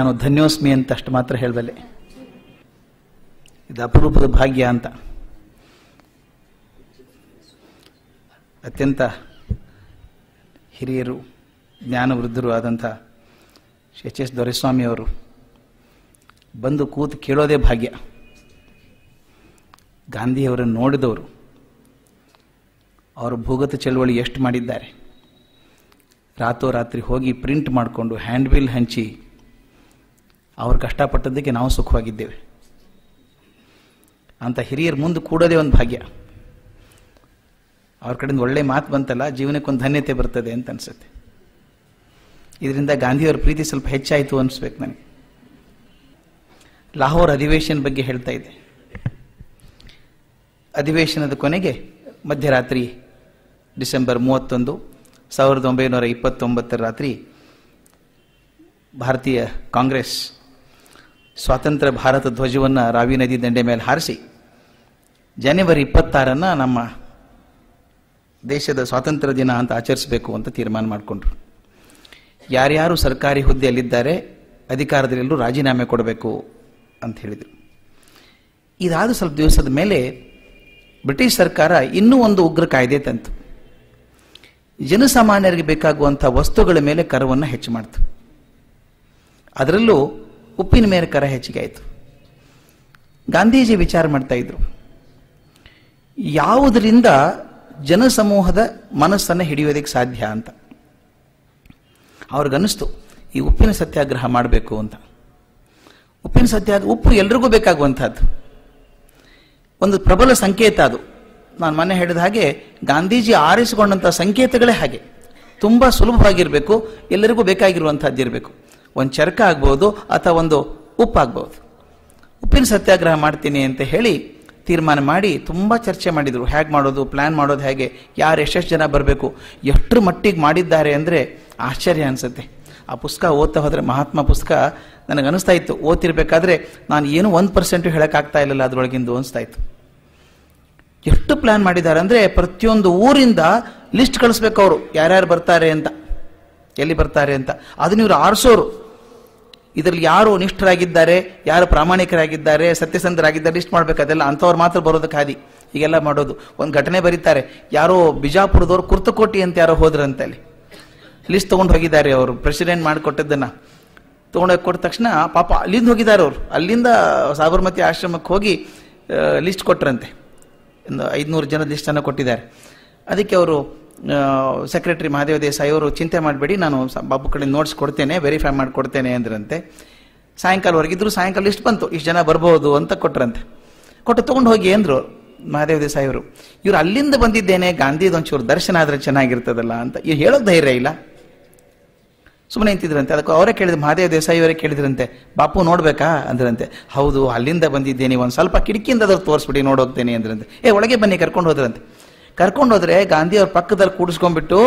ನಾನು ಧನ್ಯೋಸ್ಮಿ ಅಂತ ಅಷ್ಟು ಮಾತ್ರ ಹೇಳಬಲ್ಲೆ ಇದು ಅಪರೂಪದ ಭಾಗ್ಯ ಅಂತ ಅತ್ಯಂತ ಹಿರಿಯರು ಜ್ಞಾನವೃದ್ಧರು ಆದಂಥ ಶ್ರೀ ಎಚ್ ಎಸ್ ದೊರೆಸ್ವಾಮಿಯವರು ಬಂದು ಕೂತು ಕೇಳೋದೇ ಭಾಗ್ಯ ಗಾಂಧಿಯವರನ್ನು ನೋಡಿದವರು ಅವರು ಭೂಗತ ಚಳವಳಿ ಎಷ್ಟು ಮಾಡಿದ್ದಾರೆ ರಾತೋರಾತ್ರಿ ಹೋಗಿ ಪ್ರಿಂಟ್ ಮಾಡಿಕೊಂಡು ಹ್ಯಾಂಡ್ ಹಂಚಿ ಅವ್ರು ಕಷ್ಟಪಟ್ಟದ್ದಕ್ಕೆ ನಾವು ಸುಖವಾಗಿದ್ದೇವೆ ಅಂತ ಹಿರಿಯರು ಮುಂದೆ ಕೂಡೋದೇ ಒಂದು ಭಾಗ್ಯ ಅವ್ರ ಕಡೆಯಿಂದ ಒಳ್ಳೆ ಮಾತು ಬಂತಲ್ಲ ಜೀವನಕ್ಕೊಂದು ಧನ್ಯತೆ ಬರ್ತದೆ ಅಂತ ಅನ್ಸುತ್ತೆ ಇದರಿಂದ ಗಾಂಧಿಯವರ ಪ್ರೀತಿ ಸ್ವಲ್ಪ ಹೆಚ್ಚಾಯಿತು ಅನಿಸ್ಬೇಕು ನನಗೆ ಲಾಹೋರ್ ಅಧಿವೇಶನ ಬಗ್ಗೆ ಹೇಳ್ತಾ ಇದ್ದೆ ಅಧಿವೇಶನದ ಕೊನೆಗೆ ಮಧ್ಯರಾತ್ರಿ ಡಿಸೆಂಬರ್ ಮೂವತ್ತೊಂದು ಸಾವಿರದ ಒಂಬೈನೂರ ಇಪ್ಪತ್ತೊಂಬತ್ತರ ರಾತ್ರಿ ಭಾರತೀಯ ಕಾಂಗ್ರೆಸ್ ಸ್ವಾತಂತ್ರ್ಯ ಭಾರತ ಧ್ವಜವನ್ನು ರಾವಿ ನದಿ ದಂಡೆ ಮೇಲೆ ಹಾರಿಸಿ ಜನವರಿ ಇಪ್ಪತ್ತಾರನ್ನು ನಮ್ಮ ದೇಶದ ಸ್ವಾತಂತ್ರ್ಯ ದಿನ ಅಂತ ಆಚರಿಸಬೇಕು ಅಂತ ತೀರ್ಮಾನ ಮಾಡಿಕೊಂಡ್ರು ಯಾರ್ಯಾರು ಸರ್ಕಾರಿ ಹುದ್ದೆಯಲ್ಲಿದ್ದಾರೆ ಅಧಿಕಾರದಲ್ಲೆಲ್ಲರೂ ರಾಜೀನಾಮೆ ಕೊಡಬೇಕು ಅಂತ ಹೇಳಿದರು ಇದಾದ ಸ್ವಲ್ಪ ದಿವಸದ ಮೇಲೆ ಬ್ರಿಟಿಷ್ ಸರ್ಕಾರ ಇನ್ನೂ ಒಂದು ಉಗ್ರ ಕಾಯ್ದೆ ತಂತು ಜನಸಾಮಾನ್ಯರಿಗೆ ಬೇಕಾಗುವಂಥ ವಸ್ತುಗಳ ಮೇಲೆ ಕರವನ್ನು ಹೆಚ್ಚು ಮಾಡ್ತು ಅದರಲ್ಲೂ ಉಪ್ಪಿನ ಮೇಲೆ ಕರ ಹೆಚ್ಚಿಗೆ ಆಯಿತು ಗಾಂಧೀಜಿ ವಿಚಾರ ಮಾಡ್ತಾ ಇದ್ರು ಯಾವುದರಿಂದ ಜನಸಮೂಹದ ಮನಸ್ಸನ್ನು ಹಿಡಿಯೋದಕ್ಕೆ ಸಾಧ್ಯ ಅಂತ ಅವ್ರಿಗನ್ನಿಸ್ತು ಈ ಉಪ್ಪಿನ ಸತ್ಯಾಗ್ರಹ ಮಾಡಬೇಕು ಅಂತ ಉಪ್ಪಿನ ಸತ್ಯ ಉಪ್ಪು ಎಲ್ರಿಗೂ ಬೇಕಾಗುವಂಥದ್ದು ಒಂದು ಪ್ರಬಲ ಸಂಕೇತ ಅದು ನಾನು ಮೊನ್ನೆ ಹೇಳಿದ ಹಾಗೆ ಗಾಂಧೀಜಿ ಆರಿಸಿಕೊಂಡಂಥ ಸಂಕೇತಗಳೇ ಹಾಗೆ ತುಂಬ ಸುಲಭವಾಗಿರಬೇಕು ಎಲ್ಲರಿಗೂ ಬೇಕಾಗಿರುವಂಥದ್ದು ಇರಬೇಕು ಒಂದು ಚರಕ ಆಗ್ಬೋದು ಅಥವಾ ಒಂದು ಉಪ್ಪಾಗ್ಬೋದು ಉಪ್ಪಿನ ಸತ್ಯಾಗ್ರಹ ಮಾಡ್ತೀನಿ ಅಂತ ಹೇಳಿ ತೀರ್ಮಾನ ಮಾಡಿ ತುಂಬ ಚರ್ಚೆ ಮಾಡಿದರು ಹೇಗೆ ಮಾಡೋದು ಪ್ಲ್ಯಾನ್ ಮಾಡೋದು ಹೇಗೆ ಯಾರು ಎಷ್ಟೆಷ್ಟು ಜನ ಬರಬೇಕು ಎಷ್ಟರ ಮಟ್ಟಿಗೆ ಮಾಡಿದ್ದಾರೆ ಅಂದರೆ ಆಶ್ಚರ್ಯ ಅನಿಸುತ್ತೆ ಆ ಪುಸ್ತಕ ಓದ್ತಾ ಹೋದರೆ ಮಹಾತ್ಮ ಪುಸ್ತಕ ನನಗೆ ಅನಿಸ್ತಾ ಇತ್ತು ಓದ್ತಿರ್ಬೇಕಾದ್ರೆ ನಾನು ಏನು ಒಂದು ಪರ್ಸೆಂಟು ಹೇಳೋಕ್ಕಾಗ್ತಾ ಇಲ್ಲಲ್ಲ ಅದರೊಳಗಿಂದು ಅನಿಸ್ತಾ ಇತ್ತು ಎಷ್ಟು ಪ್ಲ್ಯಾನ್ ಮಾಡಿದ್ದಾರೆ ಅಂದರೆ ಪ್ರತಿಯೊಂದು ಊರಿಂದ ಲಿಸ್ಟ್ ಕಳಿಸ್ಬೇಕು ಅವರು ಯಾರ್ಯಾರು ಬರ್ತಾರೆ ಅಂತ ಎಲ್ಲಿ ಬರ್ತಾರೆ ಅಂತ ಅದನ್ನ ಇವರು ಆರಿಸೋರು ಇದರಲ್ಲಿ ಯಾರು ನಿಷ್ಠರಾಗಿದ್ದಾರೆ ಯಾರು ಪ್ರಾಮಾಣಿಕರಾಗಿದ್ದಾರೆ ಸತ್ಯಸಂಧರಾಗಿದ್ದಾರೆ ಲಿಸ್ಟ್ ಮಾಡಬೇಕು ಅದೆಲ್ಲ ಅಂಥವ್ರು ಮಾತ್ರ ಬರೋದಕ್ಕೆ ಹಾದಿ ಹೀಗೆಲ್ಲ ಮಾಡೋದು ಒಂದು ಘಟನೆ ಬರೀತಾರೆ ಯಾರೋ ಬಿಜಾಪುರದವ್ರು ಕುರ್ತಕೋಟಿ ಅಂತ ಯಾರೋ ಹೋದ್ರಂತೆ ಅಲ್ಲಿ ಲಿಸ್ಟ್ ತೊಗೊಂಡು ಹೋಗಿದ್ದಾರೆ ಅವರು ಪ್ರೆಸಿಡೆಂಟ್ ಮಾಡಿಕೊಟ್ಟದ್ದನ್ನು ತೊಗೊಂಡೋಗಿ ಕೊಟ್ಟ ತಕ್ಷಣ ಪಾಪ ಅಲ್ಲಿಂದ ಹೋಗಿದ್ದಾರೆ ಅವರು ಅಲ್ಲಿಂದ ಸಾಬರಮತಿ ಆಶ್ರಮಕ್ಕೆ ಹೋಗಿ ಲಿಸ್ಟ್ ಕೊಟ್ಟರಂತೆ ಒಂದು ಐದುನೂರು ಜನ ಲಿಸ್ಟನ್ನು ಕೊಟ್ಟಿದ್ದಾರೆ ಅದಕ್ಕೆ ಅವರು ಸೆಕ್ರೆಟರಿ ಮಹಾದೇವ ದೇಸಾಯಿ ಅವರು ಚಿಂತೆ ಮಾಡಬೇಡಿ ನಾನು ಬಾಬು ಕಡೆ ನೋಟ್ಸ್ ಕೊಡ್ತೇನೆ ವೆರಿಫೈ ಮಾಡಿ ಕೊಡ್ತೇನೆ ಅಂದ್ರಂತೆ ಸಾಯಂಕಾಲವರೆಗಿದ್ರು ಸಾಯಂಕಾಲ ಇಷ್ಟು ಬಂತು ಇಷ್ಟು ಜನ ಬರ್ಬೋದು ಅಂತ ಕೊಟ್ರಂತೆ ಕೊಟ್ಟು ತೊಗೊಂಡು ಹೋಗಿ ಅಂದರು ಮಹಾದೇವ ದೇಸಾಯಿ ಅವರು ಇವ್ರು ಅಲ್ಲಿಂದ ಬಂದಿದ್ದೇನೆ ಒಂಚೂರು ದರ್ಶನ ಆದರೆ ಚೆನ್ನಾಗಿರ್ತದಲ್ಲ ಅಂತ ಇವ್ರು ಹೇಳೋದು ಧೈರ್ಯ ಇಲ್ಲ ಸುಮ್ಮನೆ ನಿಂತಿದ್ರಂತೆ ಅದಕ್ಕೂ ಅವರೇ ಕೇಳಿದ್ರು ಮಹಾದೇವ ದೇಸಾಯಿ ಅವರೇ ಕೇಳಿದ್ರಂತೆ ಬಾಪು ನೋಡ್ಬೇಕಾ ಅಂದ್ರಂತೆ ಹೌದು ಅಲ್ಲಿಂದ ಬಂದಿದ್ದೇನೆ ಒಂದು ಸ್ವಲ್ಪ ಕಿಟಕಿಯಿಂದ ಅದ್ರ ತೋರಿಸ್ಬಿಡಿ ನೋಡೋಗ್ತೇನೆ ಅಂದ್ರಂತೆ ಏ ಒಳಗೆ ಬನ್ನಿ ಕರ್ಕೊಂಡು ಹೋದ್ರಂತೆ ಕರ್ಕೊಂಡೋದ್ರೆ ಗಾಂಧಿಯವ್ರ ಪಕ್ಕದಲ್ಲಿ ಕೂಡಿಸ್ಕೊಂಡ್ಬಿಟ್ಟು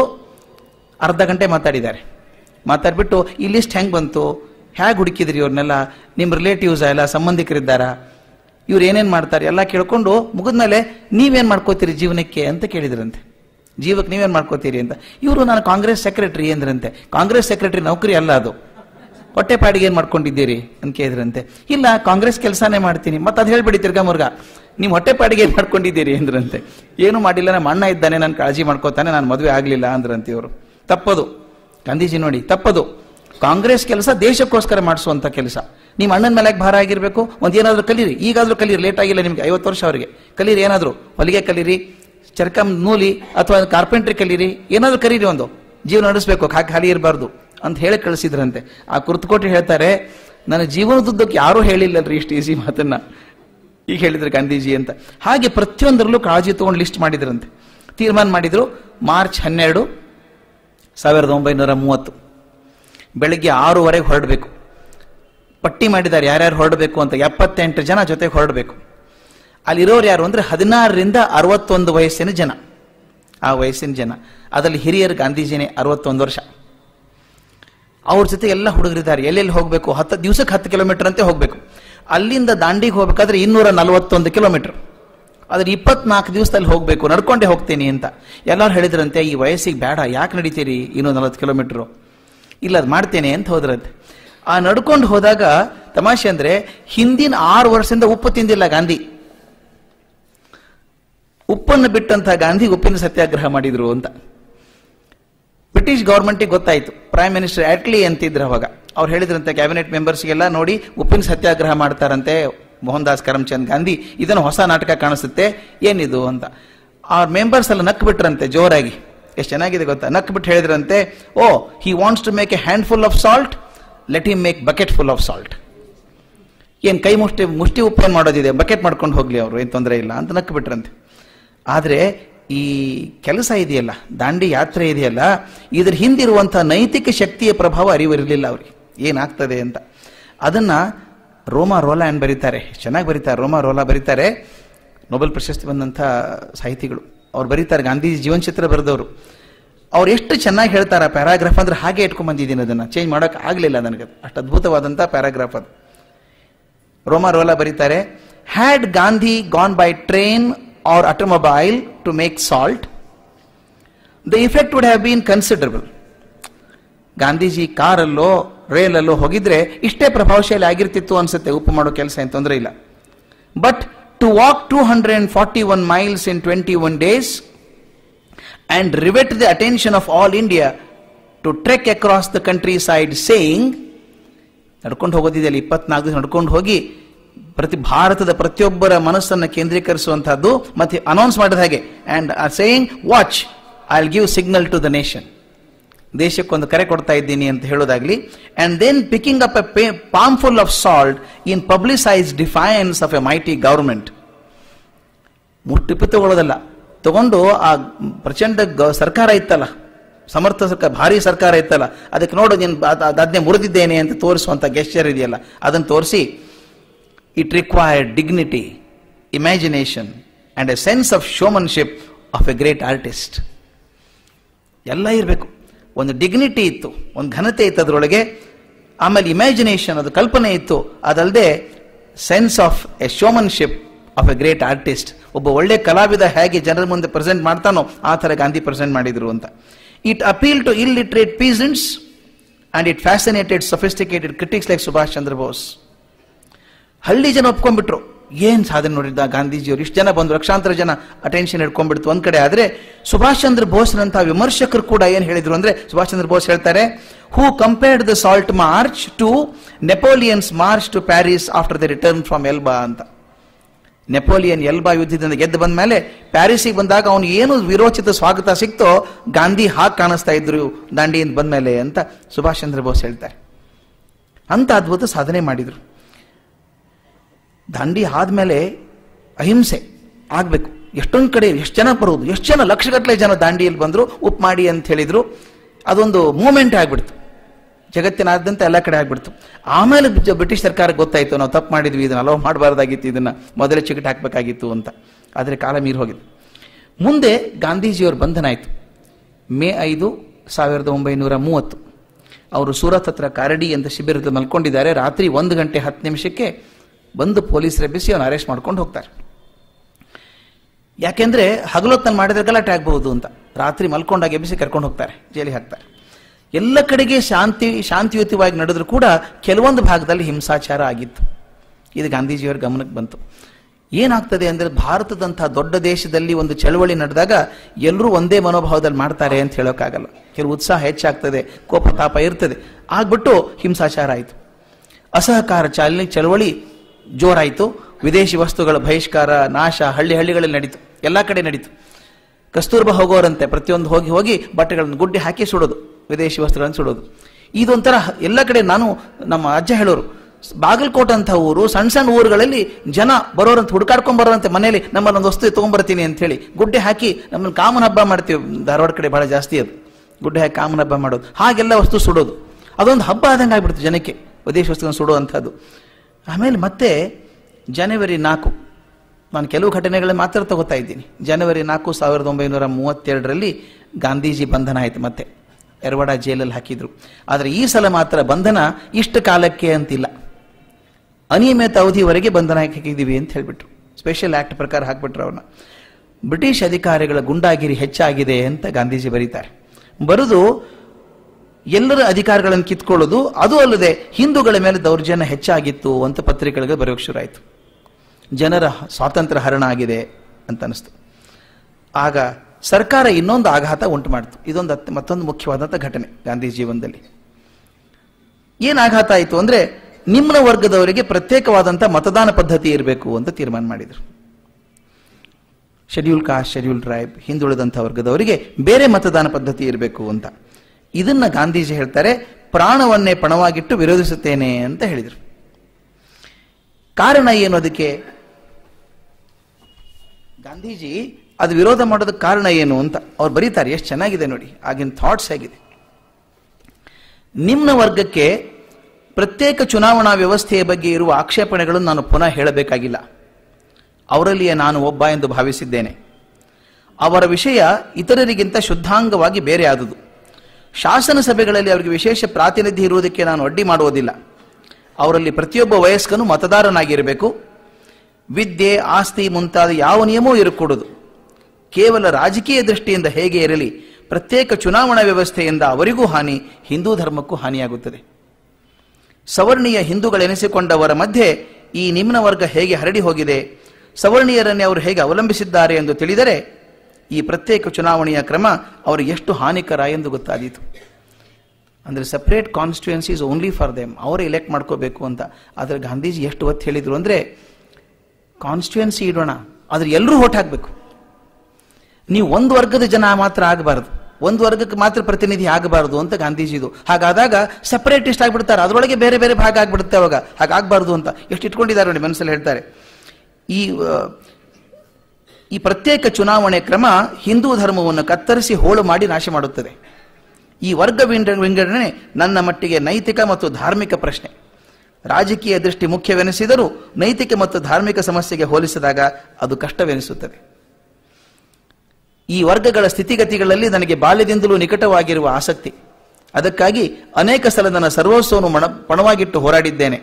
ಅರ್ಧ ಗಂಟೆ ಮಾತಾಡಿದ್ದಾರೆ ಮಾತಾಡ್ಬಿಟ್ಟು ಈ ಲಿಸ್ಟ್ ಹೆಂಗೆ ಬಂತು ಹೇಗೆ ಹುಡುಕಿದ್ರಿ ಇವ್ರನ್ನೆಲ್ಲ ನಿಮ್ಮ ರಿಲೇಟಿವ್ಸ್ ಎಲ್ಲ ಸಂಬಂಧಿಕರಿದ್ದಾರಾ ಇವ್ರು ಏನೇನು ಮಾಡ್ತಾರೆ ಎಲ್ಲ ಕೇಳ್ಕೊಂಡು ಮುಗಿದ್ಮೇಲೆ ನೀವೇನು ಮಾಡ್ಕೋತೀರಿ ಜೀವನಕ್ಕೆ ಅಂತ ಕೇಳಿದ್ರಂತೆ ಜೀವಕ್ಕೆ ನೀವೇನು ಮಾಡ್ಕೋತೀರಿ ಅಂತ ಇವರು ನಾನು ಕಾಂಗ್ರೆಸ್ ಸೆಕ್ರೆಟರಿ ಅಂದ್ರಂತೆ ಕಾಂಗ್ರೆಸ್ ಸೆಕ್ರೆಟರಿ ನೌಕರಿ ಅಲ್ಲ ಅದು ಹೊಟ್ಟೆಪಾಡಿಗೆ ಪಾಡಿಗೆ ಏನು ಮಾಡ್ಕೊಂಡಿದ್ದೀರಿ ಅಂತ ಕೇಳಿದ್ರಂತೆ ಇಲ್ಲ ಕಾಂಗ್ರೆಸ್ ಕೆಲಸನೇ ಮಾಡ್ತೀನಿ ಮತ್ತೆ ಅದು ಹೇಳ್ಬಿಡಿ ತಿರ್ಗಾ ಮುರ್ಗ ನೀವು ಹೊಟ್ಟೆಪಾಡಿಗೆ ಪಾಡಿಗೆ ಮಾಡ್ಕೊಂಡಿದ್ದೀರಿ ಅಂದ್ರಂತೆ ಏನು ಮಾಡಿಲ್ಲ ನಮ್ಮ ಅಣ್ಣ ಇದ್ದಾನೆ ನಾನು ಕಾಳಜಿ ಮಾಡ್ಕೋತಾನೆ ನಾನು ಮದುವೆ ಆಗಲಿಲ್ಲ ಅಂದ್ರಂತೆ ಇವರು ತಪ್ಪದು ಗಾಂಧೀಜಿ ನೋಡಿ ತಪ್ಪದು ಕಾಂಗ್ರೆಸ್ ಕೆಲಸ ದೇಶಕ್ಕೋಸ್ಕರ ಮಾಡಿಸುವಂಥ ಕೆಲಸ ನಿಮ್ಮ ಅಣ್ಣನ ಮೇಲೆ ಭಾರ ಆಗಿರಬೇಕು ಒಂದು ಏನಾದರೂ ಕಲೀರಿ ಈಗಾದರೂ ಕಲೀರಿ ಲೇಟ್ ಆಗಿಲ್ಲ ನಿಮಗೆ ಐವತ್ತು ವರ್ಷ ಅವರಿಗೆ ಕಲೀರಿ ಏನಾದರೂ ಹೊಲಿಗೆ ಕಲೀರಿ ಚರ್ಕಂ ನೂಲಿ ಅಥವಾ ಕಾರ್ಪೆಂಟ್ರಿ ಕಲೀರಿ ಏನಾದರೂ ಕರೀರಿ ಒಂದು ಜೀವನ ನಡೆಸಬೇಕು ಹಾಗೆ ಖಾಲಿ ಇರಬಾರ್ದು ಅಂತ ಹೇಳಿ ಕಳಿಸಿದ್ರಂತೆ ಆ ಕುರ್ತುಕೋಟಿ ಹೇಳ್ತಾರೆ ನನ್ನ ಜೀವನದುದ್ದಕ್ಕೆ ಯಾರೂ ಹೇಳಿಲ್ಲಲ್ರಿ ಇಷ್ಟು ಈಸಿ ಮಾತನ್ನು ಈಗ ಹೇಳಿದ್ರು ಗಾಂಧೀಜಿ ಅಂತ ಹಾಗೆ ಪ್ರತಿಯೊಂದರಲ್ಲೂ ಕಾಳಜಿ ತಗೊಂಡು ಲಿಸ್ಟ್ ಮಾಡಿದ್ರಂತೆ ತೀರ್ಮಾನ ಮಾಡಿದ್ರು ಮಾರ್ಚ್ ಹನ್ನೆರಡು ಸಾವಿರದ ಒಂಬೈನೂರ ಮೂವತ್ತು ಬೆಳಗ್ಗೆ ಆರೂವರೆಗೆ ಹೊರಡಬೇಕು ಪಟ್ಟಿ ಮಾಡಿದ್ದಾರೆ ಯಾರ್ಯಾರು ಹೊರಡಬೇಕು ಅಂತ ಎಪ್ಪತ್ತೆಂಟು ಜನ ಜೊತೆಗೆ ಹೊರಡಬೇಕು ಅಲ್ಲಿರೋರು ಯಾರು ಅಂದರೆ ಹದಿನಾರರಿಂದ ಅರವತ್ತೊಂದು ವಯಸ್ಸಿನ ಜನ ಆ ವಯಸ್ಸಿನ ಜನ ಅದರಲ್ಲಿ ಹಿರಿಯರು ಗಾಂಧೀಜಿನೇ ಅರವತ್ತೊಂದು ವರ್ಷ ಅವ್ರ ಜೊತೆ ಎಲ್ಲ ಹುಡುಗರಿದ್ದಾರೆ ಎಲ್ಲೆಲ್ಲಿ ಹೋಗಬೇಕು ಹತ್ತು ದಿವಸಕ್ಕೆ ಹತ್ತು ಕಿಲೋಮೀಟರ್ ಅಂತೆ ಹೋಗಬೇಕು ಅಲ್ಲಿಂದ ದಾಂಡಿಗೆ ಹೋಗ್ಬೇಕಾದ್ರೆ ಇನ್ನೂರ ನಲವತ್ತೊಂದು ಕಿಲೋಮೀಟರ್ ಆದರೆ ಇಪ್ಪತ್ನಾಲ್ಕು ದಿವಸದಲ್ಲಿ ಹೋಗಬೇಕು ನಡ್ಕೊಂಡೇ ಹೋಗ್ತೀನಿ ಅಂತ ಎಲ್ಲರೂ ಹೇಳಿದ್ರಂತೆ ಈ ವಯಸ್ಸಿಗೆ ಬೇಡ ಯಾಕೆ ನಡೀತೀರಿ ಇನ್ನೂರ ನಲವತ್ತು ಕಿಲೋಮೀಟ್ರು ಇಲ್ಲ ಅದು ಮಾಡ್ತೇನೆ ಅಂತ ಹೋದ್ರಂತೆ ಆ ನಡ್ಕೊಂಡು ಹೋದಾಗ ತಮಾಷೆ ಅಂದರೆ ಹಿಂದಿನ ಆರು ವರ್ಷದಿಂದ ಉಪ್ಪು ತಿಂದಿಲ್ಲ ಗಾಂಧಿ ಉಪ್ಪನ್ನು ಬಿಟ್ಟಂತ ಗಾಂಧಿ ಉಪ್ಪಿನ ಸತ್ಯಾಗ್ರಹ ಮಾಡಿದರು ಅಂತ ಬ್ರಿಟಿಷ್ ಗೌರ್ಮೆಂಟಿಗೆ ಗೊತ್ತಾಯಿತು ಪ್ರೈಮ್ ಮಿನಿಸ್ಟರ್ ಆಟ್ಲಿ ಅಂತಿದ್ರು ಅವಾಗ ಅವ್ರು ಹೇಳಿದ್ರಂತೆ ಕ್ಯಾಬಿನೆಟ್ ಮೆಂಬರ್ಸ್ಗೆಲ್ಲ ನೋಡಿ ಉಪ್ಪಿನ ಸತ್ಯಾಗ್ರಹ ಮಾಡ್ತಾರಂತೆ ಮೋಹನ್ ದಾಸ್ ಕರಮ್ಚಂದ್ ಗಾಂಧಿ ಇದನ್ನು ಹೊಸ ನಾಟಕ ಕಾಣಿಸುತ್ತೆ ಏನಿದು ಅಂತ ಅವ್ರ ಮೆಂಬರ್ಸ್ ಎಲ್ಲ ನಕ್ ಬಿಟ್ರಂತೆ ಜೋರಾಗಿ ಎಷ್ಟು ಚೆನ್ನಾಗಿದೆ ಗೊತ್ತಾ ನಕ್ ಬಿಟ್ಟು ಹೇಳಿದ್ರಂತೆ oh he wants to make a handful of salt let him make bucket full of salt ಏನು ಕೈ ಮುಷ್ಟಿ ಮುಷ್ಟಿ ಉಪ್ಪೇನು ಮಾಡೋದಿದೆ ಬಕೆಟ್ ಮಾಡ್ಕೊಂಡು ಹೋಗ್ಲಿ ಅವರು ಏನು ತೊಂದರೆ ಇಲ್ಲ ಅಂತ ನಕ್ ಬಿಟ್ರಂತೆ ಆದರೆ ಈ ಕೆಲಸ ಇದೆಯಲ್ಲ ದಾಂಡಿ ಯಾತ್ರೆ ಇದೆಯಲ್ಲ ಇದ್ರ ಹಿಂದಿರುವಂಥ ನೈತಿಕ ಶಕ್ತಿಯ ಪ್ರಭಾವ ಅರಿವಿರಲಿಲ್ಲ ಅವ್ರಿಗೆ ಏನಾಗ್ತದೆ ಅಂತ ಅದನ್ನ ರೋಮಾ ರೋಲಾ ಅನ್ ಬರೀತಾರೆ ಚೆನ್ನಾಗಿ ಬರೀತಾರೆ ರೋಮಾ ರೋಲಾ ಬರೀತಾರೆ ನೊಬೆಲ್ ಪ್ರಶಸ್ತಿ ಬಂದಂಥ ಸಾಹಿತಿಗಳು ಅವ್ರು ಬರೀತಾರೆ ಗಾಂಧೀಜಿ ಚಿತ್ರ ಬರೆದವರು ಅವ್ರು ಎಷ್ಟು ಚೆನ್ನಾಗಿ ಹೇಳ್ತಾರೆ ಪ್ಯಾರಾಗ್ರಾಫ್ ಅಂದ್ರೆ ಹಾಗೆ ಇಟ್ಕೊಂಡ್ಬಂದಿದ್ದೀನಿ ಅದನ್ನು ಚೇಂಜ್ ಮಾಡೋಕೆ ಆಗಲಿಲ್ಲ ನನಗೆ ಅಷ್ಟು ಅದ್ಭುತವಾದಂಥ ಪ್ಯಾರಾಗ್ರಾಫ್ ಅದು ರೋಮಾ ರೋಲಾ ಬರೀತಾರೆ had Gandhi gone by train or automobile to make salt, the effect would have been considerable. Gandhiji ಕಾರಲ್ಲೋ ರೇಲಲ್ಲೋ ಹೋಗಿದ್ರೆ ಇಷ್ಟೇ ಪ್ರಭಾವಶಾಲಿ ಆಗಿರ್ತಿತ್ತು ಅನ್ಸುತ್ತೆ ಉಪ್ಪು ಮಾಡೋ ಕೆಲಸ ಏನು ತೊಂದರೆ ಇಲ್ಲ but to walk two hundred and forty one miles in twenty one days and rivet the attention of all India to trek across the countryside saying ನಡ್ಕೊಂಡು ಹೋಗೋದಿದೆಯಲ್ಲ ಇಪ್ಪತ್ನಾಲ್ಕು ದಿವಸ ನಡ್ಕೊಂಡು ಹೋಗಿ ಪ್ರತಿ ಭಾರತದ ಪ್ರತಿಯೊಬ್ಬರ ಮನಸ್ಸನ್ನು ಕೇಂದ್ರೀಕರಿಸುವಂತಹದ್ದು ಮತ್ತೆ ಅನೌನ್ಸ್ ಮಾಡಿದ ಹಾಗೆ and or saying watch I will give signal to the nation ದೇಶಕ್ಕೊಂದು ಕರೆ ಕೊಡ್ತಾ ಇದ್ದೀನಿ ಅಂತ ಹೇಳೋದಾಗ್ಲಿ and then picking up a palmful of salt in publicised defiance of a mighty government ಮುಟ್ಟಿಪ್ಪು ತಗೊಳ್ಳೋದಲ್ಲ ತಗೊಂಡು ಆ ಪ್ರಚಂಡ ಸರ್ಕಾರ ಇತ್ತಲ್ಲ ಸಮರ್ಥ ಸರ್ಕಾರ ಭಾರಿ ಸರ್ಕಾರ ಇತ್ತಲ್ಲ ಅದಕ್ಕೆ ನೋಡು ನೀನು ಅದನ್ನೇ ಮುರಿದಿದ್ದೇನೆ ಅಂತ ತೋರಿಸುವಂಥ ಗೆಸ್ಚರ್ ಇದೆಯಲ್ಲ ಅದನ್ನು ತೋರಿಸಿ It required dignity, imagination, and a sense of showmanship of a great artist ಎಲ್ಲ ಇರಬೇಕು ಒಂದು ಡಿಗ್ನಿಟಿ ಇತ್ತು ಒಂದು ಘನತೆ ಇತ್ತು ಅದರೊಳಗೆ ಆಮೇಲೆ ಇಮ್ಯಾಜಿನೇಷನ್ ಅದು ಕಲ್ಪನೆ ಇತ್ತು ಅದಲ್ಲದೆ sense of a showmanship of a great artist ಒಬ್ಬ ಒಳ್ಳೆ ಕಲಾವಿದ ಹೇಗೆ ಜನರ ಮುಂದೆ ಪ್ರೆಸೆಂಟ್ ಮಾಡ್ತಾನೋ ಆ ಥರ ಗಾಂಧಿ ಪ್ರೆಸೆಂಟ್ ಮಾಡಿದರು ಅಂತ it appeal to literate peasants and it fascinated sophisticated critics like Subhash Chandra Bose ಹಳ್ಳಿ ಜನ ಒಪ್ಕೊಂಡ್ಬಿಟ್ರು ಏನು ಸಾಧನೆ ನೋಡಿದ್ದ ಗಾಂಧೀಜಿಯವರು ಇಷ್ಟು ಜನ ಬಂದು ಲಕ್ಷಾಂತರ ಜನ ಅಟೆನ್ಷನ್ ಹಿಡ್ಕೊಂಡ್ಬಿಡ್ತು ಒಂದು ಕಡೆ ಆದರೆ ಸುಭಾಷ್ ಚಂದ್ರ ಬೋಸ್ನಂಥ ವಿಮರ್ಶಕರು ಕೂಡ ಏನು ಹೇಳಿದರು ಅಂದರೆ ಸುಭಾಷ್ ಚಂದ್ರ ಬೋಸ್ ಹೇಳ್ತಾರೆ who compared the salt march to Napoleon's march to Paris after the return from Elba ಅಂತ ನೆಪೋಲಿಯನ್ ಎಲ್ಬಾ ಯುದ್ಧದಿಂದ ಗೆದ್ದು ಬಂದ ಮೇಲೆ ಪ್ಯಾರಿಸಿಗೆ ಬಂದಾಗ ಅವನು ಏನು ವಿರೋಚಿತ ಸ್ವಾಗತ ಸಿಕ್ತೋ ಗಾಂಧಿ ಹಾಗೆ ಕಾಣಿಸ್ತಾ ಇದ್ರು ದಾಂಡಿಯಿಂದ ಬಂದ ಮೇಲೆ ಅಂತ ಸುಭಾಷ್ ಚಂದ್ರ ಬೋಸ್ ಹೇಳ್ತಾರೆ ಅಂತ ಅದ್ಭುತ ಸಾಧನೆ ಮಾಡಿದರು ದಾಂಡಿ ಆದಮೇಲೆ ಅಹಿಂಸೆ ಆಗಬೇಕು ಎಷ್ಟೊಂದು ಕಡೆ ಎಷ್ಟು ಜನ ಬರೋದು ಎಷ್ಟು ಜನ ಲಕ್ಷಗಟ್ಟಲೆ ಜನ ದಾಂಡಿಯಲ್ಲಿ ಬಂದರು ಉಪ್ಪು ಮಾಡಿ ಅಂತ ಹೇಳಿದರು ಅದೊಂದು ಮೂಮೆಂಟ್ ಆಗಿಬಿಡ್ತು ಜಗತ್ತಿನಾದ್ಯಂತ ಎಲ್ಲ ಕಡೆ ಆಗಿಬಿಡ್ತು ಆಮೇಲೆ ಬ್ರಿಟಿಷ್ ಸರ್ಕಾರಕ್ಕೆ ಗೊತ್ತಾಯಿತು ನಾವು ತಪ್ಪು ಮಾಡಿದ್ವಿ ಇದನ್ನು ಅಲೋ ಮಾಡಬಾರ್ದಾಗಿತ್ತು ಇದನ್ನು ಮೊದಲೇ ಚಿಕಿಟ್ ಹಾಕಬೇಕಾಗಿತ್ತು ಅಂತ ಆದರೆ ಕಾಲ ಮೀರಿ ಹೋಗಿದೆ ಮುಂದೆ ಗಾಂಧೀಜಿಯವರು ಬಂಧನ ಆಯಿತು ಮೇ ಐದು ಸಾವಿರದ ಒಂಬೈನೂರ ಮೂವತ್ತು ಅವರು ಸೂರತ್ ಹತ್ರ ಕಾರಡಿ ಅಂತ ಶಿಬಿರದಲ್ಲಿ ಮಲ್ಕೊಂಡಿದ್ದಾರೆ ರಾತ್ರಿ ಒಂದು ಗಂಟೆ ಹತ್ತು ನಿಮಿಷಕ್ಕೆ ಬಂದು ಪೊಲೀಸ್ ಎಬ್ಬಿಸಿ ಅವ್ನು ಅರೆಸ್ಟ್ ಮಾಡ್ಕೊಂಡು ಹೋಗ್ತಾರೆ ಯಾಕೆಂದರೆ ಹಗಲೊತ್ತಲ್ಲಿ ಮಾಡಿದ್ರೆ ಗಲಾಟೆ ಆಗ್ಬಹುದು ಅಂತ ರಾತ್ರಿ ಮಲ್ಕೊಂಡಾಗ ಎಬ್ಬಿಸಿ ಕರ್ಕೊಂಡು ಹೋಗ್ತಾರೆ ಜೈಲಿ ಹಾಕ್ತಾರೆ ಎಲ್ಲ ಕಡೆಗೆ ಶಾಂತಿ ಶಾಂತಿಯುತವಾಗಿ ನಡೆದರೂ ಕೂಡ ಕೆಲವೊಂದು ಭಾಗದಲ್ಲಿ ಹಿಂಸಾಚಾರ ಆಗಿತ್ತು ಇದು ಗಾಂಧೀಜಿಯವರ ಗಮನಕ್ಕೆ ಬಂತು ಏನಾಗ್ತದೆ ಅಂದರೆ ಭಾರತದಂತಹ ದೊಡ್ಡ ದೇಶದಲ್ಲಿ ಒಂದು ಚಳವಳಿ ನಡೆದಾಗ ಎಲ್ಲರೂ ಒಂದೇ ಮನೋಭಾವದಲ್ಲಿ ಮಾಡ್ತಾರೆ ಅಂತ ಹೇಳೋಕ್ಕಾಗಲ್ಲ ಕೆಲವು ಉತ್ಸಾಹ ಹೆಚ್ಚಾಗ್ತದೆ ಕೋಪತಾಪ ಇರ್ತದೆ ಆಗ್ಬಿಟ್ಟು ಹಿಂಸಾಚಾರ ಆಯಿತು ಅಸಹಕಾರ ಚಾಲನೆ ಚಳವಳಿ ಜೋರಾಯಿತು ವಿದೇಶಿ ವಸ್ತುಗಳ ಬಹಿಷ್ಕಾರ ನಾಶ ಹಳ್ಳಿ ಹಳ್ಳಿಗಳಲ್ಲಿ ನಡೀತು ಎಲ್ಲ ಕಡೆ ನಡೀತು ಕಸ್ತೂರ್ಬ ಹೋಗೋರಂತೆ ಪ್ರತಿಯೊಂದು ಹೋಗಿ ಹೋಗಿ ಬಟ್ಟೆಗಳನ್ನು ಗುಡ್ಡೆ ಹಾಕಿ ಸುಡೋದು ವಿದೇಶಿ ವಸ್ತುಗಳನ್ನು ಸುಡೋದು ಇದೊಂಥರ ಎಲ್ಲ ಕಡೆ ನಾನು ನಮ್ಮ ಅಜ್ಜ ಹೇಳೋರು ಬಾಗಲಕೋಟೆ ಅಂತ ಊರು ಸಣ್ಣ ಸಣ್ಣ ಊರುಗಳಲ್ಲಿ ಜನ ಬರೋರಂತ ಹುಡ್ಕಾಡ್ಕೊಂಡ್ ಬರೋರಂತೆ ಮನೆಯಲ್ಲಿ ನಮ್ಮಲ್ಲಿ ಒಂದು ವಸ್ತು ತೊಗೊಂಡ್ಬರ್ತೀನಿ ಅಂತ ಹೇಳಿ ಗುಡ್ಡೆ ಹಾಕಿ ನಮ್ಮನ್ನು ಕಾಮನ ಹಬ್ಬ ಮಾಡ್ತೀವಿ ಧಾರವಾಡ ಕಡೆ ಬಹಳ ಜಾಸ್ತಿ ಅದು ಗುಡ್ಡೆ ಹಾಕಿ ಕಾಮನ ಹಬ್ಬ ಮಾಡೋದು ಹಾಗೆಲ್ಲ ವಸ್ತು ಸುಡೋದು ಅದೊಂದು ಹಬ್ಬ ಆದಂಗೆ ಆಗ್ಬಿಡ್ತು ಜನಕ್ಕೆ ವಿದೇಶಿ ವಸ್ತುಗಳನ್ನು ಸುಡೋ ಆಮೇಲೆ ಮತ್ತೆ ಜನವರಿ ನಾಲ್ಕು ನಾನು ಕೆಲವು ಘಟನೆಗಳೇ ಮಾತ್ರ ತಗೋತಾ ಇದ್ದೀನಿ ಜನವರಿ ನಾಲ್ಕು ಸಾವಿರದ ಒಂಬೈನೂರ ಮೂವತ್ತೆರಡರಲ್ಲಿ ಗಾಂಧೀಜಿ ಬಂಧನ ಆಯಿತು ಮತ್ತೆ ಎರವಡ ಜೈಲಲ್ಲಿ ಹಾಕಿದರು ಆದರೆ ಈ ಸಲ ಮಾತ್ರ ಬಂಧನ ಇಷ್ಟು ಕಾಲಕ್ಕೆ ಅಂತಿಲ್ಲ ಅನಿಯಮಿತ ಅವಧಿವರೆಗೆ ಬಂಧನ ಹಾಕಿದ್ದೀವಿ ಅಂತ ಹೇಳಿಬಿಟ್ರು ಸ್ಪೆಷಲ್ ಆ್ಯಕ್ಟ್ ಪ್ರಕಾರ ಹಾಕಿಬಿಟ್ರು ಅವ್ರನ್ನ ಬ್ರಿಟಿಷ್ ಅಧಿಕಾರಿಗಳ ಗುಂಡಾಗಿರಿ ಹೆಚ್ಚಾಗಿದೆ ಅಂತ ಗಾಂಧೀಜಿ ಬರೀತಾರೆ ಬರೆದು ಎಲ್ಲರ ಅಧಿಕಾರಗಳನ್ನು ಕಿತ್ಕೊಳ್ಳೋದು ಅದು ಅಲ್ಲದೆ ಹಿಂದೂಗಳ ಮೇಲೆ ದೌರ್ಜನ್ಯ ಹೆಚ್ಚಾಗಿತ್ತು ಅಂತ ಪತ್ರಿಕೆಗಳಿಗೆ ಶುರು ಶುರುವಾಯಿತು ಜನರ ಸ್ವಾತಂತ್ರ್ಯ ಹರಣ ಆಗಿದೆ ಅಂತ ಅನಿಸ್ತು ಆಗ ಸರ್ಕಾರ ಇನ್ನೊಂದು ಆಘಾತ ಉಂಟು ಮಾಡಿತು ಇದೊಂದು ಮತ್ತೊಂದು ಮುಖ್ಯವಾದಂಥ ಘಟನೆ ಗಾಂಧಿ ಜೀವನದಲ್ಲಿ ಏನು ಆಘಾತ ಆಯಿತು ಅಂದರೆ ನಿಮ್ಮ ವರ್ಗದವರಿಗೆ ಪ್ರತ್ಯೇಕವಾದಂಥ ಮತದಾನ ಪದ್ಧತಿ ಇರಬೇಕು ಅಂತ ತೀರ್ಮಾನ ಮಾಡಿದರು ಶೆಡ್ಯೂಲ್ ಕಾಸ್ಟ್ ಶೆಡ್ಯೂಲ್ ಟ್ರೈಬ್ ಹಿಂದುಳಿದಂಥ ವರ್ಗದವರಿಗೆ ಬೇರೆ ಮತದಾನ ಪದ್ಧತಿ ಇರಬೇಕು ಅಂತ ಇದನ್ನ ಗಾಂಧೀಜಿ ಹೇಳ್ತಾರೆ ಪ್ರಾಣವನ್ನೇ ಪಣವಾಗಿಟ್ಟು ವಿರೋಧಿಸುತ್ತೇನೆ ಅಂತ ಹೇಳಿದರು ಕಾರಣ ಏನು ಅದಕ್ಕೆ ಗಾಂಧೀಜಿ ಅದು ವಿರೋಧ ಮಾಡೋದಕ್ಕೆ ಕಾರಣ ಏನು ಅಂತ ಅವ್ರು ಬರೀತಾರೆ ಎಷ್ಟು ಚೆನ್ನಾಗಿದೆ ನೋಡಿ ಆಗಿನ ಥಾಟ್ಸ್ ಆಗಿದೆ ನಿಮ್ಮ ವರ್ಗಕ್ಕೆ ಪ್ರತ್ಯೇಕ ಚುನಾವಣಾ ವ್ಯವಸ್ಥೆಯ ಬಗ್ಗೆ ಇರುವ ಆಕ್ಷೇಪಣೆಗಳನ್ನು ನಾನು ಪುನಃ ಹೇಳಬೇಕಾಗಿಲ್ಲ ಅವರಲ್ಲಿಯೇ ನಾನು ಒಬ್ಬ ಎಂದು ಭಾವಿಸಿದ್ದೇನೆ ಅವರ ವಿಷಯ ಇತರರಿಗಿಂತ ಶುದ್ಧಾಂಗವಾಗಿ ಬೇರೆ ಆದುದು ಶಾಸನ ಸಭೆಗಳಲ್ಲಿ ಅವರಿಗೆ ವಿಶೇಷ ಪ್ರಾತಿನಿಧ್ಯ ಇರುವುದಕ್ಕೆ ನಾನು ಅಡ್ಡಿ ಮಾಡುವುದಿಲ್ಲ ಅವರಲ್ಲಿ ಪ್ರತಿಯೊಬ್ಬ ವಯಸ್ಕನು ಮತದಾರನಾಗಿರಬೇಕು ವಿದ್ಯೆ ಆಸ್ತಿ ಮುಂತಾದ ಯಾವ ನಿಯಮವೂ ಇರಕೂಡದು ಕೇವಲ ರಾಜಕೀಯ ದೃಷ್ಟಿಯಿಂದ ಹೇಗೆ ಇರಲಿ ಪ್ರತ್ಯೇಕ ಚುನಾವಣಾ ವ್ಯವಸ್ಥೆಯಿಂದ ಅವರಿಗೂ ಹಾನಿ ಹಿಂದೂ ಧರ್ಮಕ್ಕೂ ಹಾನಿಯಾಗುತ್ತದೆ ಸವರ್ಣೀಯ ಹಿಂದೂಗಳೆನಿಸಿಕೊಂಡವರ ಮಧ್ಯೆ ಈ ನಿಮ್ನ ವರ್ಗ ಹೇಗೆ ಹರಡಿ ಹೋಗಿದೆ ಸವರ್ಣೀಯರನ್ನೇ ಅವರು ಹೇಗೆ ಅವಲಂಬಿಸಿದ್ದಾರೆ ಎಂದು ತಿಳಿದರೆ ಈ ಪ್ರತ್ಯೇಕ ಚುನಾವಣೆಯ ಕ್ರಮ ಅವರು ಎಷ್ಟು ಹಾನಿಕರ ಎಂದು ಗೊತ್ತಾದೀತು ಅಂದರೆ separate is only for them ಅವರೇ ಎಲೆಕ್ಟ್ ಮಾಡ್ಕೋಬೇಕು ಅಂತ ಆದರೆ ಗಾಂಧೀಜಿ ಎಷ್ಟು ಒತ್ತು ಹೇಳಿದರು ಅಂದರೆ ಕಾನ್ಸ್ಟಿಟ್ಯೂಯನ್ಸಿ ಇಡೋಣ ಆದರೆ ಎಲ್ಲರೂ ಓಟ್ ಹಾಕಬೇಕು ನೀವು ಒಂದು ವರ್ಗದ ಜನ ಮಾತ್ರ ಆಗಬಾರದು ಒಂದು ವರ್ಗಕ್ಕೆ ಮಾತ್ರ ಪ್ರತಿನಿಧಿ ಆಗಬಾರದು ಅಂತ ಗಾಂಧೀಜಿದು ಹಾಗಾದಾಗ ಸಪರೇಟಿಸ್ಟ್ ಆಗಿಬಿಡ್ತಾರೆ ಅದರೊಳಗೆ ಬೇರೆ ಬೇರೆ ಭಾಗ ಆಗಿಬಿಡುತ್ತೆ ಅವಾಗ ಹಾಗಾಗಬಾರ್ದು ಅಂತ ಎಷ್ಟು ಇಟ್ಕೊಂಡಿದ್ದಾರೆ ನೋಡಿ ಮನಸ್ಸಲ್ಲಿ ಹೇಳ್ತಾರೆ ಈ ಈ ಪ್ರತ್ಯೇಕ ಚುನಾವಣೆ ಕ್ರಮ ಹಿಂದೂ ಧರ್ಮವನ್ನು ಕತ್ತರಿಸಿ ಹೋಳು ಮಾಡಿ ನಾಶ ಮಾಡುತ್ತದೆ ಈ ವರ್ಗ ವಿಂಗಡಣೆ ನನ್ನ ಮಟ್ಟಿಗೆ ನೈತಿಕ ಮತ್ತು ಧಾರ್ಮಿಕ ಪ್ರಶ್ನೆ ರಾಜಕೀಯ ದೃಷ್ಟಿ ಮುಖ್ಯವೆನಿಸಿದರೂ ನೈತಿಕ ಮತ್ತು ಧಾರ್ಮಿಕ ಸಮಸ್ಯೆಗೆ ಹೋಲಿಸಿದಾಗ ಅದು ಕಷ್ಟವೆನಿಸುತ್ತದೆ ಈ ವರ್ಗಗಳ ಸ್ಥಿತಿಗತಿಗಳಲ್ಲಿ ನನಗೆ ಬಾಲ್ಯದಿಂದಲೂ ನಿಕಟವಾಗಿರುವ ಆಸಕ್ತಿ ಅದಕ್ಕಾಗಿ ಅನೇಕ ಸಲ ನನ್ನ ಸರ್ವಸ್ವವನ್ನು ಮಣ ಪಣವಾಗಿಟ್ಟು ಹೋರಾಡಿದ್ದೇನೆ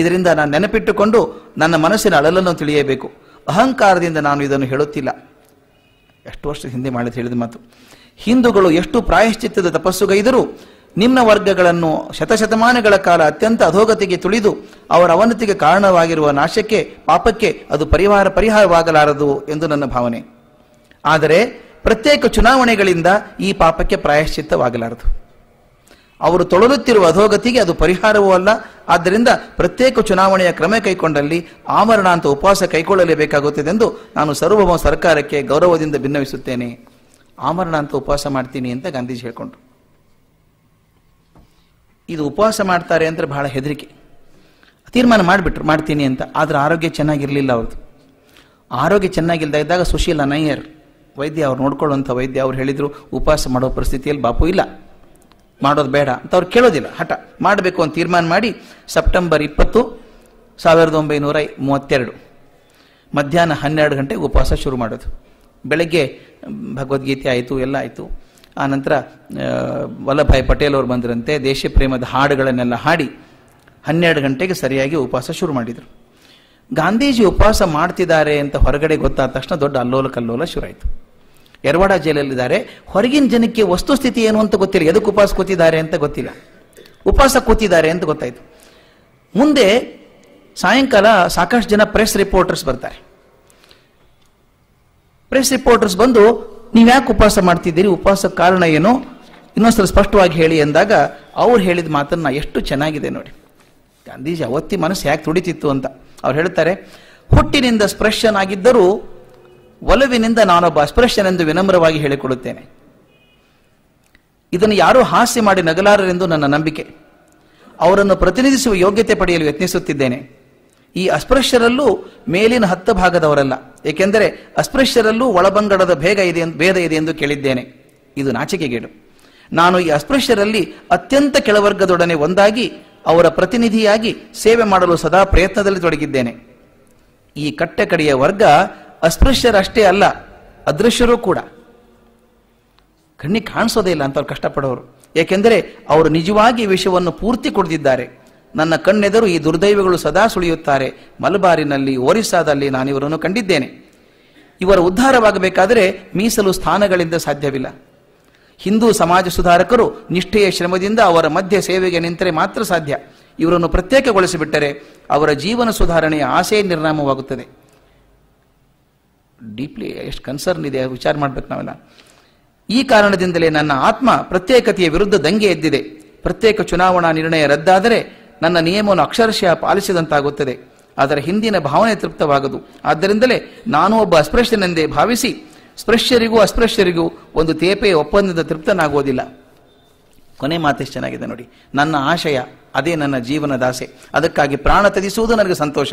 ಇದರಿಂದ ನಾನು ನೆನಪಿಟ್ಟುಕೊಂಡು ನನ್ನ ಮನಸ್ಸಿನ ಅಳಲನ್ನು ತಿಳಿಯಬೇಕು ಅಹಂಕಾರದಿಂದ ನಾನು ಇದನ್ನು ಹೇಳುತ್ತಿಲ್ಲ ಎಷ್ಟು ವರ್ಷ ಹಿಂದೆ ಮಾಡಿದ ಹೇಳಿದ ಮಾತು ಹಿಂದೂಗಳು ಎಷ್ಟು ಪ್ರಾಯಶ್ಚಿತ್ತದ ತಪಸ್ಸುಗೈದರೂ ನಿಮ್ಮ ವರ್ಗಗಳನ್ನು ಶತಶತಮಾನಗಳ ಕಾಲ ಅತ್ಯಂತ ಅಧೋಗತಿಗೆ ತುಳಿದು ಅವರ ಅವನತಿಗೆ ಕಾರಣವಾಗಿರುವ ನಾಶಕ್ಕೆ ಪಾಪಕ್ಕೆ ಅದು ಪರಿಹಾರ ಪರಿಹಾರವಾಗಲಾರದು ಎಂದು ನನ್ನ ಭಾವನೆ ಆದರೆ ಪ್ರತ್ಯೇಕ ಚುನಾವಣೆಗಳಿಂದ ಈ ಪಾಪಕ್ಕೆ ಪ್ರಾಯಶ್ಚಿತ್ತವಾಗಲಾರದು ಅವರು ತೊಳಲುತ್ತಿರುವ ಅಧೋಗತಿಗೆ ಅದು ಪರಿಹಾರವೂ ಅಲ್ಲ ಆದ್ದರಿಂದ ಪ್ರತ್ಯೇಕ ಚುನಾವಣೆಯ ಕ್ರಮ ಕೈಗೊಂಡಲ್ಲಿ ಆಮರಣ ಅಂತ ಉಪವಾಸ ಕೈಗೊಳ್ಳಲೇಬೇಕಾಗುತ್ತದೆ ಎಂದು ನಾನು ಸಾರ್ವಭೌಮ ಸರ್ಕಾರಕ್ಕೆ ಗೌರವದಿಂದ ಭಿನ್ನವಿಸುತ್ತೇನೆ ಆಮರಣ ಅಂತ ಉಪವಾಸ ಮಾಡ್ತೀನಿ ಅಂತ ಗಾಂಧೀಜಿ ಹೇಳಿಕೊಂಡ್ರು ಇದು ಉಪವಾಸ ಮಾಡ್ತಾರೆ ಅಂತ ಬಹಳ ಹೆದರಿಕೆ ತೀರ್ಮಾನ ಮಾಡಿಬಿಟ್ರು ಮಾಡ್ತೀನಿ ಅಂತ ಆದರೆ ಆರೋಗ್ಯ ಚೆನ್ನಾಗಿರಲಿಲ್ಲ ಅವ್ರದ್ದು ಆರೋಗ್ಯ ಚೆನ್ನಾಗಿಲ್ಲದ ಇದ್ದಾಗ ಸುಶೀಲ ನಯ್ಯರ್ ವೈದ್ಯ ಅವ್ರು ನೋಡ್ಕೊಳ್ಳುವಂಥ ವೈದ್ಯ ಅವ್ರು ಹೇಳಿದರು ಉಪವಾಸ ಮಾಡೋ ಪರಿಸ್ಥಿತಿಯಲ್ಲಿ ಬಾಪು ಇಲ್ಲ ಮಾಡೋದು ಬೇಡ ಅಂತ ಅವ್ರು ಕೇಳೋದಿಲ್ಲ ಹಠ ಮಾಡಬೇಕು ಅಂತ ತೀರ್ಮಾನ ಮಾಡಿ ಸೆಪ್ಟೆಂಬರ್ ಇಪ್ಪತ್ತು ಸಾವಿರದ ಒಂಬೈನೂರ ಮೂವತ್ತೆರಡು ಮಧ್ಯಾಹ್ನ ಹನ್ನೆರಡು ಗಂಟೆಗೆ ಉಪವಾಸ ಶುರು ಮಾಡೋದು ಬೆಳಗ್ಗೆ ಭಗವದ್ಗೀತೆ ಆಯಿತು ಎಲ್ಲ ಆಯಿತು ಆ ನಂತರ ವಲ್ಲಭಾಯ್ ಪಟೇಲ್ ಅವರು ಬಂದರಂತೆ ದೇಶ ಪ್ರೇಮದ ಹಾಡುಗಳನ್ನೆಲ್ಲ ಹಾಡಿ ಹನ್ನೆರಡು ಗಂಟೆಗೆ ಸರಿಯಾಗಿ ಉಪವಾಸ ಶುರು ಮಾಡಿದರು ಗಾಂಧೀಜಿ ಉಪವಾಸ ಮಾಡ್ತಿದ್ದಾರೆ ಅಂತ ಹೊರಗಡೆ ಗೊತ್ತಾದ ತಕ್ಷಣ ದೊಡ್ಡ ಅಲ್ಲೋಲ ಕಲ್ಲೋಲ ಶುರು ಆಯಿತು ಎರವಾಡ ಜೈಲಲ್ಲಿದ್ದಾರೆ ಹೊರಗಿನ ಜನಕ್ಕೆ ವಸ್ತುಸ್ಥಿತಿ ಏನು ಅಂತ ಗೊತ್ತಿಲ್ಲ ಎದಕ್ಕೆ ಉಪವಾಸ ಕೂತಿದ್ದಾರೆ ಅಂತ ಗೊತ್ತಿಲ್ಲ ಉಪವಾಸ ಕೂತಿದ್ದಾರೆ ಅಂತ ಗೊತ್ತಾಯಿತು ಮುಂದೆ ಸಾಯಂಕಾಲ ಸಾಕಷ್ಟು ಜನ ಪ್ರೆಸ್ ರಿಪೋರ್ಟರ್ಸ್ ಬರ್ತಾರೆ ಪ್ರೆಸ್ ರಿಪೋರ್ಟರ್ಸ್ ಬಂದು ನೀವು ಯಾಕೆ ಉಪವಾಸ ಮಾಡ್ತಿದ್ದೀರಿ ಉಪವಾಸ ಕಾರಣ ಏನು ಇನ್ನೊಂದ್ಸಲ ಸ್ಪಷ್ಟವಾಗಿ ಹೇಳಿ ಅಂದಾಗ ಅವ್ರು ಹೇಳಿದ ಮಾತನ್ನ ಎಷ್ಟು ಚೆನ್ನಾಗಿದೆ ನೋಡಿ ಗಾಂಧೀಜಿ ಅವತ್ತಿ ಮನಸ್ಸು ಯಾಕೆ ತುಡಿತಿತ್ತು ಅಂತ ಅವ್ರು ಹೇಳ್ತಾರೆ ಹುಟ್ಟಿನಿಂದ ಸ್ಪೃಶ್ಯನಾಗಿದ್ದರೂ ಒಲವಿನಿಂದ ನಾನೊಬ್ಬ ಅಸ್ಪೃಶ್ಯನೆಂದು ವಿನಮ್ರವಾಗಿ ಹೇಳಿಕೊಳ್ಳುತ್ತೇನೆ ಇದನ್ನು ಯಾರೂ ಹಾಸ್ಯ ಮಾಡಿ ನಗಲಾರರೆಂದು ನನ್ನ ನಂಬಿಕೆ ಅವರನ್ನು ಪ್ರತಿನಿಧಿಸುವ ಯೋಗ್ಯತೆ ಪಡೆಯಲು ಯತ್ನಿಸುತ್ತಿದ್ದೇನೆ ಈ ಅಸ್ಪೃಶ್ಯರಲ್ಲೂ ಮೇಲಿನ ಹತ್ತು ಭಾಗದವರಲ್ಲ ಏಕೆಂದರೆ ಅಸ್ಪೃಶ್ಯರಲ್ಲೂ ಒಳಬಂಗಡದ ಭೇಗ ಇದೆ ಭೇದ ಇದೆ ಎಂದು ಕೇಳಿದ್ದೇನೆ ಇದು ನಾಚಿಕೆಗೇಡು ನಾನು ಈ ಅಸ್ಪೃಶ್ಯರಲ್ಲಿ ಅತ್ಯಂತ ಕೆಳವರ್ಗದೊಡನೆ ಒಂದಾಗಿ ಅವರ ಪ್ರತಿನಿಧಿಯಾಗಿ ಸೇವೆ ಮಾಡಲು ಸದಾ ಪ್ರಯತ್ನದಲ್ಲಿ ತೊಡಗಿದ್ದೇನೆ ಈ ಕಟ್ಟೆ ವರ್ಗ ಅಸ್ಪೃಶ್ಯರಷ್ಟೇ ಅಲ್ಲ ಅದೃಶ್ಯರೂ ಕೂಡ ಕಣ್ಣಿಗೆ ಕಾಣಿಸೋದೇ ಇಲ್ಲ ಅಂತವ್ರು ಕಷ್ಟಪಡೋರು ಏಕೆಂದರೆ ಅವರು ನಿಜವಾಗಿ ವಿಷಯವನ್ನು ಪೂರ್ತಿ ಕುಡಿದಿದ್ದಾರೆ ನನ್ನ ಕಣ್ಣೆದರು ಈ ದುರ್ದೈವಗಳು ಸದಾ ಸುಳಿಯುತ್ತಾರೆ ಮಲಬಾರಿನಲ್ಲಿ ಒರಿಸ್ಸಾದಲ್ಲಿ ನಾನು ಇವರನ್ನು ಕಂಡಿದ್ದೇನೆ ಇವರ ಉದ್ಧಾರವಾಗಬೇಕಾದರೆ ಮೀಸಲು ಸ್ಥಾನಗಳಿಂದ ಸಾಧ್ಯವಿಲ್ಲ ಹಿಂದೂ ಸಮಾಜ ಸುಧಾರಕರು ನಿಷ್ಠೆಯ ಶ್ರಮದಿಂದ ಅವರ ಮಧ್ಯ ಸೇವೆಗೆ ನಿಂತರೆ ಮಾತ್ರ ಸಾಧ್ಯ ಇವರನ್ನು ಪ್ರತ್ಯೇಕಗೊಳಿಸಿಬಿಟ್ಟರೆ ಅವರ ಜೀವನ ಸುಧಾರಣೆಯ ಆಸೆ ನಿರ್ನಾಮವಾಗುತ್ತದೆ ಡೀಪ್ಲಿ ಎಷ್ಟು ಕನ್ಸರ್ನ್ ಇದೆ ವಿಚಾರ ಮಾಡಬೇಕು ನಾವೆಲ್ಲ ಈ ಕಾರಣದಿಂದಲೇ ನನ್ನ ಆತ್ಮ ಪ್ರತ್ಯೇಕತೆಯ ವಿರುದ್ಧ ದಂಗೆ ಎದ್ದಿದೆ ಪ್ರತ್ಯೇಕ ಚುನಾವಣಾ ನಿರ್ಣಯ ರದ್ದಾದರೆ ನನ್ನ ನಿಯಮವನ್ನು ಅಕ್ಷರಶಃ ಪಾಲಿಸಿದಂತಾಗುತ್ತದೆ ಅದರ ಹಿಂದಿನ ಭಾವನೆ ತೃಪ್ತವಾಗದು ಆದ್ದರಿಂದಲೇ ನಾನು ಒಬ್ಬ ಅಸ್ಪೃಶ್ಯನೆಂದೇ ಭಾವಿಸಿ ಸ್ಪೃಶ್ಯರಿಗೂ ಅಸ್ಪೃಶ್ಯರಿಗೂ ಒಂದು ತೇಪೆಯ ಒಪ್ಪಂದದ ತೃಪ್ತನಾಗುವುದಿಲ್ಲ ಕೊನೆ ಮಾತೆಷ್ಟು ಚೆನ್ನಾಗಿದೆ ನೋಡಿ ನನ್ನ ಆಶಯ ಅದೇ ನನ್ನ ಜೀವನದಾಸೆ ಅದಕ್ಕಾಗಿ ಪ್ರಾಣ ತ್ಯಜಿಸುವುದು ನನಗೆ ಸಂತೋಷ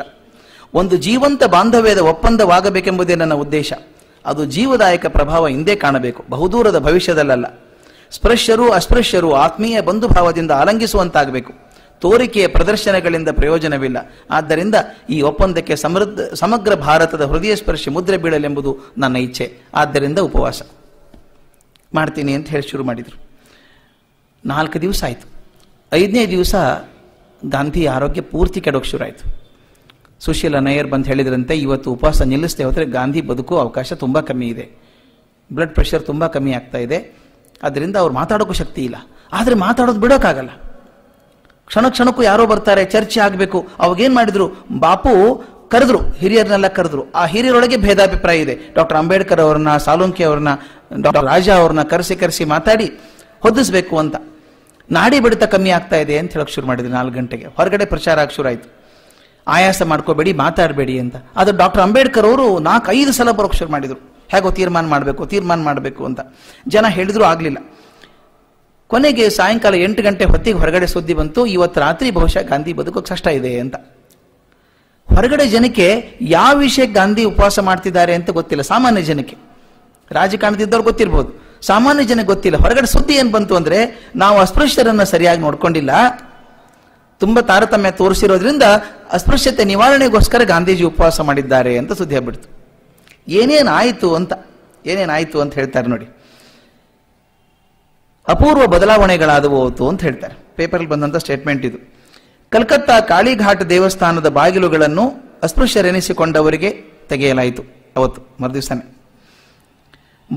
ಒಂದು ಜೀವಂತ ಬಾಂಧವ್ಯದ ಒಪ್ಪಂದವಾಗಬೇಕೆಂಬುದೇ ನನ್ನ ಉದ್ದೇಶ ಅದು ಜೀವದಾಯಕ ಪ್ರಭಾವ ಹಿಂದೆ ಕಾಣಬೇಕು ಬಹುದೂರದ ಭವಿಷ್ಯದಲ್ಲ ಸ್ಪೃಶ್ಯರು ಅಸ್ಪೃಶ್ಯರು ಆತ್ಮೀಯ ಬಂಧುಭಾವದಿಂದ ಆಲಂಗಿಸುವಂತಾಗಬೇಕು ತೋರಿಕೆಯ ಪ್ರದರ್ಶನಗಳಿಂದ ಪ್ರಯೋಜನವಿಲ್ಲ ಆದ್ದರಿಂದ ಈ ಒಪ್ಪಂದಕ್ಕೆ ಸಮೃದ್ಧ ಸಮಗ್ರ ಭಾರತದ ಹೃದಯ ಸ್ಪರ್ಶಿ ಮುದ್ರೆ ಬೀಳಲೆಂಬುದು ನನ್ನ ಇಚ್ಛೆ ಆದ್ದರಿಂದ ಉಪವಾಸ ಮಾಡ್ತೀನಿ ಅಂತ ಹೇಳಿ ಶುರು ಮಾಡಿದರು ನಾಲ್ಕು ದಿವಸ ಆಯಿತು ಐದನೇ ದಿವಸ ಗಾಂಧಿ ಆರೋಗ್ಯ ಪೂರ್ತಿ ಕೆಡೋಕ್ಕೆ ಶುರು ಆಯಿತು ಸುಶೀಲ ನಯ್ಯರ್ ಬಂದು ಹೇಳಿದ್ರಂತೆ ಇವತ್ತು ಉಪವಾಸ ನಿಲ್ಲಿಸ್ತೇವೆ ಹೋದರೆ ಗಾಂಧಿ ಬದುಕು ಅವಕಾಶ ತುಂಬ ಕಮ್ಮಿ ಇದೆ ಬ್ಲಡ್ ಪ್ರೆಷರ್ ತುಂಬ ಕಮ್ಮಿ ಆಗ್ತಾ ಇದೆ ಅದರಿಂದ ಅವ್ರು ಮಾತಾಡೋಕ್ಕೂ ಶಕ್ತಿ ಇಲ್ಲ ಆದರೆ ಮಾತಾಡೋದು ಬಿಡೋಕ್ಕಾಗಲ್ಲ ಕ್ಷಣ ಕ್ಷಣಕ್ಕೂ ಯಾರೋ ಬರ್ತಾರೆ ಚರ್ಚೆ ಆಗಬೇಕು ಅವಾಗೇನು ಮಾಡಿದ್ರು ಬಾಪು ಕರೆದ್ರು ಹಿರಿಯರನ್ನೆಲ್ಲ ಕರೆದ್ರು ಆ ಹಿರಿಯರೊಳಗೆ ಭೇದಾಭಿಪ್ರಾಯ ಇದೆ ಡಾಕ್ಟರ್ ಅಂಬೇಡ್ಕರ್ ಅವ್ರನ್ನ ಸಾಲುಂಕಿ ಅವ್ರನ್ನ ಡಾಕ್ಟರ್ ರಾಜಾ ಅವ್ರನ್ನ ಕರೆಸಿ ಕರೆಸಿ ಮಾತಾಡಿ ಹೊದಿಸ್ಬೇಕು ಅಂತ ನಾಡಿ ಬಿಡಿತ ಕಮ್ಮಿ ಆಗ್ತಾ ಇದೆ ಅಂತ ಹೇಳಕ್ ಶುರು ಮಾಡಿದ್ರು ನಾಲ್ಕು ಗಂಟೆಗೆ ಹೊರಗಡೆ ಪ್ರಚಾರ ಆಗಿ ಶುರು ಆಯಿತು ಆಯಾಸ ಮಾಡ್ಕೋಬೇಡಿ ಮಾತಾಡಬೇಡಿ ಅಂತ ಅದು ಡಾಕ್ಟರ್ ಅಂಬೇಡ್ಕರ್ ಅವರು ನಾಲ್ಕು ಐದು ಸಲ ಪರೋಕ್ಷ ಮಾಡಿದರು ಹೇಗೋ ತೀರ್ಮಾನ ಮಾಡಬೇಕು ತೀರ್ಮಾನ ಮಾಡಬೇಕು ಅಂತ ಜನ ಹೇಳಿದ್ರು ಆಗಲಿಲ್ಲ ಕೊನೆಗೆ ಸಾಯಂಕಾಲ ಎಂಟು ಗಂಟೆ ಹೊತ್ತಿಗೆ ಹೊರಗಡೆ ಸುದ್ದಿ ಬಂತು ಇವತ್ತು ರಾತ್ರಿ ಬಹುಶಃ ಗಾಂಧಿ ಬದುಕೋಕ್ಕೆ ಕಷ್ಟ ಇದೆ ಅಂತ ಹೊರಗಡೆ ಜನಕ್ಕೆ ಯಾವ ವಿಷಯ ಗಾಂಧಿ ಉಪವಾಸ ಮಾಡ್ತಿದ್ದಾರೆ ಅಂತ ಗೊತ್ತಿಲ್ಲ ಸಾಮಾನ್ಯ ಜನಕ್ಕೆ ರಾಜಕಾರಣದಿದ್ದವ್ರು ಗೊತ್ತಿರ್ಬೋದು ಸಾಮಾನ್ಯ ಜನಕ್ಕೆ ಗೊತ್ತಿಲ್ಲ ಹೊರಗಡೆ ಸುದ್ದಿ ಏನು ಬಂತು ಅಂದರೆ ನಾವು ಅಸ್ಪೃಶ್ಯರನ್ನು ಸರಿಯಾಗಿ ನೋಡ್ಕೊಂಡಿಲ್ಲ ತುಂಬ ತಾರತಮ್ಯ ತೋರಿಸಿರೋದ್ರಿಂದ ಅಸ್ಪೃಶ್ಯತೆ ನಿವಾರಣೆಗೋಸ್ಕರ ಗಾಂಧೀಜಿ ಉಪವಾಸ ಮಾಡಿದ್ದಾರೆ ಅಂತ ಸುದ್ದಿ ಆಗ್ಬಿಡ್ತು ಏನೇನಾಯಿತು ಅಂತ ಏನೇನಾಯಿತು ಅಂತ ಹೇಳ್ತಾರೆ ನೋಡಿ ಅಪೂರ್ವ ಬದಲಾವಣೆಗಳಾದವು ಅಂತ ಹೇಳ್ತಾರೆ ಪೇಪರಲ್ಲಿ ಬಂದಂಥ ಸ್ಟೇಟ್ಮೆಂಟ್ ಇದು ಕಲ್ಕತ್ತಾ ಕಾಳಿಘಾಟ್ ದೇವಸ್ಥಾನದ ಬಾಗಿಲುಗಳನ್ನು ಅಸ್ಪೃಶ್ಯರೆನಿಸಿಕೊಂಡವರಿಗೆ ತೆಗೆಯಲಾಯಿತು ಅವತ್ತು ಮರುದಿವಸನೇ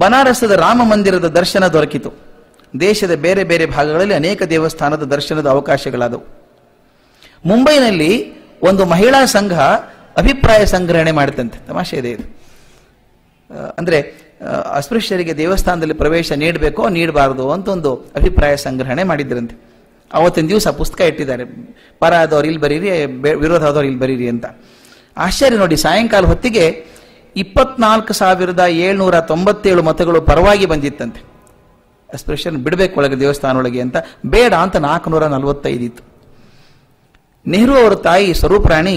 ಬನಾರಸದ ರಾಮ ಮಂದಿರದ ದರ್ಶನ ದೊರಕಿತು ದೇಶದ ಬೇರೆ ಬೇರೆ ಭಾಗಗಳಲ್ಲಿ ಅನೇಕ ದೇವಸ್ಥಾನದ ದರ್ಶನದ ಅವಕಾಶಗಳಾದವು ಮುಂಬೈನಲ್ಲಿ ಒಂದು ಮಹಿಳಾ ಸಂಘ ಅಭಿಪ್ರಾಯ ಸಂಗ್ರಹಣೆ ಮಾಡ್ತಂತೆ ತಮಾಷೆ ಇದೆ ಇದು ಅಂದರೆ ಅಸ್ಪೃಶ್ಯರಿಗೆ ದೇವಸ್ಥಾನದಲ್ಲಿ ಪ್ರವೇಶ ನೀಡಬೇಕೋ ನೀಡಬಾರ್ದು ಅಂತ ಒಂದು ಅಭಿಪ್ರಾಯ ಸಂಗ್ರಹಣೆ ಮಾಡಿದ್ರಂತೆ ಅವತ್ತಿನ ದಿವಸ ಪುಸ್ತಕ ಇಟ್ಟಿದ್ದಾರೆ ಪರ ಆದವ್ರು ಇಲ್ಲಿ ಬರೀರಿ ವಿರೋಧ ಆದವ್ರು ಇಲ್ಲಿ ಬರೀರಿ ಅಂತ ಆಶ್ಚರ್ಯ ನೋಡಿ ಸಾಯಂಕಾಲ ಹೊತ್ತಿಗೆ ಇಪ್ಪತ್ನಾಲ್ಕು ಸಾವಿರದ ಏಳ್ನೂರ ತೊಂಬತ್ತೇಳು ಮತಗಳು ಪರವಾಗಿ ಬಂದಿತ್ತಂತೆ ಅಸ್ಪೃಶ್ಯರು ಬಿಡಬೇಕು ಒಳಗೆ ದೇವಸ್ಥಾನ ಒಳಗೆ ಅಂತ ಬೇಡ ಅಂತ ನಾಲ್ಕುನೂರ ನಲವತ್ತೈದಿತ್ತು ನೆಹರು ಅವರ ತಾಯಿ ಸ್ವರೂಪರಾಣಿ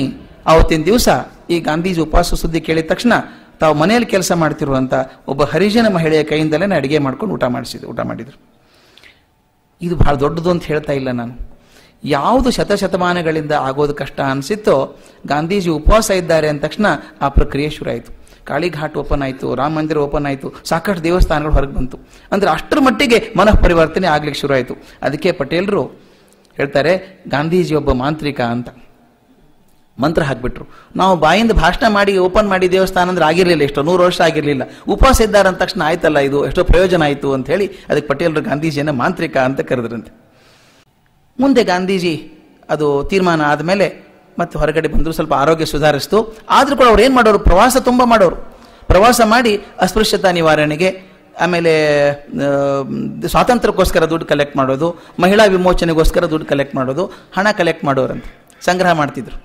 ಅವತ್ತಿನ ದಿವಸ ಈ ಗಾಂಧೀಜಿ ಉಪವಾಸ ಸುದ್ದಿ ಕೇಳಿದ ತಕ್ಷಣ ತಾವು ಮನೆಯಲ್ಲಿ ಕೆಲಸ ಮಾಡ್ತಿರುವಂತ ಒಬ್ಬ ಹರಿಜನ ಮಹಿಳೆಯ ಕೈಯಿಂದಲೇ ಅಡುಗೆ ಮಾಡ್ಕೊಂಡು ಊಟ ಮಾಡಿಸಿದ್ರು ಊಟ ಮಾಡಿದ್ರು ಇದು ಬಹಳ ದೊಡ್ಡದು ಅಂತ ಹೇಳ್ತಾ ಇಲ್ಲ ನಾನು ಯಾವುದು ಶತಶತಮಾನಗಳಿಂದ ಆಗೋದು ಕಷ್ಟ ಅನಿಸಿತ್ತೋ ಗಾಂಧೀಜಿ ಉಪವಾಸ ಇದ್ದಾರೆ ಅಂದ ತಕ್ಷಣ ಆ ಪ್ರಕ್ರಿಯೆ ಶುರು ಆಯಿತು ಕಾಳಿಘಾಟ್ ಓಪನ್ ಆಯಿತು ರಾಮ ಮಂದಿರ ಓಪನ್ ಆಯಿತು ಸಾಕಷ್ಟು ದೇವಸ್ಥಾನಗಳು ಹೊರಗೆ ಬಂತು ಅಂದರೆ ಅಷ್ಟರ ಮಟ್ಟಿಗೆ ಮನಃ ಪರಿವರ್ತನೆ ಆಗ್ಲಿಕ್ಕೆ ಆಯಿತು ಅದಕ್ಕೆ ಪಟೇಲರು ಹೇಳ್ತಾರೆ ಗಾಂಧೀಜಿ ಒಬ್ಬ ಮಾಂತ್ರಿಕ ಅಂತ ಮಂತ್ರ ಹಾಕ್ಬಿಟ್ರು ನಾವು ಬಾಯಿಂದ ಭಾಷಣ ಮಾಡಿ ಓಪನ್ ಮಾಡಿ ದೇವಸ್ಥಾನ ಅಂದ್ರೆ ಆಗಿರಲಿಲ್ಲ ಎಷ್ಟೋ ನೂರು ವರ್ಷ ಆಗಿರಲಿಲ್ಲ ಉಪವಾಸ ಇದ್ದಾರೆ ಅಂದ ತಕ್ಷಣ ಆಯ್ತಲ್ಲ ಇದು ಎಷ್ಟೋ ಪ್ರಯೋಜನ ಆಯಿತು ಅಂತ ಹೇಳಿ ಅದಕ್ಕೆ ಪಟೇಲ್ರು ಗಾಂಧೀಜಿಯನ್ನು ಮಾಂತ್ರಿಕ ಅಂತ ಕರೆದ್ರಂತೆ ಮುಂದೆ ಗಾಂಧೀಜಿ ಅದು ತೀರ್ಮಾನ ಆದಮೇಲೆ ಮತ್ತೆ ಹೊರಗಡೆ ಬಂದರು ಸ್ವಲ್ಪ ಆರೋಗ್ಯ ಸುಧಾರಿಸ್ತು ಆದರೂ ಕೂಡ ಅವ್ರು ಏನು ಮಾಡೋರು ಪ್ರವಾಸ ತುಂಬ ಮಾಡೋರು ಪ್ರವಾಸ ಮಾಡಿ ಅಸ್ಪೃಶ್ಯತಾ ನಿವಾರಣೆಗೆ ಆಮೇಲೆ ಸ್ವಾತಂತ್ರ್ಯಕ್ಕೋಸ್ಕರ ದುಡ್ಡು ಕಲೆಕ್ಟ್ ಮಾಡೋದು ಮಹಿಳಾ ವಿಮೋಚನೆಗೋಸ್ಕರ ದುಡ್ಡು ಕಲೆಕ್ಟ್ ಮಾಡೋದು ಹಣ ಕಲೆಕ್ಟ್ ಮಾಡೋರಂತೆ ಸಂಗ್ರಹ ಮಾಡ್ತಿದ್ರು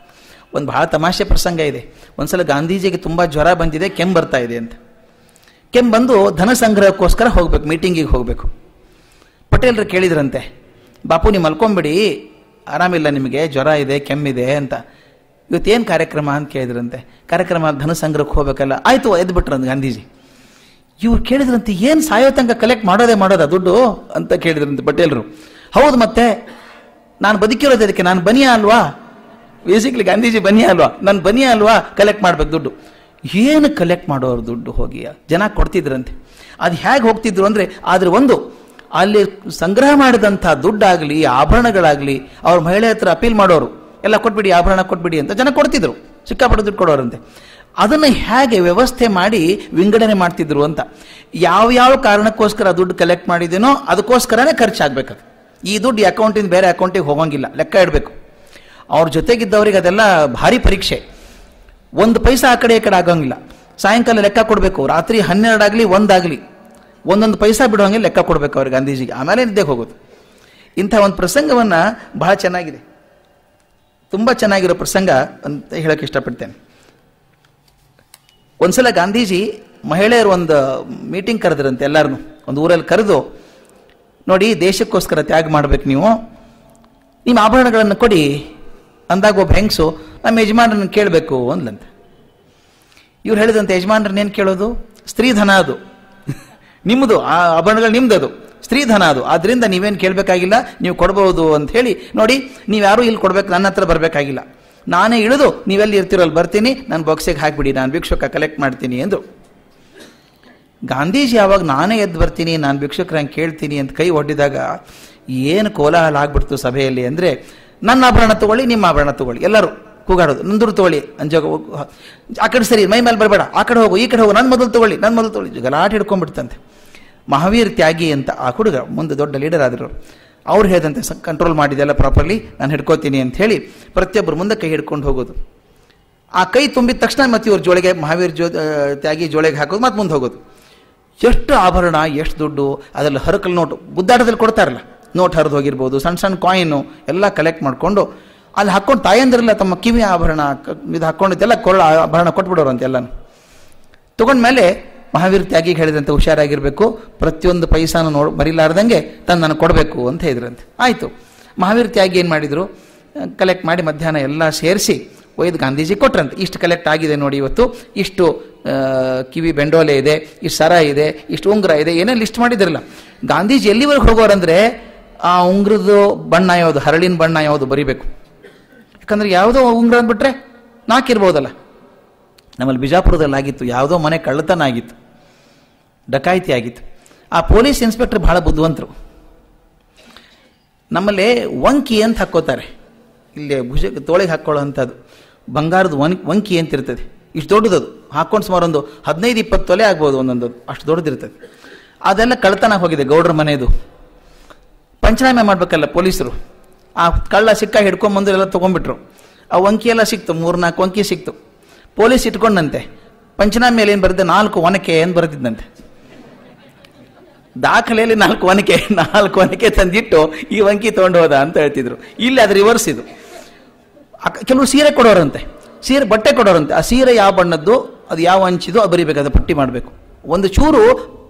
ಒಂದು ಭಾಳ ತಮಾಷೆ ಪ್ರಸಂಗ ಇದೆ ಒಂದು ಸಲ ಗಾಂಧೀಜಿಗೆ ತುಂಬ ಜ್ವರ ಬಂದಿದೆ ಕೆಮ್ಮು ಬರ್ತಾ ಇದೆ ಅಂತ ಕೆಮ್ಮು ಬಂದು ಧನ ಸಂಗ್ರಹಕ್ಕೋಸ್ಕರ ಹೋಗ್ಬೇಕು ಮೀಟಿಂಗಿಗೆ ಹೋಗಬೇಕು ಪಟೇಲ್ರು ಕೇಳಿದ್ರಂತೆ ಬಾಪು ನೀವು ಮಲ್ಕೊಂಬಿಡಿ ಆರಾಮಿಲ್ಲ ನಿಮಗೆ ಜ್ವರ ಇದೆ ಕೆಮ್ಮಿದೆ ಅಂತ ಇವತ್ತೇನು ಕಾರ್ಯಕ್ರಮ ಅಂತ ಕೇಳಿದ್ರಂತೆ ಕಾರ್ಯಕ್ರಮ ಧನ ಸಂಗ್ರಹಕ್ಕೆ ಹೋಗ್ಬೇಕಲ್ಲ ಆಯಿತು ಎದ್ಬಿಟ್ರಂತೆ ಗಾಂಧೀಜಿ ಇವ್ರು ಕೇಳಿದ್ರಂತೆ ಏನು ಸಾಯೋ ಕಲೆಕ್ಟ್ ಮಾಡೋದೇ ಮಾಡೋದಾ ದುಡ್ಡು ಅಂತ ಕೇಳಿದ್ರಂತೆ ಪಟೇಲ್ರು ಹೌದು ಮತ್ತೆ ನಾನು ಬದುಕಿರೋದು ಅದಕ್ಕೆ ನಾನು ಬನಿಯಾ ಅಲ್ವಾ ಬೇಸಿಕ್ಲಿ ಗಾಂಧೀಜಿ ಬನಿಯಾ ಅಲ್ವಾ ನಾನು ಬನಿಯಾ ಅಲ್ವಾ ಕಲೆಕ್ಟ್ ಮಾಡ್ಬೇಕು ದುಡ್ಡು ಏನು ಕಲೆಕ್ಟ್ ಮಾಡೋರು ದುಡ್ಡು ಹೋಗಿಯಾ ಜನ ಕೊಡ್ತಿದ್ರಂತೆ ಅದು ಹೇಗೆ ಹೋಗ್ತಿದ್ರು ಅಂದರೆ ಆದರೆ ಒಂದು ಅಲ್ಲಿ ಸಂಗ್ರಹ ಮಾಡಿದಂಥ ದುಡ್ಡಾಗಲಿ ಆಭರಣಗಳಾಗಲಿ ಅವ್ರ ಮಹಿಳೆ ಹತ್ರ ಅಪೀಲ್ ಮಾಡೋರು ಎಲ್ಲ ಕೊಟ್ಬಿಡಿ ಆಭರಣ ಕೊಟ್ಬಿಡಿ ಅಂತ ಜನ ಕೊಡ್ತಿದ್ರು ಸಿಕ್ಕಾಪಟ್ಟೆ ದುಡ್ಡು ಕೊಡೋರಂತೆ ಅದನ್ನು ಹೇಗೆ ವ್ಯವಸ್ಥೆ ಮಾಡಿ ವಿಂಗಡಣೆ ಮಾಡ್ತಿದ್ರು ಅಂತ ಯಾವ ಯಾವ ಕಾರಣಕ್ಕೋಸ್ಕರ ದುಡ್ಡು ಕಲೆಕ್ಟ್ ಮಾಡಿದ್ದೀನೋ ಅದಕ್ಕೋಸ್ಕರನೇ ಖರ್ಚಾಗಬೇಕದು ಈ ದುಡ್ಡು ಅಕೌಂಟಿಂದ ಬೇರೆ ಅಕೌಂಟಿಗೆ ಹೋಗೋಂಗಿಲ್ಲ ಲೆಕ್ಕ ಇಡಬೇಕು ಅವ್ರ ಜೊತೆಗಿದ್ದವ್ರಿಗೆ ಅದೆಲ್ಲ ಭಾರಿ ಪರೀಕ್ಷೆ ಒಂದು ಪೈಸಾ ಆ ಕಡೆ ಈ ಕಡೆ ಆಗೋಂಗಿಲ್ಲ ಸಾಯಂಕಾಲ ಲೆಕ್ಕ ಕೊಡಬೇಕು ರಾತ್ರಿ ಹನ್ನೆರಡಾಗಲಿ ಒಂದಾಗಲಿ ಒಂದೊಂದು ಪೈಸಾ ಬಿಡೋಂಗೆ ಲೆಕ್ಕ ಕೊಡಬೇಕು ಅವ್ರಿಗೆ ಗಾಂಧೀಜಿಗೆ ಆಮೇಲೆ ನಿದ್ದೆಗೆ ಹೋಗೋದು ಇಂಥ ಒಂದು ಪ್ರಸಂಗವನ್ನು ಬಹಳ ಚೆನ್ನಾಗಿದೆ ತುಂಬ ಚೆನ್ನಾಗಿರೋ ಪ್ರಸಂಗ ಅಂತ ಹೇಳೋಕ್ಕೆ ಇಷ್ಟಪಡ್ತೇನೆ ಒಂದ್ಸಲ ಗಾಂಧೀಜಿ ಮಹಿಳೆಯರು ಒಂದು ಮೀಟಿಂಗ್ ಕರೆದ್ರಂತೆ ಎಲ್ಲರನ್ನು ಒಂದು ಊರಲ್ಲಿ ಕರೆದು ನೋಡಿ ದೇಶಕ್ಕೋಸ್ಕರ ತ್ಯಾಗ ಮಾಡ್ಬೇಕು ನೀವು ನಿಮ್ಮ ಆಭರಣಗಳನ್ನು ಕೊಡಿ ಅಂದಾಗ ಒಬ್ಬ ಹೆಂಗಸು ನಮ್ಮ ಯಜಮಾನ್ರನ್ನ ಕೇಳಬೇಕು ಅಂದ್ಲಂತೆ ಇವ್ರು ಹೇಳಿದಂತೆ ಏನು ಕೇಳೋದು ಸ್ತ್ರೀಧನ ಅದು ನಿಮ್ಮದು ಆ ಆಭರಣಗಳು ಅದು ಸ್ತ್ರೀಧನ ಅದು ಆದ್ದರಿಂದ ನೀವೇನು ಕೇಳಬೇಕಾಗಿಲ್ಲ ನೀವು ಕೊಡ್ಬೋದು ಅಂತ ಹೇಳಿ ನೋಡಿ ನೀವು ಯಾರೂ ಇಲ್ಲಿ ಕೊಡ್ಬೇಕು ನನ್ನ ಹತ್ರ ಬರಬೇಕಾಗಿಲ್ಲ ನಾನೇ ಇಳಿದು ನೀವೆಲ್ಲಿ ಇರ್ತಿರೋಲ್ಲಿ ಬರ್ತೀನಿ ನಾನು ಬಾಕ್ಸಿಗೆ ಹಾಕಿಬಿಡಿ ನಾನು ಭಿಕ್ಷುಕ ಕಲೆಕ್ಟ್ ಮಾಡ್ತೀನಿ ಎಂದು ಗಾಂಧೀಜಿ ಯಾವಾಗ ನಾನೇ ಎದ್ದು ಬರ್ತೀನಿ ನಾನು ಭಿಕ್ಷುಕರಂಗೆ ಕೇಳ್ತೀನಿ ಅಂತ ಕೈ ಒಡ್ಡಿದಾಗ ಏನು ಕೋಲಾಹಲ ಆಗ್ಬಿಡ್ತು ಸಭೆಯಲ್ಲಿ ಅಂದರೆ ನನ್ನ ಆಭರಣ ತಗೊಳ್ಳಿ ನಿಮ್ಮ ಆಭರಣ ತಗೊಳ್ಳಿ ಎಲ್ಲರೂ ಕೂಗಾಡೋದು ನಂದುರು ತಗೊಳ್ಳಿ ಅಂಜ ಆ ಕಡೆ ಸರಿ ಮೈ ಮೇಲೆ ಬರಬೇಡ ಆ ಕಡೆ ಹೋಗು ಈ ಕಡೆ ಹೋಗು ನನ್ನ ಮೊದಲು ತಗೊಳ್ಳಿ ನನ್ನ ಮೊದಲು ತಗೊಳ್ಳಿ ಗಲಾಟೆ ಹಿಡ್ಕೊಂಡ್ಬಿಡ್ತಂತೆ ಮಹಾವೀರ್ ತ್ಯಾಗಿ ಅಂತ ಆ ಹುಡುಗ ಮುಂದೆ ದೊಡ್ಡ ಲೀಡರ್ ಆದರು ಅವ್ರು ಹೇಳಿದಂತೆ ಕಂಟ್ರೋಲ್ ಮಾಡಿದೆಲ್ಲ ಪ್ರಾಪರ್ಲಿ ನಾನು ಹಿಡ್ಕೋತೀನಿ ಅಂತ ಹೇಳಿ ಪ್ರತಿಯೊಬ್ಬರು ಮುಂದೆ ಕೈ ಹಿಡ್ಕೊಂಡು ಹೋಗೋದು ಆ ಕೈ ತುಂಬಿದ ತಕ್ಷಣ ಮತ್ತೆ ಇವ್ರ ಜೋಳಿಗೆ ಮಹಾವೀರ್ ಜೋ ತ್ಯಾಗಿ ಜೋಳಿಗೆ ಹಾಕೋದು ಮತ್ತೆ ಮುಂದೆ ಹೋಗೋದು ಎಷ್ಟು ಆಭರಣ ಎಷ್ಟು ದುಡ್ಡು ಅದರಲ್ಲಿ ಹರಕಲ್ ನೋಟು ಗುದ್ದಾಟದಲ್ಲಿ ಕೊಡ್ತಾರಲ್ಲ ನೋಟ್ ಹರಿದು ಹೋಗಿರ್ಬೋದು ಸಣ್ಣ ಸಣ್ಣ ಕಾಯಿನು ಎಲ್ಲ ಕಲೆಕ್ಟ್ ಮಾಡಿಕೊಂಡು ಅಲ್ಲಿ ಹಾಕ್ಕೊಂಡು ತಾಯಂದಿರಲ್ಲ ತಮ್ಮ ಕಿವಿ ಆಭರಣ ಇದು ಹಾಕ್ಕೊಂಡಿದ್ದೆಲ್ಲ ಕೊರಳ ಆಭರಣ ಕೊಟ್ಬಿಡೋರು ಅಂತೆಲ್ಲ ತಗೊಂಡ್ಮೇಲೆ ಮಹಾವೀರ ತ್ಯಾಗಿ ಹೇಳಿದಂತೆ ಹುಷಾರಾಗಿರಬೇಕು ಪ್ರತಿಯೊಂದು ಪೈಸಾನು ನೋಡ್ ಬರೀಲಾರ್ದಂಗೆ ತಂದು ನಾನು ಕೊಡಬೇಕು ಅಂತ ಹೇಳಿದ್ರಂತೆ ಆಯಿತು ಮಹಾವೀರ ತ್ಯಾಗಿ ಏನು ಮಾಡಿದರು ಕಲೆಕ್ಟ್ ಮಾಡಿ ಮಧ್ಯಾಹ್ನ ಎಲ್ಲ ಸೇರಿಸಿ ಒಯ್ದು ಗಾಂಧೀಜಿ ಕೊಟ್ರಂತೆ ಇಷ್ಟು ಕಲೆಕ್ಟ್ ಆಗಿದೆ ನೋಡಿ ಇವತ್ತು ಇಷ್ಟು ಕಿವಿ ಬೆಂಡೋಲೆ ಇದೆ ಇಷ್ಟು ಸರ ಇದೆ ಇಷ್ಟು ಉಂಗುರ ಇದೆ ಏನೇ ಲಿಸ್ಟ್ ಮಾಡಿದ್ರಲ್ಲ ಗಾಂಧೀಜಿ ಎಲ್ಲಿವರೆಗೆ ಹೋಗೋರಂದರೆ ಆ ಉಂಗುರದ ಬಣ್ಣ ಯಾವುದು ಹರಳಿನ ಬಣ್ಣ ಯಾವುದು ಬರಿಬೇಕು ಯಾಕಂದರೆ ಯಾವುದೋ ಉಂಗುರ ಅಂದ್ಬಿಟ್ರೆ ನಾಕಿರ್ಬೋದಲ್ಲ ನಮ್ಮಲ್ಲಿ ಬಿಜಾಪುರದಲ್ಲಿ ಆಗಿತ್ತು ಯಾವುದೋ ಮನೆ ಕಳ್ಳತನ ಆಗಿತ್ತು ಡಕಾಯಿತಿ ಆಗಿತ್ತು ಆ ಪೊಲೀಸ್ ಇನ್ಸ್ಪೆಕ್ಟರ್ ಬಹಳ ಬುದ್ಧಿವಂತರು ನಮ್ಮಲ್ಲಿ ವಂಕಿ ಅಂತ ಹಾಕೋತಾರೆ ಇಲ್ಲಿ ಭುಜ ತೋಳಿಗೆ ಹಾಕ್ಕೊಳ್ಳೋ ಅಂಥದ್ದು ಬಂಗಾರದ ವನ್ ವಂಕಿ ಇರ್ತದೆ ಇಷ್ಟು ದೊಡ್ಡದದು ಹಾಕ್ಕೊಂಡು ಸುಮಾರು ಒಂದು ಹದಿನೈದು ಇಪ್ಪತ್ತು ತೊಲೆ ಆಗ್ಬೋದು ಒಂದೊಂದು ಅಷ್ಟು ದೊಡ್ಡದಿರ್ತದೆ ಅದೆಲ್ಲ ಕಳ್ತನ ಹೋಗಿದೆ ಗೌಡ್ರ ಮನೆಯದು ಪಂಚನಾಮೆ ಮಾಡಬೇಕಲ್ಲ ಪೊಲೀಸರು ಆ ಕಳ್ಳ ಸಿಕ್ಕ ಹಿಡ್ಕೊಂಬಂದು ಎಲ್ಲ ತೊಗೊಂಡ್ಬಿಟ್ರು ಆ ವಂಕಿ ಎಲ್ಲ ಸಿಕ್ತು ನಾಲ್ಕು ವಂಕಿ ಸಿಕ್ತು ಪೊಲೀಸ್ ಇಟ್ಕೊಂಡಂತೆ ಪಂಚನಾಮೆಯಲ್ಲಿ ಏನು ಬರೆದಿದೆ ನಾಲ್ಕು ಒನಕೆ ಏನು ಬರೆದಿದ್ದಂತೆ ದಾಖಲೆಯಲ್ಲಿ ನಾಲ್ಕು ಒನಕೆ ನಾಲ್ಕು ಒನಕೆ ತಂದಿಟ್ಟು ಈ ವಂಕಿ ತೊಗೊಂಡು ಹೋದ ಅಂತ ಹೇಳ್ತಿದ್ರು ಇಲ್ಲಿ ಅದು ರಿವರ್ಸ್ ಇದು ಕೆಲವರು ಸೀರೆ ಕೊಡೋರಂತೆ ಸೀರೆ ಬಟ್ಟೆ ಕೊಡೋರಂತೆ ಆ ಸೀರೆ ಯಾವ ಬಣ್ಣದ್ದು ಅದು ಯಾವ ಹಂಚಿದ್ದು ಅದು ಬರಿಬೇಕು ಅದು ಪಟ್ಟಿ ಮಾಡಬೇಕು ಒಂದು ಚೂರು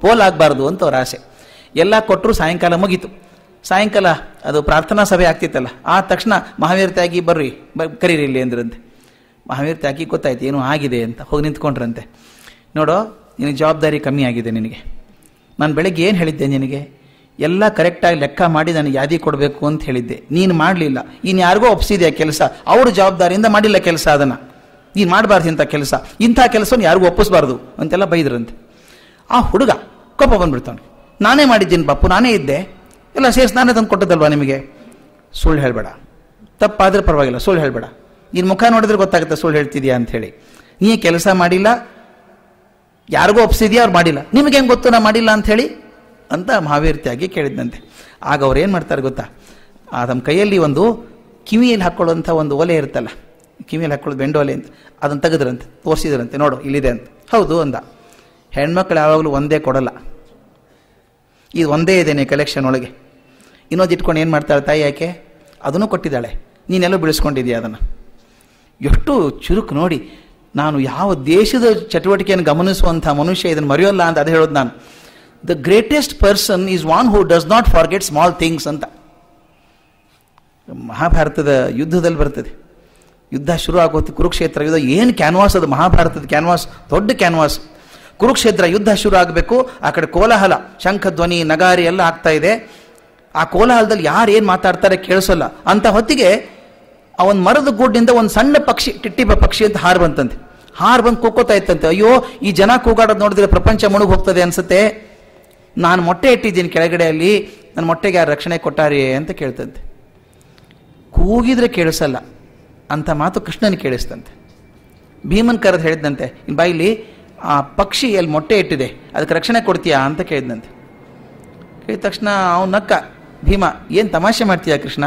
ಪೋಲಾಗಬಾರ್ದು ಅಂತ ಅವ್ರ ಆಸೆ ಎಲ್ಲ ಕೊಟ್ಟರು ಸಾಯಂಕಾಲ ಮುಗೀತು ಸಾಯಂಕಾಲ ಅದು ಪ್ರಾರ್ಥನಾ ಸಭೆ ಆಗ್ತಿತ್ತಲ್ಲ ಆ ತಕ್ಷಣ ಮಹಾವೀರ ತ್ಯಾಗಿ ಬರ್ರಿ ಬ ಕರೀರಿ ಇಲ್ಲಿ ಅಂದ್ರಂತೆ ಮಹಾವೀರ ತ್ಯಾಗಿ ಗೊತ್ತಾಯ್ತು ಏನೂ ಆಗಿದೆ ಅಂತ ಹೋಗಿ ನಿಂತ್ಕೊಂಡ್ರಂತೆ ನೋಡೋ ನಿನಗೆ ಜವಾಬ್ದಾರಿ ಕಮ್ಮಿ ಆಗಿದೆ ನಿನಗೆ ನಾನು ಬೆಳಗ್ಗೆ ಏನು ಹೇಳಿದ್ದೆ ನಿನಗೆ ಎಲ್ಲ ಕರೆಕ್ಟಾಗಿ ಲೆಕ್ಕ ಮಾಡಿ ನನಗೆ ಯಾದಿ ಕೊಡಬೇಕು ಅಂತ ಹೇಳಿದ್ದೆ ನೀನು ಮಾಡಲಿಲ್ಲ ಇನ್ನು ಯಾರಿಗೋ ಒಪ್ಪಿಸಿದೆಯಾ ಕೆಲಸ ಅವ್ರ ಜವಾಬ್ದಾರಿಯಿಂದ ಮಾಡಿಲ್ಲ ಕೆಲಸ ಅದನ್ನು ನೀನು ಮಾಡಬಾರ್ದು ಇಂಥ ಕೆಲಸ ಇಂಥ ಕೆಲಸವನ್ನು ಯಾರಿಗೂ ಒಪ್ಪಿಸ್ಬಾರ್ದು ಅಂತೆಲ್ಲ ಬೈದ್ರಂತೆ ಆ ಹುಡುಗ ಕೋಪ ಬಂದ್ಬಿಡ್ತಾನೆ ನಾನೇ ಮಾಡಿದ್ದೀನಿ ಬಾಪು ನಾನೇ ಇದ್ದೆ ಎಲ್ಲ ಸೇರಿಸಿ ನಾನೇ ತಂದು ಕೊಟ್ಟದ್ದಲ್ವಾ ನಿಮಗೆ ಸುಳ್ಳು ಹೇಳಬೇಡ ತಪ್ಪಾದರೆ ಪರವಾಗಿಲ್ಲ ಸುಳ್ಳು ಹೇಳಬೇಡ ನೀನು ಮುಖ ನೋಡಿದ್ರೆ ಗೊತ್ತಾಗುತ್ತೆ ಸುಳ್ಳು ಹೇಳ್ತಿದ್ಯಾ ಅಂಥೇಳಿ ನೀ ಕೆಲಸ ಮಾಡಿಲ್ಲ ಯಾರಿಗೂ ಒಪ್ಸಿದೆಯಾ ಅವ್ರು ಮಾಡಿಲ್ಲ ನಿಮಗೆ ಹೆಂಗೆ ಗೊತ್ತು ನಾ ಮಾಡಿಲ್ಲ ಅಂಥೇಳಿ ಅಂತ ಮಹಾವೀರ್ತಿಯಾಗಿ ತ್ಯಾಗಿ ಆಗ ಅವ್ರು ಏನು ಮಾಡ್ತಾರೆ ಗೊತ್ತಾ ಆ ನಮ್ಮ ಕೈಯಲ್ಲಿ ಒಂದು ಕಿವಿಯಲ್ಲಿ ಹಾಕ್ಕೊಳ್ಳುವಂಥ ಒಂದು ಒಲೆ ಇರುತ್ತಲ್ಲ ಕಿವಿಯಲ್ಲಿ ಹಾಕ್ಕೊಳ್ಳೋದು ಬೆಂಡೋಲೆ ಅಂತ ಅದನ್ನು ತೆಗೆದ್ರಂತೆ ತೋರಿಸಿದ್ರಂತೆ ನೋಡು ಇಲ್ಲಿದೆ ಅಂತ ಹೌದು ಅಂದ ಹೆಣ್ಮಕ್ಳು ಯಾವಾಗಲೂ ಒಂದೇ ಕೊಡಲ್ಲ ಇದು ಒಂದೇ ಇದೇನೆ ಕಲೆಕ್ಷನ್ ಒಳಗೆ ಇನ್ನೊಂದು ಇಟ್ಕೊಂಡು ಏನು ಮಾಡ್ತಾಳೆ ತಾಯಿ ಯಾಕೆ ಅದನ್ನು ಕೊಟ್ಟಿದ್ದಾಳೆ ನೀನೆಲ್ಲೋ ಬಿಳಿಸ್ಕೊಂಡಿದ್ಯಾ ಅದನ್ನು ಎಷ್ಟು ಚುರುಕು ನೋಡಿ ನಾನು ಯಾವ ದೇಶದ ಚಟುವಟಿಕೆಯನ್ನು ಗಮನಿಸುವಂಥ ಮನುಷ್ಯ ಇದನ್ನು ಮರೆಯೋಲ್ಲ ಅಂತ ಅದು ಹೇಳೋದು ನಾನು the greatest person is one who does not forget small things ಅಂತ ಮಹಾಭಾರತದ ಯುದ್ಧದಲ್ಲಿ ಬರ್ತದೆ ಯುದ್ಧ ಶುರು ಆಗೋದು ಕುರುಕ್ಷೇತ್ರ ಯುದ್ಧ ಏನು ಕ್ಯಾನ್ವಾಸ್ ಅದು ಮಹಾಭಾರತದ ಕ್ಯಾನ್ವಾಸ್ ದೊಡ್ಡ ಕ್ಯಾನ್ವಾಸ್ ಕುರುಕ್ಷೇತ್ರ ಯುದ್ಧ ಶುರು ಆಗಬೇಕು ಆ ಕಡೆ ಕೋಲಾಹಲ ಶಂಖ ಧ್ವನಿ ನಗಾರಿ ಎಲ್ಲ ಆಗ್ತಾ ಇದೆ ಆ ಕೋಲಾಹಲದಲ್ಲಿ ಯಾರು ಏನು ಮಾತಾಡ್ತಾರೆ ಕೇಳಿಸಲ್ಲ ಅಂತ ಹೊತ್ತಿಗೆ ಆ ಒಂದು ಮರದ ಗೂಡಿನಿಂದ ಒಂದು ಸಣ್ಣ ಪಕ್ಷಿ ಟಿಟ್ಟಿ ಪಕ್ಷಿ ಅಂತ ಹಾರು ಬಂತಂತೆ ಹಾರು ಬಂದು ಕೂಕೋತಾ ಇತ್ತಂತೆ ಅಯ್ಯೋ ಈ ಜನ ಕೂಗಾಡೋದು ನೋಡಿದ್ರೆ ಪ್ರಪಂಚ ಮುಳುಗೋಗ್ತದೆ ಹೋಗ್ತದೆ ಅನ್ಸುತ್ತೆ ನಾನು ಮೊಟ್ಟೆ ಇಟ್ಟಿದ್ದೀನಿ ಕೆಳಗಡೆ ಅಲ್ಲಿ ನನ್ನ ಮೊಟ್ಟೆಗೆ ಯಾರು ರಕ್ಷಣೆ ಕೊಟ್ಟಾರಿ ಅಂತ ಕೇಳ್ತಂತೆ ಕೂಗಿದ್ರೆ ಕೇಳಿಸಲ್ಲ ಅಂತ ಮಾತು ಕೃಷ್ಣನ ಕೇಳಿಸ್ತಂತೆ ಭೀಮನ್ ಕರೆದು ಹೇಳಿದಂತೆ ಇನ್ನು ಬಾಯಿಲಿ ಆ ಪಕ್ಷಿ ಎಲ್ಲಿ ಮೊಟ್ಟೆ ಇಟ್ಟಿದೆ ಅದಕ್ಕೆ ರಕ್ಷಣೆ ಕೊಡ್ತೀಯಾ ಅಂತ ಕೇಳಿದಂತೆ ಕೇಳಿದ ತಕ್ಷಣ ಅವನಕ್ಕ ಭೀಮ ಏನು ತಮಾಷೆ ಮಾಡ್ತೀಯಾ ಕೃಷ್ಣ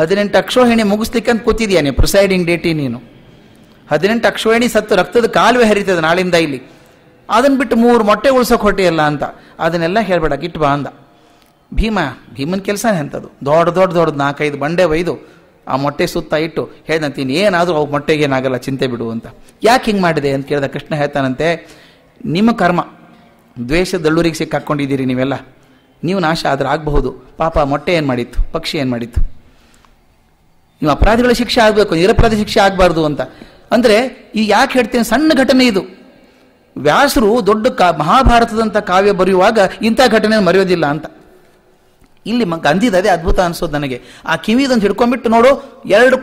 ಹದಿನೆಂಟು ಅಕ್ಷೋಹಿಣಿ ಮುಗಿಸ್ಲಿಕ್ಕೆ ಅಂತ ಕೂತಿದ್ಯಾ ನೀವು ಪ್ರಿಸೈಡಿಂಗ್ ಡೇಟಿ ನೀನು ಹದಿನೆಂಟು ಅಕ್ಷೋಹಿಣಿ ಸತ್ತು ರಕ್ತದ ಕಾಲುವೆ ಹರಿತದೆ ನಾಳಿಂದ ಇಲ್ಲಿ ಅದನ್ನು ಬಿಟ್ಟು ಮೂರು ಮೊಟ್ಟೆ ಉಳ್ಸೋಕೆ ಹೊಟ್ಟಿಯಲ್ಲ ಅಂತ ಅದನ್ನೆಲ್ಲ ಹೇಳಬೇಡ ಗಿಟ್ಟು ಬಾ ಅಂದ ಭೀಮ ಭೀಮನ ಕೆಲಸನೇ ಎಂಥದ್ದು ದೊಡ್ಡ ದೊಡ್ಡ ದೊಡ್ಡ ನಾಲ್ಕೈದು ಬಂಡೆ ಒಯ್ದು ಆ ಮೊಟ್ಟೆ ಸುತ್ತ ಇಟ್ಟು ಹೇಳ್ದಂತೀನಿ ಏನಾದರೂ ಅವು ಮೊಟ್ಟೆಗೆ ಏನಾಗಲ್ಲ ಚಿಂತೆ ಬಿಡು ಅಂತ ಯಾಕೆ ಹಿಂಗೆ ಮಾಡಿದೆ ಅಂತ ಕೇಳಿದ ಕೃಷ್ಣ ಹೇಳ್ತಾನಂತೆ ನಿಮ್ಮ ಕರ್ಮ ದ್ವೇಷ ದಳ್ಳೂರಿಗೆ ಸಿಕ್ಕಾಕ್ಕೊಂಡಿದ್ದೀರಿ ನೀವೆಲ್ಲ ನೀವು ನಾಶ ಆದ್ರೆ ಆಗಬಹುದು ಪಾಪ ಮೊಟ್ಟೆ ಏನು ಮಾಡಿತ್ತು ಪಕ್ಷಿ ಏನು ಮಾಡಿತ್ತು ನೀವು ಅಪರಾಧಿಗಳ ಶಿಕ್ಷೆ ಆಗಬೇಕು ನಿರಪರಾಧ ಶಿಕ್ಷೆ ಆಗಬಾರ್ದು ಅಂತ ಅಂದರೆ ಈ ಯಾಕೆ ಹೇಳ್ತೇನೆ ಸಣ್ಣ ಘಟನೆ ಇದು ವ್ಯಾಸರು ದೊಡ್ಡ ಕಾ ಮಹಾಭಾರತದಂಥ ಕಾವ್ಯ ಬರೆಯುವಾಗ ಇಂಥ ಘಟನೆ ಮರೆಯೋದಿಲ್ಲ ಅಂತ ಇಲ್ಲಿ ಅಂದಿದ್ದು ಅದೇ ಅದ್ಭುತ ಅನಿಸೋದು ನನಗೆ ಆ ಕಿವಿದೊಂದು ಹಿಡ್ಕೊಂಡ್ಬಿಟ್ಟು ನೋಡು ಎರಡು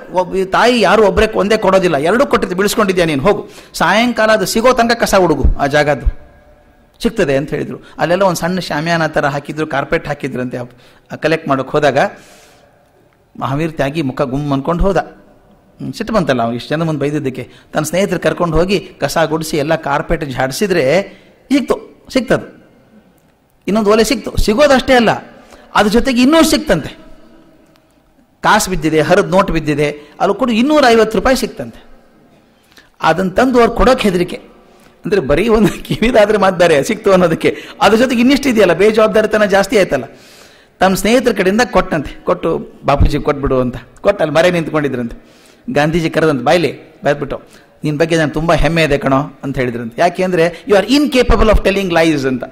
ತಾಯಿ ಯಾರು ಒಬ್ಬರೇ ಒಂದೇ ಕೊಡೋದಿಲ್ಲ ಎರಡು ಕೊಟ್ಟಿದ್ದು ಬಿಡಿಸ್ಕೊಂಡಿದ್ಯಾ ನೀನು ಹೋಗು ಸಾಯಂಕಾಲ ಅದು ಸಿಗೋ ತನಕ ಕಸ ಹುಡುಗು ಆ ಜಾಗದ್ದು ಸಿಗ್ತದೆ ಅಂತ ಹೇಳಿದರು ಅಲ್ಲೆಲ್ಲ ಒಂದು ಸಣ್ಣ ಶಾಮಿಯಾನ ಥರ ಹಾಕಿದ್ರು ಕಾರ್ಪೆಟ್ ಹಾಕಿದ್ರಂತೆ ಕಲೆಕ್ಟ್ ಮಾಡೋಕ್ಕೆ ಹೋದಾಗ ಮಹಾವೀರ್ ತ್ಯಾಗಿ ಮುಖ ಗುಮ್ ಅಂದ್ಕೊಂಡು ಹೋದ ಸಿಟ್ಟು ಬಂತಲ್ಲ ಅವ್ನು ಇಷ್ಟು ಜನ ಮುಂದೆ ಬೈದಿದ್ದಕ್ಕೆ ತನ್ನ ಸ್ನೇಹಿತರು ಕರ್ಕೊಂಡು ಹೋಗಿ ಕಸ ಗುಡಿಸಿ ಎಲ್ಲ ಕಾರ್ಪೆಟ್ ಝಾಡಿಸಿದ್ರೆ ಸಿಕ್ತು ಸಿಕ್ತದು ಇನ್ನೊಂದು ಓಲೆ ಸಿಕ್ತು ಸಿಗೋದಷ್ಟೇ ಅಲ್ಲ ಅದ್ರ ಜೊತೆಗೆ ಇನ್ನೂ ಸಿಕ್ತಂತೆ ಕಾಸು ಬಿದ್ದಿದೆ ಹರಿದ ನೋಟ್ ಬಿದ್ದಿದೆ ಅಲ್ಲಿ ಕೊಡು ಇನ್ನೂರ ಐವತ್ತು ರೂಪಾಯಿ ಸಿಕ್ತಂತೆ ಅದನ್ನು ತಂದು ಅವ್ರು ಕೊಡೋಕೆ ಹೆದರಿಕೆ ಅಂದರೆ ಬರೀ ಒಂದು ಕಿವಿದಾದರೆ ಮಾತಾರೆ ಸಿಕ್ತು ಅನ್ನೋದಕ್ಕೆ ಅದ್ರ ಜೊತೆಗೆ ಇನ್ನಿಷ್ಟು ಇದೆಯಲ್ಲ ಬೇಜವಾಬ್ದಾರಿತನ ಜಾಸ್ತಿ ಆಯ್ತಲ್ಲ ತಮ್ಮ ಸ್ನೇಹಿತರ ಕಡೆಯಿಂದ ಕೊಟ್ಟಂತೆ ಕೊಟ್ಟು ಬಾಪೂಜಿ ಕೊಟ್ಬಿಡು ಅಂತ ಕೊಟ್ಟು ಅಲ್ಲಿ ಮರೆ ನಿಂತ್ಕೊಂಡಿದ್ರಂತೆ ಗಾಂಧೀಜಿ ಕರೆದಂತೆ ಬಾಯ್ಲಿ ಬೈದ್ಬಿಟ್ಟು ನಿನ್ನ ಬಗ್ಗೆ ನಾನು ತುಂಬ ಹೆಮ್ಮೆ ಇದೆ ಕಣೋ ಅಂತ ಹೇಳಿದ್ರಂತೆ ಯಾಕೆ ಅಂದರೆ you are incapable of telling lies ಅಂತ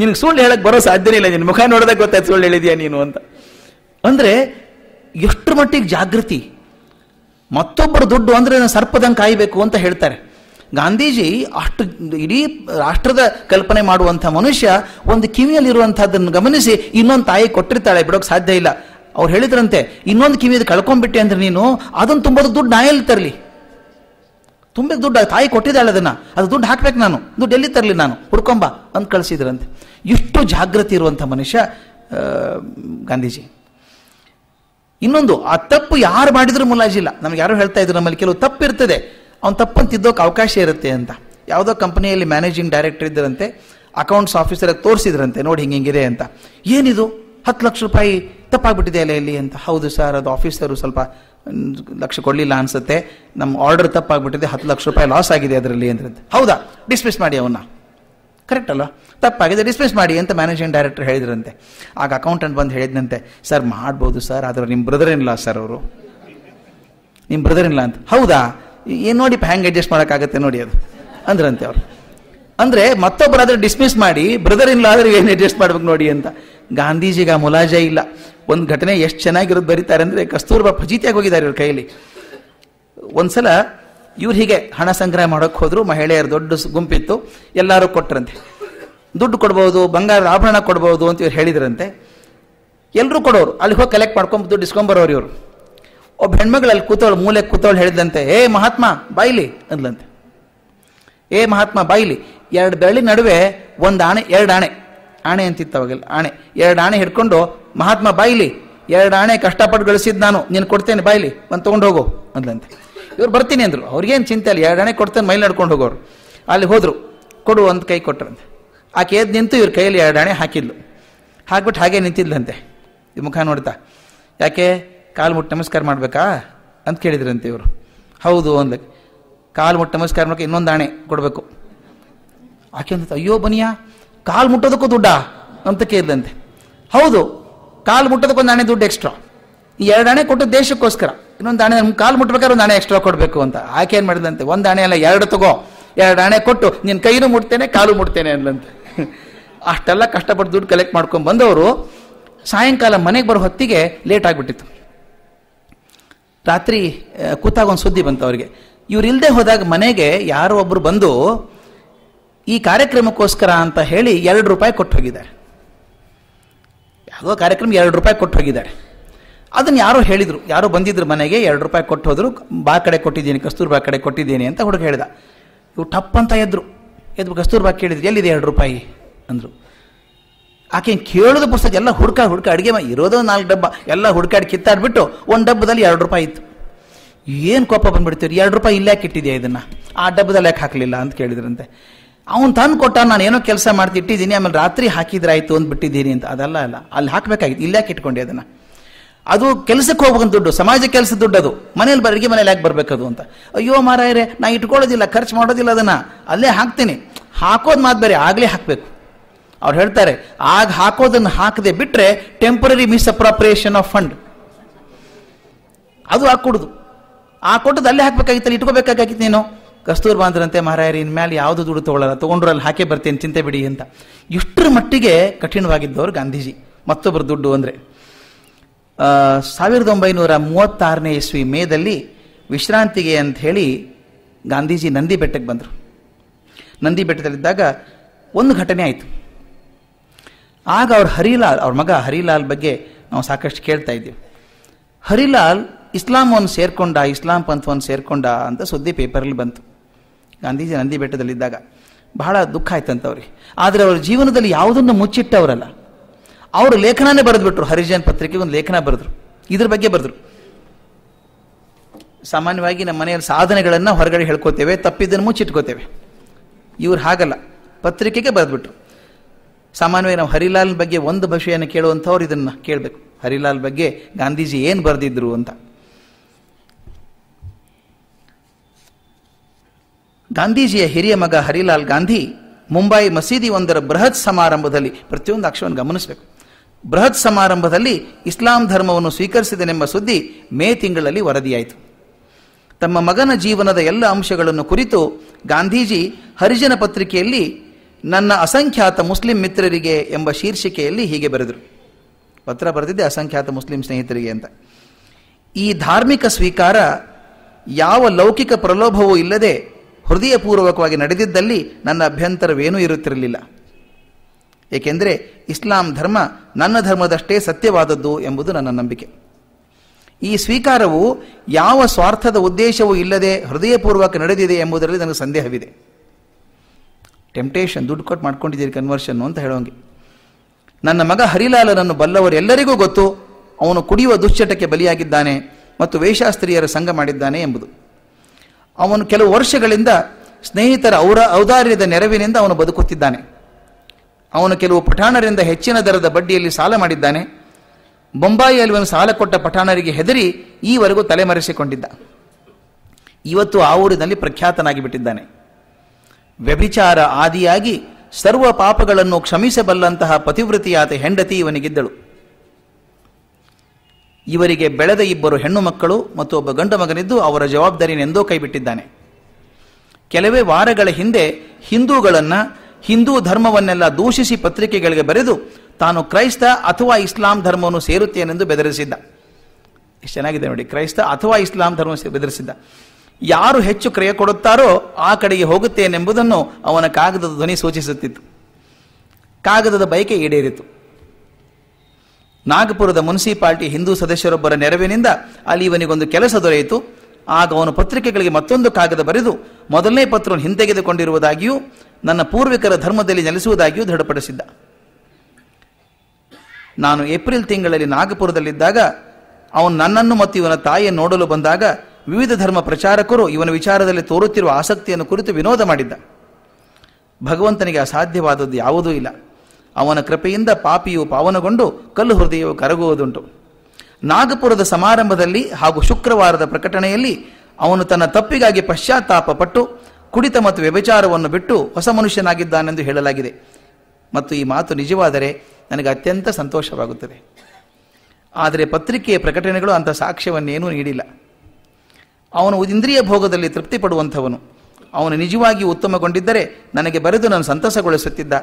ನಿನಗೆ ಸುಳ್ಳು ಹೇಳಕ್ಕೆ ಬರೋ ಸಾಧ್ಯನೇ ಇಲ್ಲ ನಿನ್ನ ಮುಖ ನೋಡಿದಾಗ ಗೊತ್ತಾಯ್ತು ಸುಳ್ಳು ಹೇಳಿದ್ಯಾ ನೀನು ಅಂತ ಅಂದರೆ ಎಷ್ಟು ಮಟ್ಟಿಗೆ ಜಾಗೃತಿ ಮತ್ತೊಬ್ಬರು ದುಡ್ಡು ಅಂದರೆ ನಾನು ಸರ್ಪದಂಗೆ ಕಾಯಬೇಕು ಅಂತ ಹೇಳ್ತಾರೆ ಗಾಂಧೀಜಿ ಅಷ್ಟು ಇಡೀ ರಾಷ್ಟ್ರದ ಕಲ್ಪನೆ ಮಾಡುವಂಥ ಮನುಷ್ಯ ಒಂದು ಕಿವಿಯಲ್ಲಿರುವಂಥದ್ದನ್ನು ಗಮನಿಸಿ ಇನ್ನೊಂದು ತಾಯಿ ಕೊಟ್ಟಿರ್ತಾಳೆ ಬಿಡೋಕೆ ಸಾಧ್ಯ ಇಲ್ಲ ಅವ್ರು ಹೇಳಿದ್ರಂತೆ ಇನ್ನೊಂದು ಕಿವಿಯದು ಕಳ್ಕೊಂಡ್ಬಿಟ್ಟೆ ಅಂದ್ರೆ ನೀನು ಅದನ್ನು ತುಂಬೋದು ದುಡ್ಡು ನಾ ತರಲಿ ತುಂಬ ದುಡ್ಡು ತಾಯಿ ಕೊಟ್ಟಿದ್ದಾಳೆ ಅದನ್ನು ಅದು ದುಡ್ಡು ಹಾಕ್ಬೇಕು ನಾನು ದುಡ್ಡು ಎಲ್ಲಿ ತರಲಿ ನಾನು ಹುಡ್ಕೊಂಬ ಅಂತ ಕಳಿಸಿದ್ರಂತೆ ಇಷ್ಟು ಜಾಗೃತಿ ಇರುವಂಥ ಮನುಷ್ಯ ಗಾಂಧೀಜಿ ಇನ್ನೊಂದು ಆ ತಪ್ಪು ಯಾರು ಮಾಡಿದರೂ ಮುಲಾಜಿಲ್ಲ ನಮ್ಗೆ ಯಾರು ಹೇಳ್ತಾ ಇದ್ರು ನಮ್ಮಲ್ಲಿ ಕೆಲವು ತಪ್ಪಿರ್ತದೆ ಅವ್ನು ತಪ್ಪನ್ನು ತಿದ್ದೋಕೆ ಅವಕಾಶ ಇರುತ್ತೆ ಅಂತ ಯಾವುದೋ ಕಂಪ್ನಿಯಲ್ಲಿ ಮ್ಯಾನೇಜಿಂಗ್ ಡೈರೆಕ್ಟರ್ ಇದ್ದರಂತೆ ಅಕೌಂಟ್ಸ್ ಆಫೀಸರಿಗೆ ತೋರಿಸಿದ್ರಂತೆ ನೋಡಿ ಹಿಂಗೆ ಹಿಂಗಿದೆ ಅಂತ ಏನಿದು ಹತ್ತು ಲಕ್ಷ ರೂಪಾಯಿ ತಪ್ಪಾಗ್ಬಿಟ್ಟಿದೆ ಅಲ್ಲ ಇಲ್ಲಿ ಅಂತ ಹೌದು ಸರ್ ಅದು ಆಫೀಸರು ಸ್ವಲ್ಪ ಲಕ್ಷ ಕೊಡಲಿಲ್ಲ ಅನಿಸುತ್ತೆ ನಮ್ಮ ಆರ್ಡರ್ ತಪ್ಪಾಗ್ಬಿಟ್ಟಿದೆ ಹತ್ತು ಲಕ್ಷ ರೂಪಾಯಿ ಲಾಸ್ ಆಗಿದೆ ಅದರಲ್ಲಿ ಅಂದ್ರಂತೆ ಹೌದಾ ಡಿಸ್ಮಿಸ್ ಮಾಡಿ ಅವನ್ನ ಕರೆಕ್ಟ್ ಅಲ್ಲ ತಪ್ಪಾಗಿದೆ ಡಿಸ್ಮಿಸ್ ಮಾಡಿ ಅಂತ ಮ್ಯಾನೇಜಿಂಗ್ ಡೈರೆಕ್ಟರ್ ಹೇಳಿದ್ರಂತೆ ಆಗ ಅಕೌಂಟೆಂಟ್ ಬಂದು ಹೇಳಿದ್ನಂತೆ ಸರ್ ಮಾಡ್ಬೋದು ಸರ್ ಆದರೆ ನಿಮ್ಮ ಬ್ರದರ್ ಇಲ್ಲ ಸರ್ ಅವರು ನಿಮ್ಮ ಬ್ರದರ್ ಇಲ್ಲ ಅಂತ ಹೌದಾ ಏನು ನೋಡಿ ಹ್ಯಾಂಗ್ ಅಡ್ಜಸ್ಟ್ ಮಾಡೋಕ್ಕಾಗತ್ತೆ ನೋಡಿ ಅದು ಅಂದ್ರಂತೆ ಅವರು ಅಂದರೆ ಮತ್ತೊಬ್ಬರಾದರೆ ಡಿಸ್ಮಿಸ್ ಮಾಡಿ ಬ್ರದರ್ ಇಲ್ಲ ಆದರೆ ಏನು ಅಡ್ಜಸ್ಟ್ ಮಾಡ್ಬೇಕು ನೋಡಿ ಅಂತ ಗಾಂಧೀಜಿಗೆ ಆ ಮುಲಾಜೆ ಇಲ್ಲ ಒಂದು ಘಟನೆ ಎಷ್ಟು ಚೆನ್ನಾಗಿರೋದು ಬರೀತಾರೆ ಅಂದರೆ ಕಸ್ತೂರ್ಬಾ ಫಜೀತಿಯಾಗಿ ಹೋಗಿದ್ದಾರೆ ಇವ್ರ ಕೈಯಲ್ಲಿ ಒಂದ್ಸಲ ಇವ್ರು ಹೀಗೆ ಹಣ ಸಂಗ್ರಹ ಮಾಡೋಕ್ಕೆ ಹೋದ್ರು ಮಹಿಳೆಯರು ದೊಡ್ಡ ಗುಂಪಿತ್ತು ಎಲ್ಲರೂ ಕೊಟ್ಟರಂತೆ ದುಡ್ಡು ಕೊಡ್ಬೋದು ಬಂಗಾರ ಆಭರಣ ಕೊಡ್ಬೋದು ಅಂತ ಇವ್ರು ಹೇಳಿದ್ರಂತೆ ಎಲ್ಲರೂ ಕೊಡೋರು ಅಲ್ಲಿ ಹೋಗಿ ಕಲೆಕ್ಟ್ ಮಾಡ್ಕೊಂಡು ದುಡ್ಡು ಇಸ್ಕೊಂಬರೋರು ಇವರು ಒಬ್ಬ ಹೆಣ್ಮಗಳಲ್ಲಿ ಕೂತವಳು ಮೂಲೆ ಕೂತವಳು ಹೇಳಿದಂತೆ ಏ ಮಹಾತ್ಮ ಬಾಯ್ಲಿ ಅಂದ್ಲಂತೆ ಏ ಮಹಾತ್ಮ ಬಾಯ್ಲಿ ಎರಡು ಬೆರಳಿ ನಡುವೆ ಒಂದು ಆಣೆ ಎರಡು ಆಣೆ ಆಣೆ ಅಂತಿತ್ತು ಅವಾಗೆಲ್ಲ ಆಣೆ ಎರಡು ಆಣೆ ಹಿಡ್ಕೊಂಡು ಮಹಾತ್ಮ ಬಾಯ್ಲಿ ಎರಡು ಆಣೆ ಕಷ್ಟಪಟ್ಟು ಗಳಿಸಿದ್ದು ನಾನು ನೀನು ಕೊಡ್ತೇನೆ ಬಾಯ್ಲಿ ಒಂದು ತೊಗೊಂಡು ಹೋಗು ಅಂದ್ಲಂತೆ ಇವ್ರು ಬರ್ತೀನಿ ಅಂದರು ಅವ್ರಿಗೇನು ಚಿಂತೆ ಅಲ್ಲಿ ಎರಡು ಆಣೆ ಕೊಡ್ತೇನೆ ಮೈಲಿ ನಡ್ಕೊಂಡು ಹೋಗೋರು ಅಲ್ಲಿ ಹೋದರು ಕೊಡು ಅಂತ ಕೈ ಕೊಟ್ರಂತೆ ಆಕೆ ಎದ್ದು ನಿಂತು ಇವ್ರ ಕೈಯಲ್ಲಿ ಎರಡು ಆಣೆ ಹಾಕಿದ್ಲು ಹಾಕ್ಬಿಟ್ಟು ಹಾಗೆ ನಿಂತಿದ್ಲಂತೆ ಈ ಮುಖ ನೋಡ್ತಾ ಯಾಕೆ ಕಾಲು ಮುಟ್ಟು ನಮಸ್ಕಾರ ಮಾಡಬೇಕಾ ಅಂತ ಕೇಳಿದ್ರಂತೆ ಇವರು ಹೌದು ಅಂದಕ್ಕೆ ಕಾಲು ಮುಟ್ಟು ನಮಸ್ಕಾರ ಮಾಡೋಕೆ ಇನ್ನೊಂದು ಆಣೆ ಕೊಡಬೇಕು ಆಕೆ ಅಂತ ಅಯ್ಯೋ ಬನಿಯಾ ಕಾಲು ಮುಟ್ಟೋದಕ್ಕೂ ದುಡ್ಡ ಅಂತ ಕೇಳಿದಂತೆ ಹೌದು ಕಾಲು ಮುಟ್ಟೋದಕ್ಕೊಂದು ಆಣೆ ದುಡ್ಡು ಎಕ್ಸ್ಟ್ರಾ ಈ ಎರಡು ಆಣೆ ಕೊಟ್ಟು ದೇಶಕ್ಕೋಸ್ಕರ ಇನ್ನೊಂದು ಆಣೆ ನಮ್ಮ ಕಾಲು ಮುಟ್ಬೇಕಾದ್ರೆ ಒಂದು ಆಣೆ ಎಕ್ಸ್ಟ್ರಾ ಕೊಡಬೇಕು ಅಂತ ಆಕೆ ಏನು ಮಾಡಿದಂತೆ ಒಂದು ಆಣೆ ಅಲ್ಲ ಎರಡು ತಗೋ ಎರಡು ಆಣೆ ಕೊಟ್ಟು ನಿನ್ನ ಕೈನೂ ಮುಟ್ತೇನೆ ಕಾಲು ಮುಟ್ತೇನೆ ಅಂದಂತೆ ಅಷ್ಟೆಲ್ಲ ಕಷ್ಟಪಟ್ಟು ದುಡ್ಡು ಕಲೆಕ್ಟ್ ಮಾಡ್ಕೊಂಡು ಬಂದವರು ಸಾಯಂಕಾಲ ಮನೆಗೆ ಬರೋ ಹೊತ್ತಿಗೆ ಲೇಟ್ ಆಗಿಬಿಟ್ಟಿತ್ತು ರಾತ್ರಿ ಕೂತಾಗ ಒಂದು ಸುದ್ದಿ ಬಂತು ಅವರಿಗೆ ಇವರಿಲ್ಲದೆ ಹೋದಾಗ ಮನೆಗೆ ಯಾರೋ ಒಬ್ಬರು ಬಂದು ಈ ಕಾರ್ಯಕ್ರಮಕ್ಕೋಸ್ಕರ ಅಂತ ಹೇಳಿ ಎರಡು ರೂಪಾಯಿ ಕೊಟ್ಟು ಹೋಗಿದ್ದಾರೆ ಯಾವುದೋ ಕಾರ್ಯಕ್ರಮ ಎರಡು ರೂಪಾಯಿ ಕೊಟ್ಟು ಹೋಗಿದ್ದಾರೆ ಅದನ್ನು ಯಾರೋ ಹೇಳಿದರು ಯಾರೋ ಬಂದಿದ್ರು ಮನೆಗೆ ಎರಡು ರೂಪಾಯಿ ಕೊಟ್ಟು ಹೋದರು ಬಾ ಕಡೆ ಕೊಟ್ಟಿದ್ದೀನಿ ಕಸ್ತೂರ್ಬಾ ಕಡೆ ಕೊಟ್ಟಿದ್ದೀನಿ ಅಂತ ಹುಡುಗ ಹೇಳಿದ ಇವು ಟಪ್ ಅಂತ ಎದ್ರು ಎದ್ದು ಕಸ್ತೂರ್ಬಾ ಕೇಳಿದ್ರು ಎಲ್ಲಿದೆ ಎರಡು ರೂಪಾಯಿ ಅಂದರು ಆಕೆ ಕೇಳೋದು ಪುಸ್ತಕ ಎಲ್ಲ ಹುಡ್ಕ ಹುಡ್ಕ ಅಡುಗೆ ಇರೋದು ನಾಲ್ಕು ಡಬ್ಬ ಎಲ್ಲ ಹುಡ್ಕಾಡಿ ಕಿತ್ತಾಡ್ಬಿಟ್ಟು ಒಂದು ಡಬ್ಬದಲ್ಲಿ ಎರಡು ರೂಪಾಯಿ ಇತ್ತು ಏನು ಕೋಪ ಬಂದ್ಬಿಡ್ತೀರಿ ಎರಡು ರೂಪಾಯಿ ಇಲ್ಲೇ ಕಿಟ್ಟಿದೆಯಾ ಇದನ್ನು ಆ ಡಬ್ಬದಲ್ಲಿ ಯಾಕೆ ಹಾಕಲಿಲ್ಲ ಅಂತ ಕೇಳಿದ್ರಂತೆ ಅವ್ನು ತಂದು ಕೊಟ್ಟ ನಾನು ಏನೋ ಕೆಲಸ ಇಟ್ಟಿದ್ದೀನಿ ಆಮೇಲೆ ರಾತ್ರಿ ಹಾಕಿದ್ರಾಯ್ತು ಅಂದ್ಬಿಟ್ಟಿದ್ದೀನಿ ಅಂತ ಅದೆಲ್ಲ ಅಲ್ಲ ಅಲ್ಲಿ ಹಾಕಬೇಕಾಗಿತ್ತು ಇಲ್ಲೇ ಇಟ್ಕೊಂಡೆ ಅದನ್ನು ಅದು ಕೆಲಸಕ್ಕೆ ಹೋಗ್ಬೇಕಂತ ದುಡ್ಡು ಸಮಾಜ ಕೆಲಸ ದುಡ್ಡು ಅದು ಮನೇಲಿ ಬರಗೆ ಮನೇಲಿ ಯಾಕೆ ಬರಬೇಕದು ಅಂತ ಅಯ್ಯೋ ಮಾರಾಯರೆ ನಾ ಇಟ್ಕೊಳ್ಳೋದಿಲ್ಲ ಖರ್ಚು ಮಾಡೋದಿಲ್ಲ ಅದನ್ನು ಅಲ್ಲೇ ಹಾಕ್ತೀನಿ ಹಾಕೋದು ಮಾತು ಬೇರೆ ಆಗಲೇ ಹಾಕಬೇಕು ಅವ್ರು ಹೇಳ್ತಾರೆ ಆಗ ಹಾಕೋದನ್ನು ಹಾಕದೆ ಬಿಟ್ಟರೆ ಟೆಂಪರರಿ ಮಿಸ್ಅಪ್ರಾಪ್ರಿಯೇಷನ್ ಆಫ್ ಫಂಡ್ ಅದು ಹಾಕೊಡುದು ಆ ಕೊಟ್ಟದ್ದು ಅಲ್ಲೇ ಅಲ್ಲಿ ಇಟ್ಕೋಬೇಕಾಗಿತ್ತು ನೀನು ಕಸ್ತೂರ್ ಬಾಂದ್ರಂತೆ ಮಹಾರಾಯರಿ ಇನ್ಮೇಲೆ ಯಾವುದು ದುಡ್ಡು ತಗೊಳ್ಳಲ್ಲ ತಗೊಂಡ್ರು ಅಲ್ಲಿ ಹಾಕೇ ಬರ್ತೇನೆ ಚಿಂತೆ ಬಿಡಿ ಅಂತ ಇಷ್ಟರ ಮಟ್ಟಿಗೆ ಕಠಿಣವಾಗಿದ್ದವರು ಗಾಂಧೀಜಿ ಮತ್ತೊಬ್ಬರು ದುಡ್ಡು ಅಂದರೆ ಸಾವಿರದ ಒಂಬೈನೂರ ಮೂವತ್ತಾರನೇ ಇಸ್ವಿ ಮೇದಲ್ಲಿ ವಿಶ್ರಾಂತಿಗೆ ಅಂತ ಹೇಳಿ ಗಾಂಧೀಜಿ ನಂದಿ ಬೆಟ್ಟಕ್ಕೆ ಬಂದರು ನಂದಿ ಬೆಟ್ಟದಲ್ಲಿದ್ದಾಗ ಒಂದು ಘಟನೆ ಆಯಿತು ಆಗ ಅವ್ರ ಹರಿಲಾಲ್ ಅವ್ರ ಮಗ ಹರಿಲಾಲ್ ಬಗ್ಗೆ ನಾವು ಸಾಕಷ್ಟು ಕೇಳ್ತಾ ಇದ್ದೀವಿ ಹರಿಲಾಲ್ ಇಸ್ಲಾಮವನ್ನು ಸೇರ್ಕೊಂಡ ಇಸ್ಲಾಂ ಪಂಥವನ್ನು ಸೇರ್ಕೊಂಡ ಅಂತ ಸುದ್ದಿ ಪೇಪರಲ್ಲಿ ಬಂತು ಗಾಂಧೀಜಿ ನಂದಿ ಬೆಟ್ಟದಲ್ಲಿದ್ದಾಗ ಬಹಳ ದುಃಖ ಆಯ್ತಂತ ಅವ್ರಿಗೆ ಆದರೆ ಅವ್ರ ಜೀವನದಲ್ಲಿ ಯಾವುದನ್ನು ಮುಚ್ಚಿಟ್ಟವರಲ್ಲ ಅವರು ಲೇಖನನೇ ಬರೆದ್ಬಿಟ್ರು ಹರಿಜನ್ ಪತ್ರಿಕೆಗೆ ಒಂದು ಲೇಖನ ಬರೆದ್ರು ಇದ್ರ ಬಗ್ಗೆ ಬರೆದ್ರು ಸಾಮಾನ್ಯವಾಗಿ ನಮ್ಮ ಮನೆಯಲ್ಲಿ ಸಾಧನೆಗಳನ್ನು ಹೊರಗಡೆ ಹೇಳ್ಕೋತೇವೆ ತಪ್ಪಿದ್ದನ್ನು ಮುಚ್ಚಿಟ್ಕೋತೇವೆ ಇವ್ರು ಹಾಗಲ್ಲ ಪತ್ರಿಕೆಗೆ ಬರೆದ್ಬಿಟ್ರು ಸಾಮಾನ್ಯವಾಗಿ ನಾವು ಹರಿಲಾಲ್ ಬಗ್ಗೆ ಒಂದು ಭಾಷೆಯನ್ನು ಕೇಳುವಂಥವ್ರು ಇದನ್ನು ಕೇಳಬೇಕು ಹರಿಲಾಲ್ ಬಗ್ಗೆ ಗಾಂಧೀಜಿ ಏನು ಬರೆದಿದ್ರು ಅಂತ ಗಾಂಧೀಜಿಯ ಹಿರಿಯ ಮಗ ಹರಿಲಾಲ್ ಗಾಂಧಿ ಮುಂಬೈ ಮಸೀದಿ ಒಂದರ ಬೃಹತ್ ಸಮಾರಂಭದಲ್ಲಿ ಪ್ರತಿಯೊಂದು ಅಕ್ಷವನ್ನು ಗಮನಿಸಬೇಕು ಬೃಹತ್ ಸಮಾರಂಭದಲ್ಲಿ ಇಸ್ಲಾಂ ಧರ್ಮವನ್ನು ಸ್ವೀಕರಿಸಿದನೆಂಬ ಸುದ್ದಿ ಮೇ ತಿಂಗಳಲ್ಲಿ ವರದಿಯಾಯಿತು ತಮ್ಮ ಮಗನ ಜೀವನದ ಎಲ್ಲ ಅಂಶಗಳನ್ನು ಕುರಿತು ಗಾಂಧೀಜಿ ಹರಿಜನ ಪತ್ರಿಕೆಯಲ್ಲಿ ನನ್ನ ಅಸಂಖ್ಯಾತ ಮುಸ್ಲಿಂ ಮಿತ್ರರಿಗೆ ಎಂಬ ಶೀರ್ಷಿಕೆಯಲ್ಲಿ ಹೀಗೆ ಬರೆದರು ಪತ್ರ ಬರೆದಿದ್ದೆ ಅಸಂಖ್ಯಾತ ಮುಸ್ಲಿಂ ಸ್ನೇಹಿತರಿಗೆ ಅಂತ ಈ ಧಾರ್ಮಿಕ ಸ್ವೀಕಾರ ಯಾವ ಲೌಕಿಕ ಪ್ರಲೋಭವೂ ಇಲ್ಲದೆ ಹೃದಯಪೂರ್ವಕವಾಗಿ ನಡೆದಿದ್ದಲ್ಲಿ ನನ್ನ ಅಭ್ಯಂತರವೇನೂ ಇರುತ್ತಿರಲಿಲ್ಲ ಏಕೆಂದರೆ ಇಸ್ಲಾಂ ಧರ್ಮ ನನ್ನ ಧರ್ಮದಷ್ಟೇ ಸತ್ಯವಾದದ್ದು ಎಂಬುದು ನನ್ನ ನಂಬಿಕೆ ಈ ಸ್ವೀಕಾರವು ಯಾವ ಸ್ವಾರ್ಥದ ಉದ್ದೇಶವೂ ಇಲ್ಲದೆ ಹೃದಯಪೂರ್ವಕ ನಡೆದಿದೆ ಎಂಬುದರಲ್ಲಿ ನನಗೆ ಸಂದೇಹವಿದೆ ಟೆಂಪ್ಟೇಷನ್ ದುಡ್ಡು ಕೊಟ್ಟು ಮಾಡ್ಕೊಂಡಿದ್ದೀರಿ ಕನ್ವರ್ಷನ್ ಅಂತ ಹೇಳೋಂಗೆ ನನ್ನ ಮಗ ಹರಿಲಾಲನನ್ನು ಎಲ್ಲರಿಗೂ ಗೊತ್ತು ಅವನು ಕುಡಿಯುವ ದುಶ್ಚಟಕ್ಕೆ ಬಲಿಯಾಗಿದ್ದಾನೆ ಮತ್ತು ವೇಷಾಸ್ತ್ರೀಯರ ಸಂಘ ಮಾಡಿದ್ದಾನೆ ಎಂಬುದು ಅವನು ಕೆಲವು ವರ್ಷಗಳಿಂದ ಸ್ನೇಹಿತರ ಔರ ಔದಾರ್ಯದ ನೆರವಿನಿಂದ ಅವನು ಬದುಕುತ್ತಿದ್ದಾನೆ ಅವನು ಕೆಲವು ಪಠಾಣರಿಂದ ಹೆಚ್ಚಿನ ದರದ ಬಡ್ಡಿಯಲ್ಲಿ ಸಾಲ ಮಾಡಿದ್ದಾನೆ ಬೊಂಬಾಯಿಯಲ್ಲಿ ಅವನು ಸಾಲ ಕೊಟ್ಟ ಪಠಾಣರಿಗೆ ಹೆದರಿ ಈವರೆಗೂ ತಲೆಮರೆಸಿಕೊಂಡಿದ್ದ ಇವತ್ತು ಆ ಊರಿನಲ್ಲಿ ಪ್ರಖ್ಯಾತನಾಗಿ ಬಿಟ್ಟಿದ್ದಾನೆ ವ್ಯಭಿಚಾರ ಆದಿಯಾಗಿ ಸರ್ವ ಪಾಪಗಳನ್ನು ಕ್ಷಮಿಸಬಲ್ಲಂತಹ ಪತಿವೃತಿಯಾದ ಹೆಂಡತಿ ಇವನಿಗಿದ್ದಳು ಇವರಿಗೆ ಬೆಳೆದ ಇಬ್ಬರು ಹೆಣ್ಣು ಮಕ್ಕಳು ಮತ್ತು ಒಬ್ಬ ಗಂಡು ಮಗನಿದ್ದು ಅವರ ಜವಾಬ್ದಾರಿನೆಂದೋ ಕೈಬಿಟ್ಟಿದ್ದಾನೆ ಕೆಲವೇ ವಾರಗಳ ಹಿಂದೆ ಹಿಂದೂಗಳನ್ನು ಹಿಂದೂ ಧರ್ಮವನ್ನೆಲ್ಲ ದೂಷಿಸಿ ಪತ್ರಿಕೆಗಳಿಗೆ ಬರೆದು ತಾನು ಕ್ರೈಸ್ತ ಅಥವಾ ಇಸ್ಲಾಂ ಧರ್ಮವನ್ನು ಸೇರುತ್ತೇನೆಂದು ಬೆದರಿಸಿದ್ದ ಎಷ್ಟು ಚೆನ್ನಾಗಿದೆ ನೋಡಿ ಕ್ರೈಸ್ತ ಅಥವಾ ಇಸ್ಲಾಂ ಧರ್ಮ ಬೆದರಿಸಿದ್ದ ಯಾರು ಹೆಚ್ಚು ಕ್ರಯ ಕೊಡುತ್ತಾರೋ ಆ ಕಡೆಗೆ ಹೋಗುತ್ತೇನೆಂಬುದನ್ನು ಅವನ ಕಾಗದದ ಧ್ವನಿ ಸೂಚಿಸುತ್ತಿತ್ತು ಕಾಗದದ ಬಯಕೆ ಈಡೇರಿತು ನಾಗಪುರದ ಮುನ್ಸಿಪಾಲ್ಟಿ ಹಿಂದೂ ಸದಸ್ಯರೊಬ್ಬರ ನೆರವಿನಿಂದ ಅಲ್ಲಿ ಇವನಿಗೊಂದು ಕೆಲಸ ದೊರೆಯಿತು ಆಗ ಅವನು ಪತ್ರಿಕೆಗಳಿಗೆ ಮತ್ತೊಂದು ಕಾಗದ ಬರೆದು ಮೊದಲನೇ ಪತ್ರವನ್ನು ಹಿಂತೆಗೆದುಕೊಂಡಿರುವುದಾಗಿಯೂ ನನ್ನ ಪೂರ್ವಿಕರ ಧರ್ಮದಲ್ಲಿ ನೆಲೆಸುವುದಾಗಿಯೂ ದೃಢಪಡಿಸಿದ್ದ ನಾನು ಏಪ್ರಿಲ್ ತಿಂಗಳಲ್ಲಿ ನಾಗಪುರದಲ್ಲಿದ್ದಾಗ ಅವನು ನನ್ನನ್ನು ಮತ್ತು ಇವನ ತಾಯಿಯನ್ನು ನೋಡಲು ಬಂದಾಗ ವಿವಿಧ ಧರ್ಮ ಪ್ರಚಾರಕರು ಇವನ ವಿಚಾರದಲ್ಲಿ ತೋರುತ್ತಿರುವ ಆಸಕ್ತಿಯನ್ನು ಕುರಿತು ವಿನೋದ ಮಾಡಿದ್ದ ಭಗವಂತನಿಗೆ ಅಸಾಧ್ಯವಾದದ್ದು ಯಾವುದೂ ಇಲ್ಲ ಅವನ ಕೃಪೆಯಿಂದ ಪಾಪಿಯು ಪಾವನಗೊಂಡು ಕಲ್ಲು ಹೃದಯವು ಕರಗುವುದುಂಟು ನಾಗಪುರದ ಸಮಾರಂಭದಲ್ಲಿ ಹಾಗೂ ಶುಕ್ರವಾರದ ಪ್ರಕಟಣೆಯಲ್ಲಿ ಅವನು ತನ್ನ ತಪ್ಪಿಗಾಗಿ ಪಶ್ಚಾತ್ತಾಪಪಟ್ಟು ಕುಡಿತ ಮತ್ತು ವ್ಯಭಿಚಾರವನ್ನು ಬಿಟ್ಟು ಹೊಸ ಮನುಷ್ಯನಾಗಿದ್ದಾನೆಂದು ಹೇಳಲಾಗಿದೆ ಮತ್ತು ಈ ಮಾತು ನಿಜವಾದರೆ ನನಗೆ ಅತ್ಯಂತ ಸಂತೋಷವಾಗುತ್ತದೆ ಆದರೆ ಪತ್ರಿಕೆಯ ಪ್ರಕಟಣೆಗಳು ಅಂಥ ಸಾಕ್ಷ್ಯವನ್ನೇನೂ ನೀಡಿಲ್ಲ ಅವನು ಇಂದ್ರಿಯ ಭೋಗದಲ್ಲಿ ತೃಪ್ತಿ ಪಡುವಂಥವನು ಅವನು ನಿಜವಾಗಿ ಉತ್ತಮಗೊಂಡಿದ್ದರೆ ನನಗೆ ಬರೆದು ನಾನು ಸಂತಸಗೊಳಿಸುತ್ತಿದ್ದ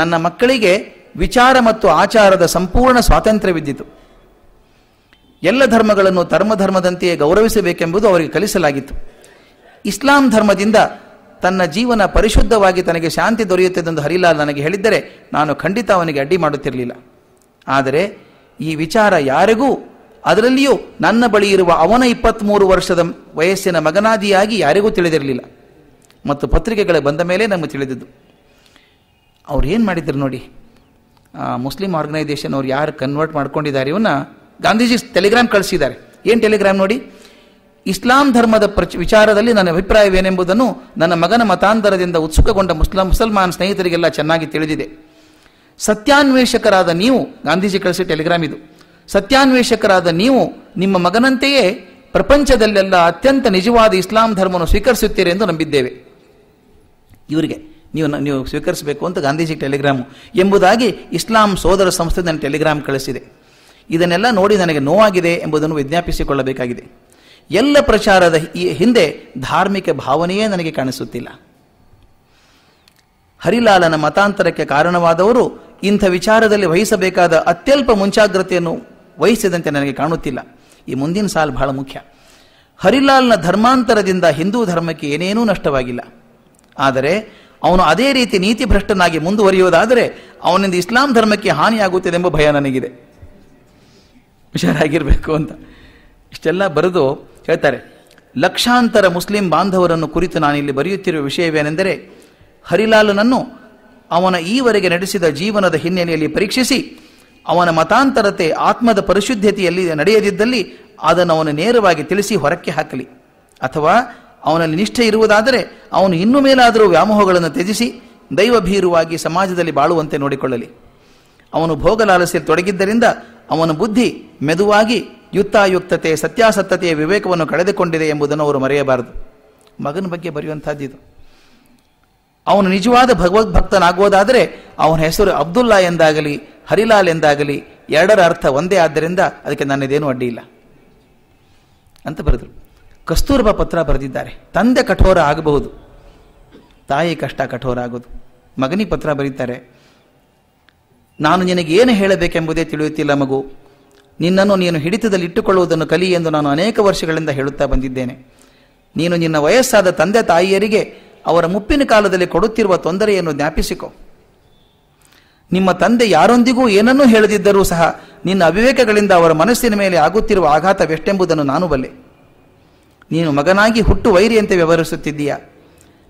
ನನ್ನ ಮಕ್ಕಳಿಗೆ ವಿಚಾರ ಮತ್ತು ಆಚಾರದ ಸಂಪೂರ್ಣ ಸ್ವಾತಂತ್ರ್ಯವಿದ್ದಿತು ಎಲ್ಲ ಧರ್ಮಗಳನ್ನು ಧರ್ಮಧರ್ಮದಂತೆಯೇ ಗೌರವಿಸಬೇಕೆಂಬುದು ಅವರಿಗೆ ಕಲಿಸಲಾಗಿತ್ತು ಇಸ್ಲಾಂ ಧರ್ಮದಿಂದ ತನ್ನ ಜೀವನ ಪರಿಶುದ್ಧವಾಗಿ ತನಗೆ ಶಾಂತಿ ದೊರೆಯುತ್ತದೆಂದು ಹರಿಲಾಲ್ ನನಗೆ ಹೇಳಿದ್ದರೆ ನಾನು ಖಂಡಿತ ಅವನಿಗೆ ಅಡ್ಡಿ ಮಾಡುತ್ತಿರಲಿಲ್ಲ ಆದರೆ ಈ ವಿಚಾರ ಯಾರಿಗೂ ಅದರಲ್ಲಿಯೂ ನನ್ನ ಬಳಿ ಇರುವ ಅವನ ಇಪ್ಪತ್ತ್ಮೂರು ವರ್ಷದ ವಯಸ್ಸಿನ ಮಗನಾದಿಯಾಗಿ ಯಾರಿಗೂ ತಿಳಿದಿರಲಿಲ್ಲ ಮತ್ತು ಪತ್ರಿಕೆಗಳು ಬಂದ ಮೇಲೆ ನಮಗೆ ತಿಳಿದಿದ್ದು ಅವ್ರು ಏನು ಮಾಡಿದ್ರು ನೋಡಿ ಮುಸ್ಲಿಂ ಆರ್ಗನೈಸೇಷನ್ ಅವ್ರು ಯಾರು ಕನ್ವರ್ಟ್ ಮಾಡ್ಕೊಂಡಿದ್ದಾರೆ ಇವನ್ನ ಗಾಂಧೀಜಿ ಟೆಲಿಗ್ರಾಮ್ ಕಳಿಸಿದ್ದಾರೆ ಏನು ಟೆಲಿಗ್ರಾಮ್ ನೋಡಿ ಇಸ್ಲಾಂ ಧರ್ಮದ ಪ್ರಚ ವಿಚಾರದಲ್ಲಿ ನನ್ನ ಅಭಿಪ್ರಾಯವೇನೆಂಬುದನ್ನು ನನ್ನ ಮಗನ ಮತಾಂತರದಿಂದ ಉತ್ಸುಕಗೊಂಡ ಮುಸ್ಲಾಂ ಮುಸಲ್ಮಾನ್ ಸ್ನೇಹಿತರಿಗೆಲ್ಲ ಚೆನ್ನಾಗಿ ತಿಳಿದಿದೆ ಸತ್ಯಾನ್ವೇಷಕರಾದ ನೀವು ಗಾಂಧೀಜಿ ಕಳಿಸಿದ ಟೆಲಿಗ್ರಾಮ್ ಇದು ಸತ್ಯಾನ್ವೇಷಕರಾದ ನೀವು ನಿಮ್ಮ ಮಗನಂತೆಯೇ ಪ್ರಪಂಚದಲ್ಲೆಲ್ಲ ಅತ್ಯಂತ ನಿಜವಾದ ಇಸ್ಲಾಂ ಧರ್ಮವನ್ನು ಸ್ವೀಕರಿಸುತ್ತೀರಿ ಎಂದು ನಂಬಿದ್ದೇವೆ ಇವರಿಗೆ ನೀವು ನೀವು ಸ್ವೀಕರಿಸಬೇಕು ಅಂತ ಗಾಂಧೀಜಿ ಟೆಲಿಗ್ರಾಮ್ ಎಂಬುದಾಗಿ ಇಸ್ಲಾಂ ಸೋದರ ಸಂಸ್ಥೆ ನನ್ನ ಟೆಲಿಗ್ರಾಮ್ ಕಳಿಸಿದೆ ಇದನ್ನೆಲ್ಲ ನೋಡಿ ನನಗೆ ನೋವಾಗಿದೆ ಎಂಬುದನ್ನು ವಿಜ್ಞಾಪಿಸಿಕೊಳ್ಳಬೇಕಾಗಿದೆ ಎಲ್ಲ ಪ್ರಚಾರದ ಈ ಹಿಂದೆ ಧಾರ್ಮಿಕ ಭಾವನೆಯೇ ನನಗೆ ಕಾಣಿಸುತ್ತಿಲ್ಲ ಹರಿಲಾಲನ ಮತಾಂತರಕ್ಕೆ ಕಾರಣವಾದವರು ಇಂಥ ವಿಚಾರದಲ್ಲಿ ವಹಿಸಬೇಕಾದ ಅತ್ಯಲ್ಪ ಮುಂಚಾಗ್ರತೆಯನ್ನು ವಹಿಸಿದಂತೆ ನನಗೆ ಕಾಣುತ್ತಿಲ್ಲ ಈ ಮುಂದಿನ ಸಾಲು ಬಹಳ ಮುಖ್ಯ ಹರಿಲಾಲ್ನ ಧರ್ಮಾಂತರದಿಂದ ಹಿಂದೂ ಧರ್ಮಕ್ಕೆ ಏನೇನೂ ನಷ್ಟವಾಗಿಲ್ಲ ಆದರೆ ಅವನು ಅದೇ ರೀತಿ ನೀತಿ ಭ್ರಷ್ಟನಾಗಿ ಮುಂದುವರಿಯೋದಾದರೆ ಅವನಿಂದ ಇಸ್ಲಾಂ ಧರ್ಮಕ್ಕೆ ಹಾನಿಯಾಗುತ್ತದೆ ಎಂಬ ಭಯ ನನಗಿದೆ ಹುಷಾರಾಗಿರಬೇಕು ಅಂತ ಇಷ್ಟೆಲ್ಲ ಬರೆದು ಹೇಳ್ತಾರೆ ಲಕ್ಷಾಂತರ ಮುಸ್ಲಿಂ ಬಾಂಧವರನ್ನು ಕುರಿತು ನಾನಿಲ್ಲಿ ಬರೆಯುತ್ತಿರುವ ವಿಷಯವೇನೆಂದರೆ ಹರಿಲಾಲನನ್ನು ಅವನ ಈವರೆಗೆ ನಡೆಸಿದ ಜೀವನದ ಹಿನ್ನೆಲೆಯಲ್ಲಿ ಪರೀಕ್ಷಿಸಿ ಅವನ ಮತಾಂತರತೆ ಆತ್ಮದ ಪರಿಶುದ್ಧತೆಯಲ್ಲಿ ನಡೆಯದಿದ್ದಲ್ಲಿ ಅದನ್ನು ಅವನು ನೇರವಾಗಿ ತಿಳಿಸಿ ಹೊರಕ್ಕೆ ಹಾಕಲಿ ಅಥವಾ ಅವನಲ್ಲಿ ನಿಷ್ಠೆ ಇರುವುದಾದರೆ ಅವನು ಇನ್ನು ಮೇಲಾದರೂ ವ್ಯಾಮೋಹಗಳನ್ನು ತ್ಯಜಿಸಿ ದೈವಭೀರುವಾಗಿ ಸಮಾಜದಲ್ಲಿ ಬಾಳುವಂತೆ ನೋಡಿಕೊಳ್ಳಲಿ ಅವನು ಭೋಗಲಾಲಸ್ಯಲ್ಲಿ ತೊಡಗಿದ್ದರಿಂದ ಅವನ ಬುದ್ಧಿ ಮೆದುವಾಗಿ ಯುಕ್ತಾಯುಕ್ತತೆ ಸತ್ಯಾಸತ್ತತೆಯ ವಿವೇಕವನ್ನು ಕಳೆದುಕೊಂಡಿದೆ ಎಂಬುದನ್ನು ಅವರು ಮರೆಯಬಾರದು ಮಗನ ಬಗ್ಗೆ ಬರೆಯುವಂಥದ್ದಿದು ಅವನು ನಿಜವಾದ ಭಗವದ್ಭಕ್ತನಾಗುವುದಾದರೆ ಅವನ ಹೆಸರು ಅಬ್ದುಲ್ಲಾ ಎಂದಾಗಲಿ ಹರಿಲಾಲ್ ಎಂದಾಗಲಿ ಎರಡರ ಅರ್ಥ ಒಂದೇ ಆದ್ದರಿಂದ ಅದಕ್ಕೆ ನನ್ನದೇನು ಅಡ್ಡಿ ಇಲ್ಲ ಅಂತ ಬರೆದರು ಕಸ್ತೂರ್ಬ ಪತ್ರ ಬರೆದಿದ್ದಾರೆ ತಂದೆ ಕಠೋರ ಆಗಬಹುದು ತಾಯಿ ಕಷ್ಟ ಕಠೋರ ಆಗೋದು ಮಗನಿ ಪತ್ರ ಬರೀತಾರೆ ನಾನು ನಿನಗೆ ಏನು ಹೇಳಬೇಕೆಂಬುದೇ ತಿಳಿಯುತ್ತಿಲ್ಲ ಮಗು ನಿನ್ನನ್ನು ನೀನು ಹಿಡಿತದಲ್ಲಿ ಇಟ್ಟುಕೊಳ್ಳುವುದನ್ನು ಕಲಿ ಎಂದು ನಾನು ಅನೇಕ ವರ್ಷಗಳಿಂದ ಹೇಳುತ್ತಾ ಬಂದಿದ್ದೇನೆ ನೀನು ನಿನ್ನ ವಯಸ್ಸಾದ ತಂದೆ ತಾಯಿಯರಿಗೆ ಅವರ ಮುಪ್ಪಿನ ಕಾಲದಲ್ಲಿ ಕೊಡುತ್ತಿರುವ ತೊಂದರೆಯನ್ನು ಜ್ಞಾಪಿಸಿಕೊ ನಿಮ್ಮ ತಂದೆ ಯಾರೊಂದಿಗೂ ಏನನ್ನೂ ಹೇಳದಿದ್ದರೂ ಸಹ ನಿನ್ನ ಅವಿವೇಕಗಳಿಂದ ಅವರ ಮನಸ್ಸಿನ ಮೇಲೆ ಆಗುತ್ತಿರುವ ಆಘಾತವೆಷ್ಟೆಂಬುದನ್ನು ನಾನು ಬಲ್ಲೆ ನೀನು ಮಗನಾಗಿ ಹುಟ್ಟು ವೈರಿಯಂತೆ ವ್ಯವಹರಿಸುತ್ತಿದ್ದೀಯ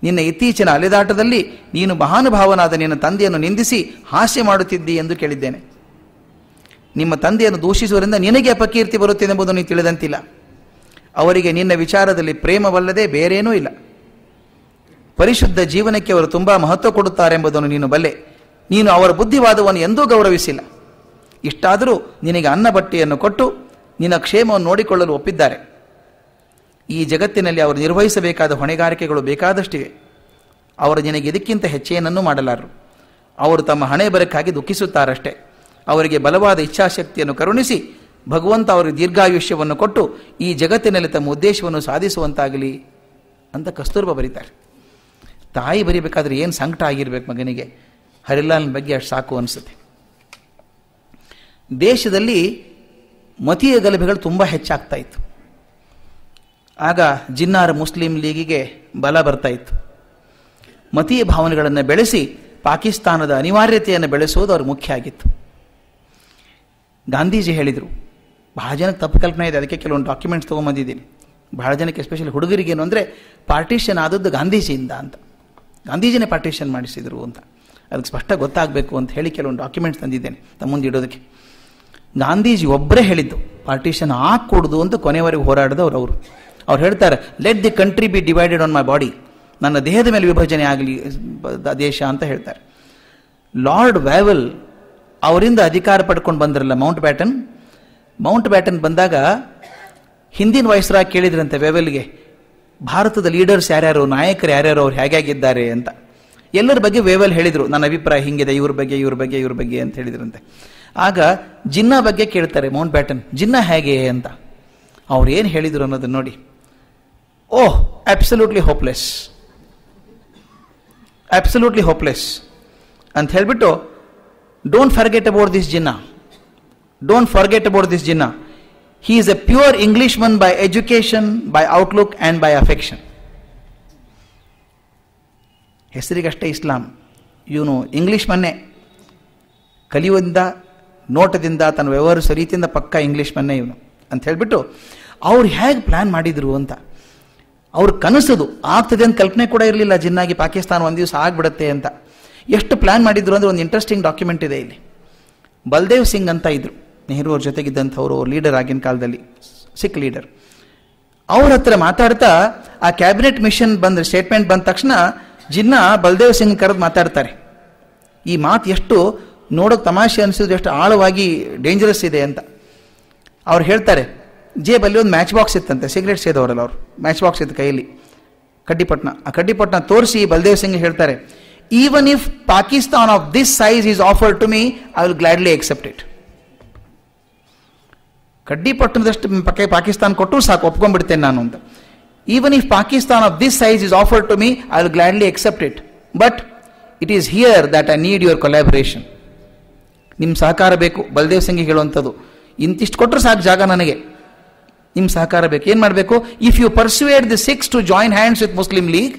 ನಿನ್ನ ಇತ್ತೀಚಿನ ಅಲೆದಾಟದಲ್ಲಿ ನೀನು ಮಹಾನುಭಾವನಾದ ನಿನ್ನ ತಂದೆಯನ್ನು ನಿಂದಿಸಿ ಹಾಸ್ಯ ಮಾಡುತ್ತಿದ್ದಿ ಎಂದು ಕೇಳಿದ್ದೇನೆ ನಿಮ್ಮ ತಂದೆಯನ್ನು ದೂಷಿಸುವುದರಿಂದ ನಿನಗೆ ಅಪಕೀರ್ತಿ ಬರುತ್ತಿದೆ ಎಂಬುದು ನೀನು ತಿಳಿದಂತಿಲ್ಲ ಅವರಿಗೆ ನಿನ್ನ ವಿಚಾರದಲ್ಲಿ ಪ್ರೇಮವಲ್ಲದೆ ಬೇರೇನೂ ಇಲ್ಲ ಪರಿಶುದ್ಧ ಜೀವನಕ್ಕೆ ಅವರು ತುಂಬ ಮಹತ್ವ ಕೊಡುತ್ತಾರೆಂಬುದನ್ನು ನೀನು ಬಲ್ಲೆ ನೀನು ಅವರ ಬುದ್ಧಿವಾದವನ್ನು ಎಂದೂ ಗೌರವಿಸಿಲ್ಲ ಇಷ್ಟಾದರೂ ನಿನಗೆ ಅನ್ನ ಬಟ್ಟೆಯನ್ನು ಕೊಟ್ಟು ನಿನ್ನ ಕ್ಷೇಮವನ್ನು ನೋಡಿಕೊಳ್ಳಲು ಒಪ್ಪಿದ್ದಾರೆ ಈ ಜಗತ್ತಿನಲ್ಲಿ ಅವರು ನಿರ್ವಹಿಸಬೇಕಾದ ಹೊಣೆಗಾರಿಕೆಗಳು ಬೇಕಾದಷ್ಟಿವೆ ಅವರು ನಿನಗೆ ಇದಕ್ಕಿಂತ ಹೆಚ್ಚೇನನ್ನು ಮಾಡಲಾರರು ಅವರು ತಮ್ಮ ಹಣೆ ಬರಕ್ಕಾಗಿ ದುಃಖಿಸುತ್ತಾರಷ್ಟೇ ಅವರಿಗೆ ಬಲವಾದ ಇಚ್ಛಾಶಕ್ತಿಯನ್ನು ಕರುಣಿಸಿ ಭಗವಂತ ಅವರಿಗೆ ದೀರ್ಘಾಯುಷ್ಯವನ್ನು ಕೊಟ್ಟು ಈ ಜಗತ್ತಿನಲ್ಲಿ ತಮ್ಮ ಉದ್ದೇಶವನ್ನು ಸಾಧಿಸುವಂತಾಗಲಿ ಅಂತ ಕಸ್ತೂರ್ಬ ಬರೀತಾರೆ ತಾಯಿ ಬರೀಬೇಕಾದ್ರೆ ಏನು ಸಂಕಟ ಆಗಿರಬೇಕು ಮಗನಿಗೆ ಹರಿಲಾಲ್ನ ಬಗ್ಗೆ ಅಷ್ಟು ಸಾಕು ಅನಿಸುತ್ತೆ ದೇಶದಲ್ಲಿ ಮತೀಯ ಗಲಭೆಗಳು ತುಂಬ ಹೆಚ್ಚಾಗ್ತಾ ಇತ್ತು ಆಗ ಜಿನ್ನಾರ್ ಮುಸ್ಲಿಂ ಲೀಗಿಗೆ ಬಲ ಬರ್ತಾ ಇತ್ತು ಮತೀಯ ಭಾವನೆಗಳನ್ನು ಬೆಳೆಸಿ ಪಾಕಿಸ್ತಾನದ ಅನಿವಾರ್ಯತೆಯನ್ನು ಬೆಳೆಸುವುದು ಅವ್ರಿಗೆ ಮುಖ್ಯ ಆಗಿತ್ತು ಗಾಂಧೀಜಿ ಹೇಳಿದರು ಬಹಳ ಜನಕ್ಕೆ ತಪ್ಪು ಕಲ್ಪನೆ ಇದೆ ಅದಕ್ಕೆ ಕೆಲವೊಂದು ಡಾಕ್ಯುಮೆಂಟ್ಸ್ ತೊಗೊಂಬಂದಿದ್ದೀನಿ ಬಹಳ ಜನಕ್ಕೆ ಎಸ್ಪೆಷಲಿ ಹುಡುಗರಿಗೇನು ಅಂದರೆ ಪಾರ್ಟಿಷನ್ ಆದದ್ದು ಗಾಂಧೀಜಿಯಿಂದ ಅಂತ ಗಾಂಧೀಜಿನೇ ಪಾರ್ಟಿಷನ್ ಮಾಡಿಸಿದರು ಅಂತ ಅದಕ್ಕೆ ಸ್ಪಷ್ಟ ಗೊತ್ತಾಗಬೇಕು ಅಂತ ಹೇಳಿ ಕೆಲವೊಂದು ಡಾಕ್ಯುಮೆಂಟ್ಸ್ ತಂದಿದ್ದೇನೆ ತಮ್ಮ ಮುಂದೆ ಇಡೋದಕ್ಕೆ ಗಾಂಧೀಜಿ ಒಬ್ಬರೇ ಹೇಳಿದ್ದು ಪಾರ್ಟಿಷನ್ ಹಾಕ್ಕೊಡ್ದು ಅಂತ ಕೊನೆವರೆಗೂ ಹೋರಾಡಿದವರು ಅವರು ಅವ್ರು ಹೇಳ್ತಾರೆ let the country be divided on my body ನನ್ನ ದೇಹದ ಮೇಲೆ ವಿಭಜನೆ ಆಗಲಿ ದೇಶ ಅಂತ ಹೇಳ್ತಾರೆ ಲಾರ್ಡ್ ವ್ಯಾವಲ್ ಅವರಿಂದ ಅಧಿಕಾರ ಪಡ್ಕೊಂಡು ಬಂದ್ರಲ್ಲ ಮೌಂಟ್ ಬ್ಯಾಟನ್ ಮೌಂಟ್ ಬ್ಯಾಟನ್ ಬಂದಾಗ ಹಿಂದಿನ ವಯಸ್ಸರಾಗಿ ಕೇಳಿದ್ರಂತೆ ವ್ಯಾವೆಲ್ಗೆ ಭಾರತದ ಲೀಡರ್ಸ್ ಯಾರ್ಯಾರು ನಾಯಕರು ಯಾರ್ಯಾರು ಅವ್ರು ಹೇಗಾಗಿದ್ದಾರೆ ಅಂತ ಎಲ್ಲರ ಬಗ್ಗೆ ವೇವಲ್ ಹೇಳಿದರು ನನ್ನ ಅಭಿಪ್ರಾಯ ಹಿಂಗಿದೆ ಇವ್ರ ಬಗ್ಗೆ ಇವ್ರ ಬಗ್ಗೆ ಇವ್ರ ಬಗ್ಗೆ ಅಂತ ಹೇಳಿದ್ರಂತೆ ಆಗ ಜಿನ್ನ ಬಗ್ಗೆ ಕೇಳ್ತಾರೆ ಮೌಂಟ್ ಬ್ಯಾಟನ್ ಜಿನ್ನ ಹೇಗೆ ಅಂತ ಅವ್ರು ಏನು ಹೇಳಿದರು ಅನ್ನೋದನ್ನ ನೋಡಿ oh absolutely hopeless absolutely hopeless ಅಂತ ಹೇಳ್ಬಿಟ್ಟು don't forget about this Jinnah don't forget about this Jinnah he is a pure Englishman by education by outlook and by affection ಹೆಸರಿಗಷ್ಟೇ ಇಸ್ಲಾಂ ಇವನು ಇಂಗ್ಲೀಷ್ ಮನ್ನೆ ಕಲಿಯೋದಿಂದ ನೋಟದಿಂದ ತನ್ನ ವ್ಯವಹಾರ ರೀತಿಯಿಂದ ಪಕ್ಕ ಇಂಗ್ಲೀಷ್ ಮನ್ನೆ ಇವನು ಅಂತ ಹೇಳಿಬಿಟ್ಟು ಅವ್ರು ಹೇಗೆ ಪ್ಲ್ಯಾನ್ ಮಾಡಿದರು ಅಂತ ಅವ್ರು ಕನಸದು ಆಗ್ತದೆ ಅಂತ ಕಲ್ಪನೆ ಕೂಡ ಇರಲಿಲ್ಲ ಜಿನ್ನಾಗಿ ಪಾಕಿಸ್ತಾನ ಒಂದು ದಿವಸ ಆಗಿಬಿಡುತ್ತೆ ಅಂತ ಎಷ್ಟು ಪ್ಲ್ಯಾನ್ ಮಾಡಿದ್ರು ಅಂದರೆ ಒಂದು ಇಂಟ್ರೆಸ್ಟಿಂಗ್ ಡಾಕ್ಯುಮೆಂಟ್ ಇದೆ ಇಲ್ಲಿ ಬಲ್ದೇವ್ ಸಿಂಗ್ ಅಂತ ಇದ್ದರು ನೆಹರು ಅವ್ರ ಜೊತೆಗಿದ್ದಂಥವ್ರು ಲೀಡರ್ ಆಗಿನ ಕಾಲದಲ್ಲಿ ಸಿಖ್ ಲೀಡರ್ ಅವ್ರ ಹತ್ರ ಮಾತಾಡ್ತಾ ಆ ಕ್ಯಾಬಿನೆಟ್ ಮಿಷನ್ ಬಂದ ಸ್ಟೇಟ್ಮೆಂಟ್ ಬಂದ ತಕ್ಷಣ ಜಿನ್ನ ಬಲದೇವ್ ಸಿಂಗ್ ಕರೆದು ಮಾತಾಡ್ತಾರೆ ಈ ಮಾತು ಎಷ್ಟು ನೋಡೋಕೆ ತಮಾಷೆ ಅನಿಸಿದ್ರು ಎಷ್ಟು ಆಳವಾಗಿ ಡೇಂಜರಸ್ ಇದೆ ಅಂತ ಅವ್ರು ಹೇಳ್ತಾರೆ ಜೇಬಲ್ಲಿ ಒಂದು ಮ್ಯಾಚ್ ಬಾಕ್ಸ್ ಇತ್ತಂತೆ ಸಿಗರೇಟ್ ಸೇದವರಲ್ಲ ಅವರು ಮ್ಯಾಚ್ ಬಾಕ್ಸ್ ಇತ್ತು ಕೈಯಲ್ಲಿ ಕಡ್ಡಿಪಟ್ನ ಆ ಕಡ್ಡಿಪಟ್ನ ತೋರಿಸಿ ಬಲದೇವ್ ಸಿಂಗ್ ಹೇಳ್ತಾರೆ even if Pakistan of this size is offer to me I will gladly accept it ಕಡ್ಡಿಪಟ್ಟಣದಷ್ಟು ಪಕ್ಕ ಪಾಕಿಸ್ತಾನ ಕೊಟ್ಟರು ಸಾಕು ಒಪ್ಕೊಂಡ್ಬಿಡ್ತೇನೆ ನಾನು ಅಂತ even if Pakistan of this size is offer to me, I will gladly accept it but it is here that I need your collaboration ನಿಮ್ಮ ಸಹಕಾರ ಬೇಕು ಬಲ್ದೇವ್ ಸಿಂಗ್ ಹೇಳುವಂಥದ್ದು ಇಂತಿಷ್ಟು ಕೊಟ್ಟರು ಸಾಕು ಜಾಗ ನನಗೆ ನಿಮ್ಮ ಸಹಕಾರ ಬೇಕು ಏನು ಮಾಡಬೇಕು if you persuade the Sikhs to join hands with Muslim League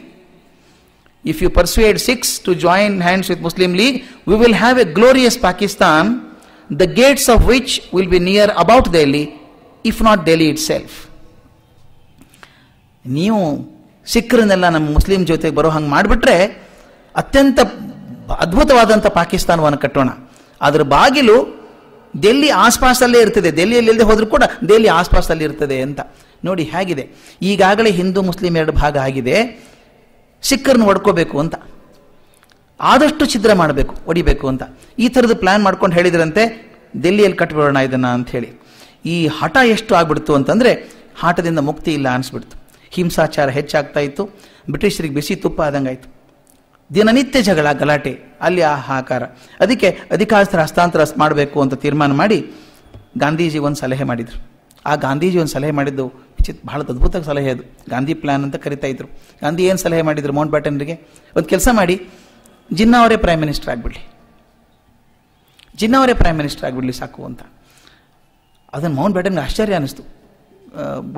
if you persuade Sikhs to join hands with Muslim League we will have a glorious Pakistan the gates of which will be near about Delhi if not Delhi itself ನೀವು ಸಿಖ್ರನ್ನೆಲ್ಲ ನಮ್ಮ Muslim ಜೊತೆಗೆ ಬರೋ ಹಂಗೆ ಮಾಡಿಬಿಟ್ರೆ ಅತ್ಯಂತ ಅದ್ಭುತವಾದಂಥ ಪಾಕಿಸ್ತಾನವನ್ನು ಕಟ್ಟೋಣ ಅದರ ಬಾಗಿಲು ದೆಲ್ಲಿ ಆಸ್ಪಾಸಲ್ಲೇ ಇರ್ತದೆ ಡೆಲ್ಲಿಯಲ್ಲಿ ಇಲ್ಲದೆ ಹೋದರೂ ಕೂಡ ದೆಲ್ಲಿ ಆಸ್ಪಾಸಲ್ಲಿ ಇರ್ತದೆ ಅಂತ ನೋಡಿ ಹೇಗಿದೆ ಈಗಾಗಲೇ ಹಿಂದೂ ಮುಸ್ಲಿಂ ಎರಡು ಭಾಗ ಆಗಿದೆ ಸಿಖ್ರನ್ನ ಒಡ್ಕೋಬೇಕು ಅಂತ ಆದಷ್ಟು ಛಿದ್ರ ಮಾಡಬೇಕು ಒಡಿಬೇಕು ಅಂತ ಈ ಥರದ್ದು ಪ್ಲ್ಯಾನ್ ಮಾಡ್ಕೊಂಡು ಹೇಳಿದ್ರಂತೆ ದೆಲ್ಲಿಯಲ್ಲಿ ಕಟ್ಬಿಡೋಣ ಇದನ್ನು ಅಂಥೇಳಿ ಈ ಹಠ ಎಷ್ಟು ಆಗ್ಬಿಡ್ತು ಅಂತಂದರೆ ಹಾಟದಿಂದ ಮುಕ್ತಿ ಇಲ್ಲ ಅನಿಸ್ಬಿಡ್ತು ಹಿಂಸಾಚಾರ ಹೆಚ್ಚಾಗ್ತಾ ಇತ್ತು ಬ್ರಿಟಿಷರಿಗೆ ಬಿಸಿ ತುಪ್ಪ ಆದಂಗಾಯಿತು ದಿನನಿತ್ಯ ಜಗಳ ಗಲಾಟೆ ಅಲ್ಲಿ ಆ ಆಕಾರ ಅದಕ್ಕೆ ಅಧಿಕಾರಸ್ಥರ ಹಸ್ತಾಂತರ ಮಾಡಬೇಕು ಅಂತ ತೀರ್ಮಾನ ಮಾಡಿ ಗಾಂಧೀಜಿ ಒಂದು ಸಲಹೆ ಮಾಡಿದರು ಆ ಗಾಂಧೀಜಿ ಒಂದು ಸಲಹೆ ಮಾಡಿದ್ದು ಚಿತ್ ಬಹಳ ಅದ್ಭುತ ಸಲಹೆ ಅದು ಗಾಂಧಿ ಪ್ಲಾನ್ ಅಂತ ಕರಿತಾ ಇದ್ರು ಗಾಂಧಿ ಏನು ಸಲಹೆ ಮಾಡಿದರು ಮೌಂಟ್ ಬ್ಯಾಟನ್ರಿಗೆ ಒಂದು ಕೆಲಸ ಮಾಡಿ ಜಿನ್ನವರೇ ಪ್ರೈಮ್ ಮಿನಿಸ್ಟರ್ ಆಗಿಬಿಡಲಿ ಜಿನ್ನವರೇ ಪ್ರೈಮ್ ಮಿನಿಸ್ಟರ್ ಆಗಿಬಿಡಲಿ ಸಾಕು ಅಂತ ಅದನ್ನು ಮೌಂಟ್ ಬ್ಯಾಟನ್ಗೆ ಆಶ್ಚರ್ಯ ಅನ್ನಿಸ್ತು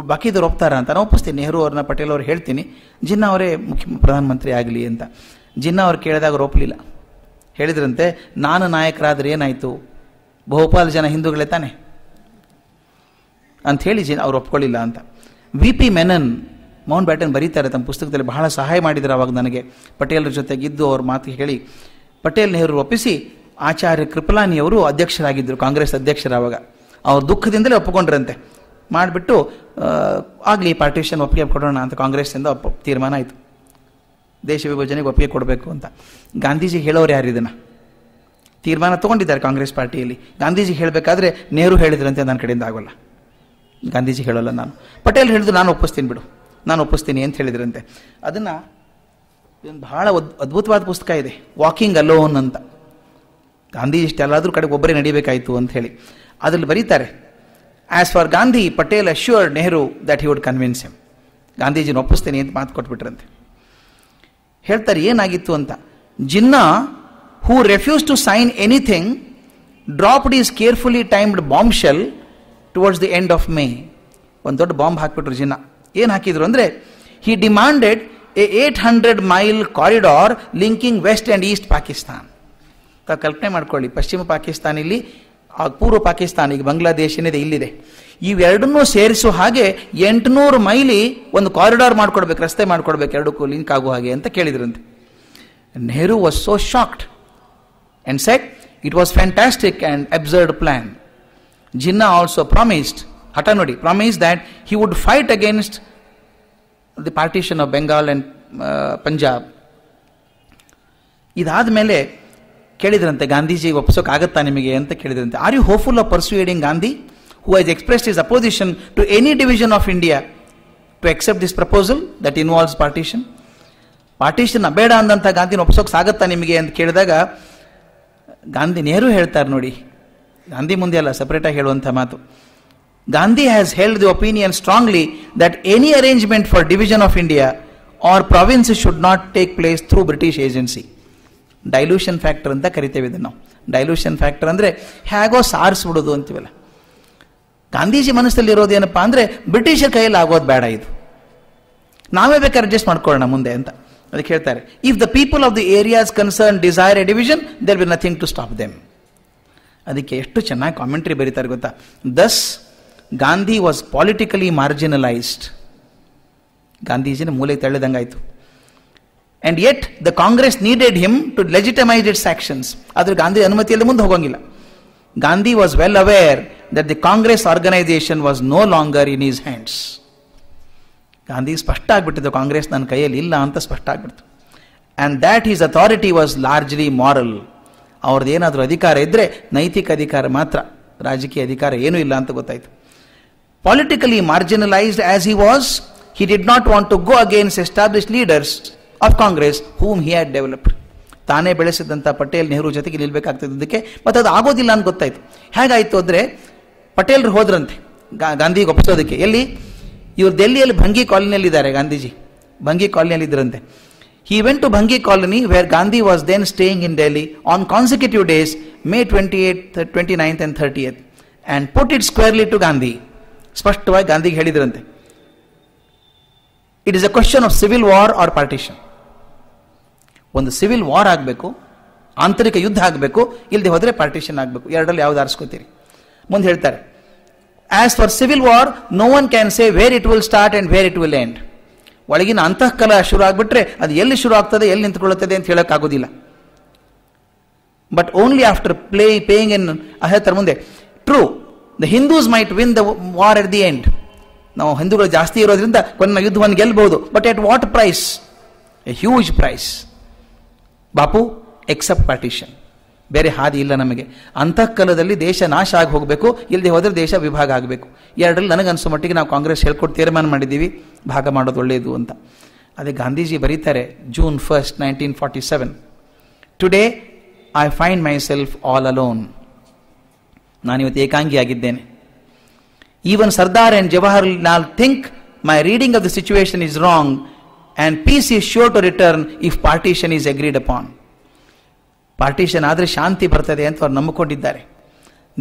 ಬಾಕಿದವ್ರು ಒಪ್ತಾರ ಅಂತ ನಾನು ಒಪ್ಪಿಸ್ತೀನಿ ನೆಹರು ಅವ್ರನ್ನ ಪಟೇಲ್ ಅವ್ರು ಹೇಳ್ತೀನಿ ಜಿನ್ನಾ ಅವರೇ ಮುಖ್ಯ ಪ್ರಧಾನಮಂತ್ರಿ ಆಗಲಿ ಅಂತ ಜಿನ್ನಾ ಅವ್ರು ಕೇಳಿದಾಗ ಅವ್ರು ಒಪ್ಪಲಿಲ್ಲ ಹೇಳಿದ್ರಂತೆ ನಾನು ನಾಯಕರಾದ್ರೆ ಏನಾಯಿತು ಬಹುಪಾಲು ಜನ ಹಿಂದೂಗಳೇ ತಾನೆ ಅಂತ ಹೇಳಿ ಜಿನ್ ಅವ್ರು ಒಪ್ಕೊಳ್ಳಿಲ್ಲ ಅಂತ V P Menon Mountbatten ಬರೀತಾರೆ ತಮ್ಮ ಪುಸ್ತಕದಲ್ಲಿ ಬಹಳ ಸಹಾಯ ಮಾಡಿದ್ರು ಅವಾಗ ನನಗೆ ಪಟೇಲ್ರ ಜೊತೆಗಿದ್ದು ಅವ್ರ ಮಾತು ಹೇಳಿ ಪಟೇಲ್ ನೆಹರು ಒಪ್ಪಿಸಿ ಆಚಾರ್ಯ ಕೃಪಲಾನಿಯವರು ಅಧ್ಯಕ್ಷರಾಗಿದ್ದರು ಕಾಂಗ್ರೆಸ್ ಅಧ್ಯಕ್ಷರ ಅವಾಗ ಅವ್ರ ದುಃಖದಿಂದಲೇ ಒಪ್ಪಿಕೊಂಡ್ರಂತೆ ಮಾಡಿಬಿಟ್ಟು ಆಗಲಿ ಪಾರ್ಟಿಷನ್ ಒಪ್ಪಿಗೆ ಕೊಡೋಣ ಅಂತ ಒಪ್ಪ ತೀರ್ಮಾನ ಆಯಿತು ದೇಶ ವಿಭಜನೆಗೆ ಒಪ್ಪಿಗೆ ಕೊಡಬೇಕು ಅಂತ ಗಾಂಧೀಜಿ ಹೇಳೋರು ಯಾರು ಇದನ್ನು ತೀರ್ಮಾನ ತೊಗೊಂಡಿದ್ದಾರೆ ಕಾಂಗ್ರೆಸ್ ಪಾರ್ಟಿಯಲ್ಲಿ ಗಾಂಧೀಜಿ ಹೇಳಬೇಕಾದ್ರೆ ನೆಹರು ಹೇಳಿದ್ರಂತೆ ನನ್ನ ಕಡೆಯಿಂದ ಆಗೋಲ್ಲ ಗಾಂಧೀಜಿ ಹೇಳೋಲ್ಲ ನಾನು ಪಟೇಲ್ ಹೇಳಿದ್ರು ನಾನು ಒಪ್ಪಿಸ್ತೀನಿ ಬಿಡು ನಾನು ಒಪ್ಪಿಸ್ತೀನಿ ಅಂತ ಹೇಳಿದ್ರಂತೆ ಅದನ್ನು ಇದೊಂದು ಬಹಳ ಅದ್ಭುತವಾದ ಪುಸ್ತಕ ಇದೆ ವಾಕಿಂಗ್ ಅಲೋನ್ ಅಂತ ಗಾಂಧೀಜಿ ಇಷ್ಟೆಲ್ಲಾದರೂ ಕಡೆ ಒಬ್ಬರೇ ನಡಿಬೇಕಾಯಿತು ಅಂತ ಹೇಳಿ ಅದರಲ್ಲಿ ಬರೀತಾರೆ as for Gandhi Patel assured Nehru that he would convince him ಗಾಂಧೀಜಿನ ಒಪ್ಪಿಸ್ತೇನೆ ಅಂತ ಮಾತು ಕೊಟ್ಬಿಟ್ರಂತೆ ಹೇಳ್ತಾರೆ ಏನಾಗಿತ್ತು ಅಂತ Jinnah who refused to sign anything dropped his carefully timed bombshell towards the end of May ಒಂದು ದೊಡ್ಡ ಬಾಂಬ್ ಹಾಕಿಬಿಟ್ರು ಜಿನ್ನ ಏನು ಹಾಕಿದ್ರು ಅಂದರೆ he demanded a eight hundred mile corridor linking west and east Pakistan ತಾವು ಕಲ್ಪನೆ ಮಾಡ್ಕೊಳ್ಳಿ ಪಶ್ಚಿಮ ಪಾಕಿಸ್ತಾನ ಇಲ್ಲಿ ಆ ಪೂರ್ವ ಪಾಕಿಸ್ತಾನ ಈಗ ಬಾಂಗ್ಲಾದೇಶ ಏನಿದೆ ಇಲ್ಲಿದೆ ಇವೆರಡನ್ನೂ ಸೇರಿಸುವ ಹಾಗೆ ಎಂಟುನೂರು ಮೈಲಿ ಒಂದು ಕಾರಿಡಾರ್ ಮಾಡ್ಕೊಡ್ಬೇಕು ರಸ್ತೆ ಮಾಡ್ಕೊಡ್ಬೇಕು ಎರಡಕ್ಕೂ ಲಿಂಕ್ ಆಗುವ ಹಾಗೆ ಅಂತ ಕೇಳಿದ್ರಂತೆ Nehru was so shocked and said it was fantastic and absurd plan Jinnah also promised ಹಠ ನೋಡಿ promise that he would fight against the partition of Bengal and Punjab ಇದಾದ ಮೇಲೆ ಕೇಳಿದ್ರಂತೆ ಗಾಂಧೀಜಿ ಒಪ್ಪಿಸೋಕ್ಕಾಗತ್ತಾ ನಿಮಗೆ ಅಂತ ಕೇಳಿದ್ರಂತೆ are you hopeful of persuading Gandhi who has expressed his opposition to any division of India to accept this proposal that involves partition partition ಬೇಡ ಅಂದಂಥ ಗಾಂಧಿನ ಒಪ್ಸೋಕೆ ಸಾಗುತ್ತಾ ನಿಮಗೆ ಅಂತ ಕೇಳಿದಾಗ ಗಾಂಧಿ ನೆಹರು ಹೇಳ್ತಾರೆ ನೋಡಿ ಗಾಂಧಿ ಮುಂದೆ ಅಲ್ಲ ಸಪ್ರೇಟಾಗಿ ಹೇಳುವಂಥ ಮಾತು Gandhi has held the opinion strongly that any arrangement for division of India or province should not take place through British agency dilution factor ಅಂತ ಕರಿತೇವೆ ಇದನ್ನು ನಾವು ಡೈಲ್ಯೂಷನ್ ಫ್ಯಾಕ್ಟರ್ ಅಂದರೆ ಹೇಗೋ ಸಾರಿಸ್ಬಿಡೋದು ಅಂತೀವಲ್ಲ ಗಾಂಧೀಜಿ ಮನಸ್ಸಲ್ಲಿ ಇರೋದೇನಪ್ಪ ಅಂದರೆ ಬ್ರಿಟಿಷರ ಕೈಯಲ್ಲಿ ಆಗೋದು ಬೇಡ ಇದು ನಾವೇ ಬೇಕು ಅಡ್ಜಸ್ಟ್ ಮಾಡ್ಕೊಳ್ಳೋಣ ಮುಂದೆ ಅಂತ ಅದಕ್ಕೆ ಹೇಳ್ತಾರೆ if the people of the areas concerned desire a division there be nothing to stop them ಅದಕ್ಕೆ ಎಷ್ಟು ಚೆನ್ನಾಗಿ ಕಾಮೆಂಟ್ರಿ ಬರೀತಾರೆ ಗೊತ್ತಾ thus Gandhi was politically marginalised ಗಾಂಧೀಜಿನ ಮೂಲೆ ತಳ್ಳಿದಂಗಾಯಿತು and yet the Congress needed him to legitimise its actions ಆದರೆ ಗಾಂಧಿ ಅನುಮತಿಯಲ್ಲಿ ಮುಂದೆ ಹೋಗೋಂಗಿಲ್ಲ Gandhi was well aware that the Congress organisation was no longer in his hands Gandhi ಸ್ಪಷ್ಟ ಆಗಿಬಿಟ್ಟಿದ್ದು ಕಾಂಗ್ರೆಸ್ ನನ್ನ ಕೈಯಲ್ಲಿ ಇಲ್ಲ ಅಂತ ಸ್ಪಷ್ಟ ಆಗ್ಬಿಡ್ತು and that his authority was largely moral ಅವ್ರದ್ದು ಏನಾದರೂ ಅಧಿಕಾರ ಇದ್ದರೆ ನೈತಿಕ ಅಧಿಕಾರ ಮಾತ್ರ ರಾಜಕೀಯ ಅಧಿಕಾರ ಏನೂ ಇಲ್ಲ ಅಂತ ಗೊತ್ತಾಯಿತು politically marginalised as he was he did not want to go against establish leaders of Congress whom he had developed ತಾನೇ ಬೆಳೆಸಿದಂಥ ಪಟೇಲ್ ನೆಹರು ಜೊತೆಗೆ ನಿಲ್ಬೇಕಾಗ್ತಿದ್ದಕ್ಕೆ ಮತ್ತು ಅದು ಆಗೋದಿಲ್ಲ ಅಂತ ಗೊತ್ತಾಯಿತು ಹೇಗಾಯಿತು ಅಂದರೆ ಪಟೇಲ್ರು ಹೋದ್ರಂತೆ ಗಾ ಗಾಂಧಿಗೆ ಒಪ್ಪಿಸೋದಕ್ಕೆ ಎಲ್ಲಿ ಇವರು ದೆಲ್ಲಿಯಲ್ಲಿ ಭಂಗಿ ಕಾಲೋನಿಯಲ್ಲಿದ್ದಾರೆ ಗಾಂಧೀಜಿ ಭಂಗಿ ಕಾಲೋನಿಯಲ್ಲಿದ್ದರಂತೆ he went to Bhangi colony where Gandhi was then staying in Delhi on consecutive days May twenty eight twenty ninth and thirtieth and put it squarely to Gandhi ಸ್ಪಷ್ಟವಾಗಿ ಗಾಂಧಿಗೆ ಹೇಳಿದ್ರಂತೆ it is a question of civil war or partition ಒಂದು civil war ಆಗಬೇಕು ಆಂತರಿಕ ಯುದ್ಧ ಆಗಬೇಕು ಇಲ್ಲದೆ ಹೋದರೆ ಪಾರ್ಟಿಷನ್ ಆಗಬೇಕು ಎರಡರಲ್ಲಿ ಯಾವ್ದು ಆರಿಸ್ಕೋತೀರಿ ಮುಂದೆ ಹೇಳ್ತಾರೆ as for civil war no one can say where it will start and where it will end ಒಳಗಿನ ಅಂತಃಕಲ ಶುರು ಆಗಿಬಿಟ್ರೆ ಅದು ಎಲ್ಲಿ ಶುರು ಆಗ್ತದೆ ಎಲ್ಲಿ ನಿಂತ್ಕೊಳ್ಳುತ್ತದೆ ಅಂತ ಹೇಳೋಕ್ಕಾಗೋದಿಲ್ಲ but only after play paying an ಹೇಳ್ತಾರೆ ಮುಂದೆ true the Hindus might win the war at the end ನಾವು ಹಿಂದೂಗಳು ಜಾಸ್ತಿ ಇರೋದ್ರಿಂದ ಕೊನ್ನ ಯುದ್ಧವನ್ನು ಗೆಲ್ಲಬಹುದು but at what price a huge price Bapu accept partition ಬೇರೆ ಹಾದಿ ಇಲ್ಲ ನಮಗೆ ಅಂತಃಕಲದಲ್ಲಿ ದೇಶ ನಾಶ ಆಗಿ ಹೋಗಬೇಕು ಇಲ್ಲದೆ ಹೋದರೆ ದೇಶ ವಿಭಾಗ ಆಗಬೇಕು ಎರಡರಲ್ಲಿ ಅನಿಸೋ ಮಟ್ಟಿಗೆ ನಾವು ಕಾಂಗ್ರೆಸ್ ಹೇಳ್ಕೊಟ್ಟು ತೀರ್ಮಾನ ಮಾಡಿದ್ದೀವಿ ಭಾಗ ಮಾಡೋದು ಒಳ್ಳೆಯದು ಅಂತ ಅದೇ ಗಾಂಧೀಜಿ ಬರೀತಾರೆ June first nineteen forty seven today I find myself all alone ನಾನಿವತ್ತು ಆಗಿದ್ದೇನೆ even Sardar and Jawaharlal think my reading of the situation is wrong and peace is sure to return if partition is agreed upon partition ಆದರೆ ಶಾಂತಿ ಬರ್ತದೆ ಅಂತ ಅವ್ರು ನಂಬಿಕೊಂಡಿದ್ದಾರೆ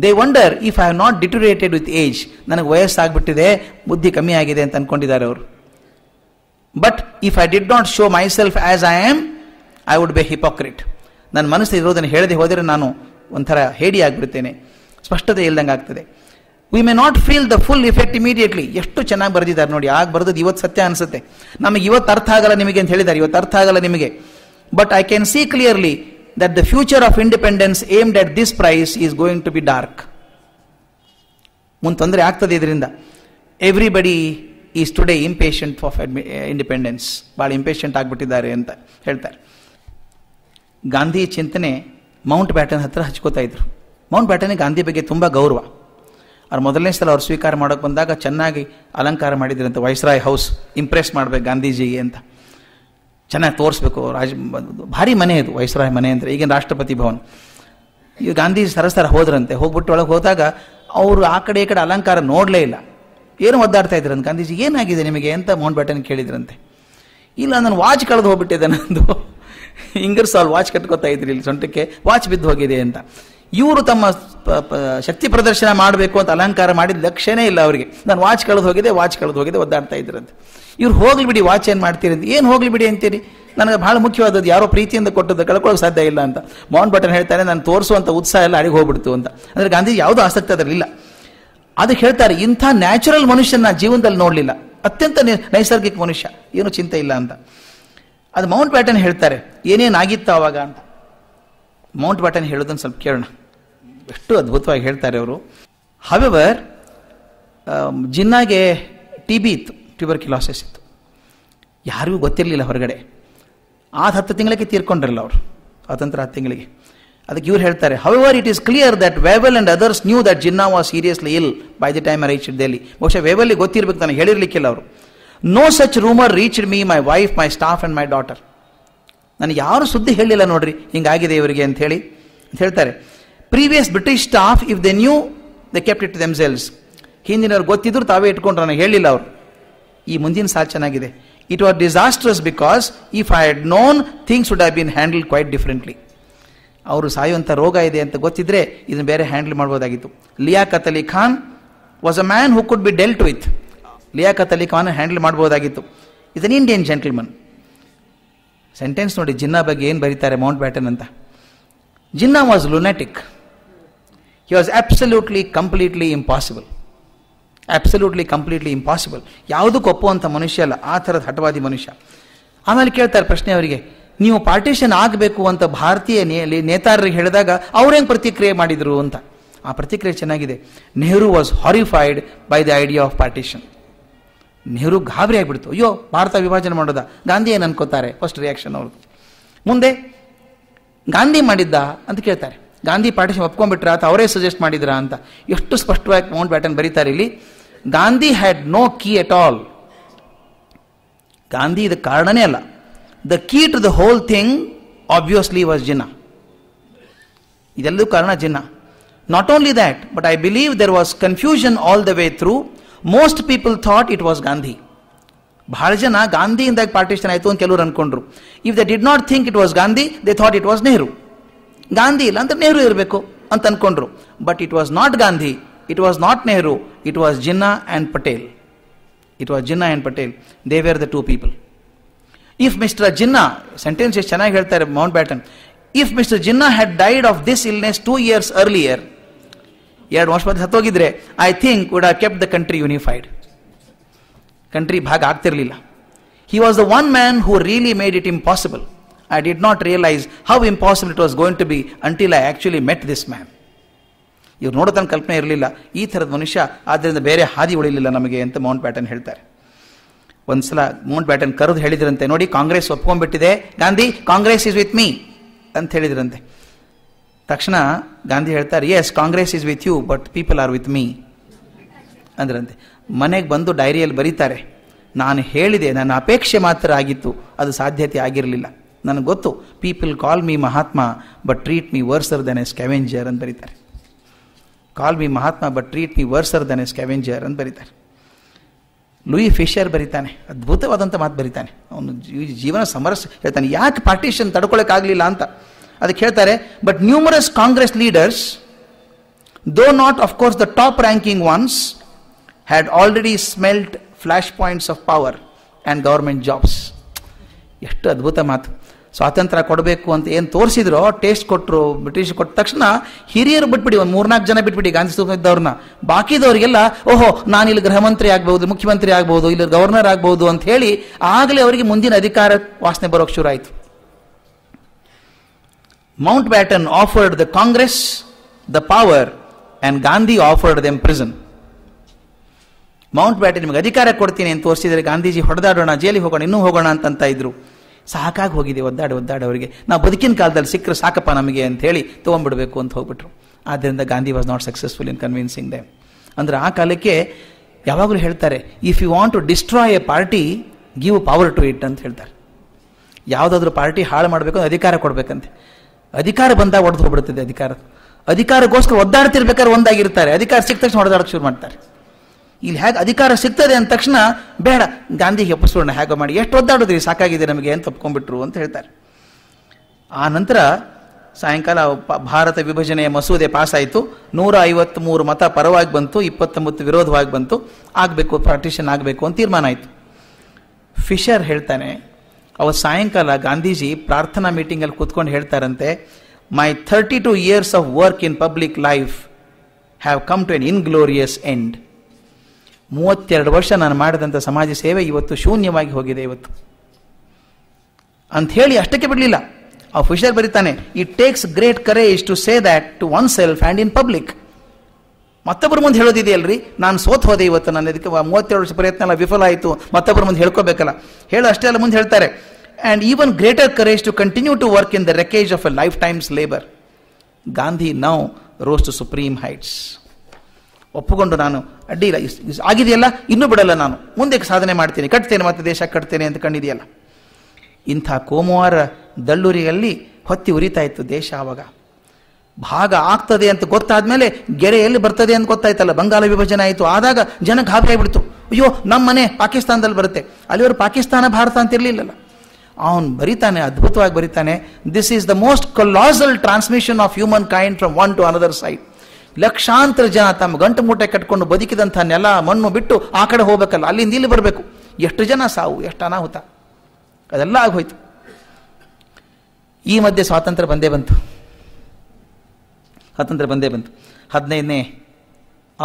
they wonder if I have not deteriorated with age ನನಗೆ ವಯಸ್ಸಾಗ್ಬಿಟ್ಟಿದೆ ಬುದ್ಧಿ ಕಮ್ಮಿ ಆಗಿದೆ ಅಂತ ಅಂದ್ಕೊಂಡಿದ್ದಾರೆ ಅವರು but if I did not show myself as I am I would be hypocrite ನನ್ನ ಮನಸ್ಸು ಇರೋದನ್ನು ಹೇಳದೆ ಹೋದರೆ ನಾನು ಒಂಥರ ಹೇಡಿ ಆಗಿಬಿಡ್ತೇನೆ ಸ್ಪಷ್ಟತೆ ಇಲ್ಲದಂಗೆ ಆಗ್ತದೆ we may not feel the full effect immediately ಎಷ್ಟು ಚೆನ್ನಾಗಿ ಬರೆದಿದ್ದಾರೆ ನೋಡಿ ಆಗ ಬರೆದದ್ದು ಇವತ್ತು ಸತ್ಯ ಅನಿಸುತ್ತೆ ನಮಗೆ ಇವತ್ತು ಅರ್ಥ ಆಗಲ್ಲ ನಿಮಗೆ ಅಂತ ಹೇಳಿದ್ದಾರೆ ಇವತ್ತು ಅರ್ಥ ಆಗಲ್ಲ ನಿಮಗೆ but I can see clearly that the future of independence aimed at this price is going to be dark ಮುಂದೆ ತೊಂದರೆ ಆಗ್ತದೆ ಇದರಿಂದ everybody is today impatient of independence ಭಾಳ ಇಂಪೇಷಂಟ್ ಆಗಿಬಿಟ್ಟಿದ್ದಾರೆ ಅಂತ ಹೇಳ್ತಾರೆ ಗಾಂಧಿ ಚಿಂತನೆ ಮೌಂಟ್ ಬ್ಯಾಟನ್ ಹತ್ರ ಹಚ್ಕೋತಾ ಇದ್ರು ಮೌಂಟ್ ಬ್ಯಾಟನ್ ಗಾಂಧಿ ಬಗ್ಗೆ ತುಂಬ ಗೌರವ ಅವ್ರು ಮೊದಲನೇ ಸಲ ಅವ್ರು ಸ್ವೀಕಾರ ಮಾಡೋಕೆ ಬಂದಾಗ ಚೆನ್ನಾಗಿ ಅಲಂಕಾರ ಅಂತ ವೈಸ್ರಾಯ್ ಹೌಸ್ ಇಂಪ್ರೆಸ್ ಮಾಡಬೇಕು ಗಾಂಧೀಜಿಗೆ ಅಂತ ಚೆನ್ನಾಗಿ ತೋರಿಸ್ಬೇಕು ರಾಜ ಭಾರಿ ಮನೆ ಇದು ವೈಸ್ರಾಯ್ ಮನೆ ಅಂದರೆ ಈಗಿನ ರಾಷ್ಟ್ರಪತಿ ಭವನ್ ಈಗ ಗಾಂಧೀಜಿ ಸರಸ್ತಾರ ಹೋದ್ರಂತೆ ಹೋಗ್ಬಿಟ್ಟು ಒಳಗೆ ಹೋದಾಗ ಅವರು ಆ ಕಡೆ ಈ ಕಡೆ ಅಲಂಕಾರ ನೋಡಲೇ ಇಲ್ಲ ಏನು ಒದ್ದಾಡ್ತಾ ಇದ್ರಂತ ಗಾಂಧೀಜಿ ಏನಾಗಿದೆ ನಿಮಗೆ ಅಂತ ಮೌಂಟ್ ಬಟನ್ ಕೇಳಿದ್ರಂತೆ ಇಲ್ಲ ನಾನು ವಾಚ್ ಕಳೆದು ಹೋಗ್ಬಿಟ್ಟಿದೆ ನಂದು ಅಲ್ಲಿ ವಾಚ್ ಕಟ್ಕೋತಾ ಇದ್ರಿ ಇಲ್ಲಿ ಸೊಂಟಕ್ಕೆ ವಾಚ್ ಬಿದ್ದು ಹೋಗಿದೆ ಅಂತ ಇವರು ತಮ್ಮ ಶಕ್ತಿ ಪ್ರದರ್ಶನ ಮಾಡಬೇಕು ಅಂತ ಅಲಂಕಾರ ಮಾಡಿದ ಲಕ್ಷ್ಯನೇ ಇಲ್ಲ ಅವರಿಗೆ ನಾನು ವಾಚ್ ಕಳೆದು ಹೋಗಿದೆ ವಾಚ್ ಕಳೆದು ಹೋಗಿದೆ ಒದ್ದಾಡ್ತಾ ಇದ್ರಂತೆ ಇವ್ರು ಹೋಗ್ಲಿ ಬಿಡಿ ವಾಚ್ ಏನು ಮಾಡ್ತೀರಿ ಅಂತ ಏನು ಹೋಗ್ಲಿ ಬಿಡಿ ಅಂತೀರಿ ನನಗೆ ಬಹಳ ಮುಖ್ಯವಾದದ್ದು ಯಾರೋ ಪ್ರೀತಿಯಿಂದ ಕೊಟ್ಟದ್ದು ಕಳ್ಕೊಳ್ಳೋಕೆ ಸಾಧ್ಯ ಇಲ್ಲ ಅಂತ ಮೌಂಟ್ ಬಟನ್ ಹೇಳ್ತಾರೆ ನಾನು ತೋರಿಸುವಂಥ ಉತ್ಸಾಹ ಎಲ್ಲ ಅಡಿಗೆ ಹೋಗ್ಬಿಡ್ತು ಅಂತ ಅಂದರೆ ಗಾಂಧೀಜಿ ಯಾವುದೂ ಆಸಕ್ತಿ ಅದರಲ್ಲಿಲ್ಲ ಅದಕ್ಕೆ ಹೇಳ್ತಾರೆ ಇಂಥ ನ್ಯಾಚುರಲ್ ಮನುಷ್ಯನ ಜೀವನದಲ್ಲಿ ನೋಡಲಿಲ್ಲ ಅತ್ಯಂತ ನೈಸರ್ಗಿಕ ಮನುಷ್ಯ ಏನೂ ಚಿಂತೆ ಇಲ್ಲ ಅಂತ ಅದು ಮೌಂಟ್ ಬ್ಯಾಟನ್ ಹೇಳ್ತಾರೆ ಏನೇನಾಗಿತ್ತು ಅವಾಗ ಅಂತ ಮೌಂಟ್ ಬಾಟನ್ ಹೇಳೋದನ್ನು ಸ್ವಲ್ಪ ಕೇಳೋಣ ಎಷ್ಟು ಅದ್ಭುತವಾಗಿ ಹೇಳ್ತಾರೆ ಅವರು ಹವೆವರ್ ಜಿನ್ನಾಗೆ ಟಿ ಬಿ ಇತ್ತು ಕಿಲಾಸಸ್ ಇತ್ತು ಯಾರಿಗೂ ಗೊತ್ತಿರಲಿಲ್ಲ ಹೊರಗಡೆ ಆ ಹತ್ತು ತಿಂಗಳಿಗೆ ತೀರ್ಕೊಂಡ್ರಲ್ಲ ಅವರು ಸ್ವಾತಂತ್ರ್ಯ ಹತ್ತು ತಿಂಗಳಿಗೆ ಅದಕ್ಕೆ ಇವ್ರು ಹೇಳ್ತಾರೆ however it is clear that Wavell and others knew that Jinnah was seriously ill by the time reach Delhi ಬಹುಶಃ ವೇವಲ್ಲಿ ಗೊತ್ತಿರಬೇಕು ನಾನು ಹೇಳಿರ್ಲಿಕ್ಕಿಲ್ಲ ಅವರು no such rumour reached me my wife my staff and my daughter ನನಗೆ ಯಾರು ಸುದ್ದಿ ಹೇಳಿಲ್ಲ ನೋಡ್ರಿ ಹಿಂಗಾಗಿದೆ ಇವರಿಗೆ ಅಂತ ಹೇಳಿ ಅಂತ ಹೇಳ್ತಾರೆ previous British staff if they knew the kept it themselves ಹಿಂದಿನವ್ರು ಗೊತ್ತಿದ್ರು ತಾವೇ ಇಟ್ಕೊಂಡ್ರು ನನಗೆ ಹೇಳಿಲ್ಲ ಅವರು ಈ ಮುಂದಿನ ಸಾಲ ಚೆನ್ನಾಗಿದೆ it was disastrous because if I had known things would have been handled quite differently ಅವರು ಸಾಯುವಂಥ ರೋಗ ಇದೆ ಅಂತ ಗೊತ್ತಿದ್ರೆ ಇದನ್ನು ಬೇರೆ ಹ್ಯಾಂಡಲ್ ಮಾಡ್ಬೋದಾಗಿತ್ತು Liaquat Ali Khan was a man who could be dealt with Liaquat Ali Khan handle ಮಾಡ್ಬೋದಾಗಿತ್ತು is an Indian gentleman sentence ನೋಡಿ ಜಿನ್ನಾ ಬಗ್ಗೆ ಏನು ಬರೀತಾರೆ ಮೌಂಟ್ ಬ್ಯಾಟನ್ ಅಂತ Jinnah was lunatic he was absolutely completely impossible absolutely completely impossible ಯಾವುದಕ್ಕೂ ಒಪ್ಪುವಂಥ ಮನುಷ್ಯ ಅಲ್ಲ ಆ ಥರದ ಹಠವಾದಿ ಮನುಷ್ಯ ಆಮೇಲೆ ಕೇಳ್ತಾರೆ ಪ್ರಶ್ನೆ ಅವರಿಗೆ ನೀವು ಪಾರ್ಟಿಷನ್ ಆಗಬೇಕು ಅಂತ ಭಾರತೀಯ ನೇ ನೇತಾರರಿಗೆ ಹೇಳಿದಾಗ ಅವ್ರೇನು ಪ್ರತಿಕ್ರಿಯೆ ಮಾಡಿದರು ಅಂತ ಆ ಪ್ರತಿಕ್ರಿಯೆ ಚೆನ್ನಾಗಿದೆ Nehru was horrified by the idea of partition Nehru ಗಾಬರಿ ಆಗಿಬಿಡ್ತು ಅಯ್ಯೋ ಭಾರತ ವಿಭಜನೆ ಮಾಡೋದ ಗಾಂಧಿ ಏನು ಅನ್ಕೋತಾರೆ ಫಸ್ಟ್ ರಿಯಾಕ್ಷನ್ ಅವ್ರದ್ದು ಮುಂದೆ ಗಾಂಧಿ ಮಾಡಿದ್ದ ಅಂತ ಕೇಳ್ತಾರೆ ಗಾಂಧಿ ಪಾರ್ಟಿಷನ್ ಒಪ್ಕೊಂಡ್ಬಿಟ್ರ ಅಥವಾ ಅವರೇ ಸಜೆಸ್ಟ್ ಮಾಡಿದ್ರ ಅಂತ ಎಷ್ಟು ಸ್ಪಷ್ಟವಾಗಿ ಮೌಂಟ್ ಬ್ಯಾಟನ್ ಬರೀತಾರೆ ಇಲ್ಲಿ Gandhi had no key at all Gandhi ಇದಕ್ಕೆ ಕಾರಣನೇ ಅಲ್ಲ the key to the whole thing obviously was Jinnah ಇದೆಲ್ಲದೂ ಕಾರಣ Jinnah not only that but I believe there was confusion all the way through most people thought it was Gandhi ಬಹಳ ಜನ ಗಾಂಧಿಯಿಂದಾಗಿ partition ಆಯಿತು ಅಂತ ಕೆಲವರು ಅಂದ್ಕೊಂಡ್ರು if they did not think it was Gandhi they thought it was Nehru Gandhi ಇಲ್ಲ ಅಂದರೆ ನೆಹರು ಇರಬೇಕು ಅಂತ ಅಂದ್ಕೊಂಡ್ರು but it was not Gandhi it was not Nehru it was Jinnah and Patel it was Jinnah and Patel they were the two people if mister Jinnah sentence ಎಷ್ಟು ಚೆನ್ನಾಗಿ ಹೇಳ್ತಾರೆ Mountbatten if mister Jinnah had died of this illness two years earlier ಎರಡು ವರ್ಷ ಬದ್ದು ಸತ್ತೋಗಿದ್ರೆ I think would have kept the country unified country ಭಾಗ ಆಗ್ತಿರಲಿಲ್ಲ he was the one man who really made it impossible I did not realise how impossible it was going to be until I actually met this man ಇವ್ರು ನೋಡೋ ತನ್ನ ಕಲ್ಪನೆ ಇರಲಿಲ್ಲ ಈ ಥರದ ಮನುಷ್ಯ ಆದ್ದರಿಂದ ಬೇರೆ ಹಾದಿ ಉಳಿಲಿಲ್ಲ ನಮಗೆ ಅಂತ ಮೌಂಟ್ ಬ್ಯಾಟನ್ ಹೇಳ್ತಾರೆ ಒಂದು ಸಲ ಮೌಂಟ್ ಬ್ಯಾಟನ್ ಕರೆದು ಹೇಳಿದ್ರಂತೆ ನೋಡಿ ಕಾಂಗ್ರೆಸ್ ಒಪ್ಕೊಂಡ್ಬಿಟ್ಟಿದೆ Gandhi Congress is with me ಅಂತ ಹೇಳಿದ್ರಂತೆ ತಕ್ಷಣ ಗಾಂಧಿ ಹೇಳ್ತಾರೆ yes Congress is with you but people are with me ಅಂದ್ರಂತೆ ಮನೆಗೆ ಬಂದು ಡೈರಿಯಲ್ಲಿ ಬರೀತಾರೆ ನಾನು ಹೇಳಿದೆ ನನ್ನ ಅಪೇಕ್ಷೆ ಮಾತ್ರ ಆಗಿತ್ತು ಅದು ಸಾಧ್ಯತೆ ಆಗಿರಲಿಲ್ಲ ನನಗೆ ಗೊತ್ತು people call me Mahatma but treat me worse than a scavenger ಅಂತ ಬರೀತಾರೆ call me Mahatma but treat me worse than a scavenger ಅಂತ ಬರೀತಾರೆ ಲೂಯಿ ಫಿಶರ್ ಬರೀತಾನೆ ಅದ್ಭುತವಾದಂಥ ಮಾತು ಬರೀತಾನೆ ಅವನು ಜೀವನ ಸಮರಸ ಹೇಳ್ತಾನೆ ಯಾಕೆ ಪಾರ್ಟಿಷನ್ ತಡ್ಕೊಳಕ್ಕಾಗಲಿಲ್ಲ ಅಂತ ಅದಕ್ಕೆ ಹೇಳ್ತಾರೆ but numerous Congress leaders though not course the top ranking ones had already smelt flash points of power and government jobs ಎಷ್ಟು ಅದ್ಭುತ ಮಾತು ಸ್ವಾತಂತ್ರ್ಯ ಕೊಡಬೇಕು ಅಂತ ಏನು ತೋರಿಸಿದ್ರು ಟೇಸ್ಟ್ ಕೊಟ್ಟರು ಬ್ರಿಟಿಷ್ ಕೊಟ್ಟ ತಕ್ಷಣ ಹಿರಿಯರು ಬಿಟ್ಬಿಡಿ ಒಂದು ಮೂರ್ನಾಲ್ಕು ಜನ ಬಿಟ್ಬಿಡಿ ಗಾಂಧಿ ಸ್ತೂಪ ಬಾಕಿದವರಿಗೆಲ್ಲ ಓಹೋ ನಾನು ಇಲ್ಲಿ ಗೃಹ ಮಂತ್ರಿ ಆಗ್ಬೋದು ಮುಖ್ಯಮಂತ್ರಿ ಆಗ್ಬೋದು ಇಲ್ಲಿ ಗವರ್ನರ್ ಆಗ್ಬೋದು ಅಂತ ಹೇಳಿ ಆಗಲೇ ಅವರಿಗೆ ಮುಂದಿನ ಅಧಿಕಾರ ವಾಸನೆ ಬರೋಕೆ ಶುರು ಆಯಿತು Mountbatten offered the Congress the power power Gandhi offered offered them Mountbatten ನಿಮಗೆ ಅಧಿಕಾರ ಕೊಡ್ತೀನಿ ಅಂತ ತೋರಿಸಿದರೆ ಗಾಂಧೀಜಿ ಹೊಡೆದಾಡೋಣ ಜೈಲಿಗೆ ಹೋಗೋಣ ಇನ್ನೂ ಹೋಗೋಣ ಅಂತಂತ ಇದ್ರು ಸಾಕಾಗಿ ಹೋಗಿದೆ ಒದ್ದಾಡ ಒದ್ದಾಡಿ ಅವರಿಗೆ ನಾವು ಬದುಕಿನ ಕಾಲದಲ್ಲಿ ಸಿಕ್ಕರೆ ಸಾಕಪ್ಪ ನಮಗೆ ಅಂತ ಹೇಳಿ ತೊಗೊಂಡ್ಬಿಡಬೇಕು ಅಂತ ಹೋಗ್ಬಿಟ್ರು ಆದ್ದರಿಂದ Gandhi was not successful in convincing they ಅಂದರೆ ಆ ಕಾಲಕ್ಕೆ ಯಾವಾಗಲೂ ಹೇಳ್ತಾರೆ if you want to destroy a party give power to it ಅಂತ ಹೇಳ್ತಾರೆ ಯಾವುದಾದ್ರೂ ಪಾರ್ಟಿ ಹಾಳು ಮಾಡಬೇಕು ಅಧಿಕಾರ ಕೊಡಬೇಕಂತೆ ಅಧಿಕಾರ ಬಂದಾಗ ಒಡೆದು ಹೋಗ್ಬಿಡ್ತದೆ ಅಧಿಕಾರ ಅಧಿಕಾರಕ್ಕೋಸ್ಕರ ಒದ್ದಾಡ್ತಿರ್ಬೇಕಾದ್ರೆ ಒಂದಾಗಿರ್ತಾರೆ ಅಧಿಕಾರ ಸಿಕ್ಕ ತಕ್ಷಣ ಹೊಡೆದಾಡಕ್ಕೆ ಶುರು ಮಾಡ್ತಾರೆ ಇಲ್ಲಿ ಹೇಗೆ ಅಧಿಕಾರ ಸಿಗ್ತದೆ ಅಂದ ತಕ್ಷಣ ಬೇಡ ಗಾಂಧಿಗೆ ಎಪ್ಪಿಸೋಣ ಹೇಗೆ ಮಾಡಿ ಎಷ್ಟು ಒದ್ದಾಡೋದ್ರಿ ಸಾಕಾಗಿದೆ ನಮಗೆ ಅಂತ ಒಪ್ಕೊಂಡ್ಬಿಟ್ರು ಅಂತ ಹೇಳ್ತಾರೆ ಆ ನಂತರ ಸಾಯಂಕಾಲ ಭಾರತ ವಿಭಜನೆಯ ಮಸೂದೆ ಪಾಸಾಯಿತು ನೂರ ಮೂರು ಮತ ಪರವಾಗಿ ಬಂತು ಇಪ್ಪತ್ತೊಂಬತ್ತು ವಿರೋಧವಾಗಿ ಬಂತು ಆಗಬೇಕು ಪಾರ್ಟಿಷನ್ ಆಗಬೇಕು ಅಂತ ತೀರ್ಮಾನ ಆಯಿತು ಫಿಶರ್ ಹೇಳ್ತಾನೆ ಅವತ್ತು ಸಾಯಂಕಾಲ ಗಾಂಧೀಜಿ ಪ್ರಾರ್ಥನಾ ಮೀಟಿಂಗಲ್ಲಿ ಕೂತ್ಕೊಂಡು ಹೇಳ್ತಾರಂತೆ my thirty two years of work in public life have come to an inglorious end ಮೂವತ್ತೆರಡು ವರ್ಷ ನಾನು ಮಾಡಿದಂಥ ಸಮಾಜ ಸೇವೆ ಇವತ್ತು ಶೂನ್ಯವಾಗಿ ಹೋಗಿದೆ ಇವತ್ತು ಅಂತ ಹೇಳಿ ಅಷ್ಟಕ್ಕೆ ಬಿಡಲಿಲ್ಲ ಆ ಫಿಶರ್ ಬರೀತಾನೆ it takes great courage to say that to oneself and in public ಮತ್ತೊಬ್ಬರು ಮುಂದೆ ಹೇಳೋದಿದೆಯಲ್ರಿ ನಾನು ಸೋತ್ ಹೋದೆ ಇವತ್ತು ನಾನು ಇದಕ್ಕೆ ಮೂವತ್ತೆರಡು ವರ್ಷ ಪ್ರಯತ್ನ ಎಲ್ಲ ವಿಫಲ ಆಯಿತು ಮತ್ತೊಬ್ಬರ ಮುಂದೆ ಹೇಳ್ಕೋಬೇಕಲ್ಲ ಹೇಳೋ ಅಷ್ಟೇ ಅಲ್ಲ ಮುಂದೆ ಹೇಳ್ತಾರೆ and even greater courage to continue to work in the wreckage of a lifetime's labour Gandhi now rose to supreme heights ಒಪ್ಪಿಕೊಂಡು ನಾನು ಅಡ್ಡಿ ಇಲ್ಲ ಆಗಿದೆಯಲ್ಲ ಇನ್ನೂ ಬಿಡಲ್ಲ ನಾನು ಮುಂದೆ ಸಾಧನೆ ಮಾಡ್ತೀನಿ ಕಟ್ತೇನೆ ಮತ್ತೆ ದೇಶ ಕಟ್ತೇನೆ ಅಂತ ಕಂಡಿದೆಯಲ್ಲ ಇಂಥ ಕೋಮುವಾರ ದಳ್ಳೂರಿಯಲ್ಲಿ ಹೊತ್ತಿ ಉರಿತಾ ಇತ್ತು ದೇಶ ಆವಾಗ ಭಾಗ ಆಗ್ತದೆ ಅಂತ ಮೇಲೆ ಗೆರೆ ಎಲ್ಲಿ ಬರ್ತದೆ ಅಂತ ಗೊತ್ತಾಯ್ತಲ್ಲ ಬಂಗಾಲ ವಿಭಜನೆ ಆಯಿತು ಆದಾಗ ಜನ ಗಾಬರಿ ಆಗಿಬಿಡ್ತು ಅಯ್ಯೋ ನಮ್ಮ ಮನೆ ಪಾಕಿಸ್ತಾನದಲ್ಲಿ ಬರುತ್ತೆ ಅಲ್ಲಿವರು ಪಾಕಿಸ್ತಾನ ಭಾರತ ಅಂತ ಇರಲಿಲ್ಲಲ್ಲ ಅವನು ಬರಿತಾನೆ ಅದ್ಭುತವಾಗಿ ಬರಿತಾನೆ this is the most colossal transmission of human kind from one to another side ಲಕ್ಷಾಂತರ ಜನ ತಮ್ಮ ಗಂಟು ಮೂಟೆ ಕಟ್ಕೊಂಡು ಬದುಕಿದಂಥ ನೆಲ ಮಣ್ಣು ಬಿಟ್ಟು ಆ ಕಡೆ ಹೋಗಬೇಕಲ್ಲ ಅಲ್ಲಿಂದ ಇಲ್ಲಿ ಬರಬೇಕು ಎಷ್ಟು ಜನ ಸಾವು ಎಷ್ಟು ಅನಾಹುತ ಅದೆಲ್ಲ ಆಗೋಯ್ತು ಈ ಮಧ್ಯೆ ಸ್ವಾತಂತ್ರ್ಯ ಬಂದೇ ಬಂತು ಸ್ವಾತಂತ್ರ್ಯ ಬಂದೇ ಬಂತು ಹದಿನೈದನೇ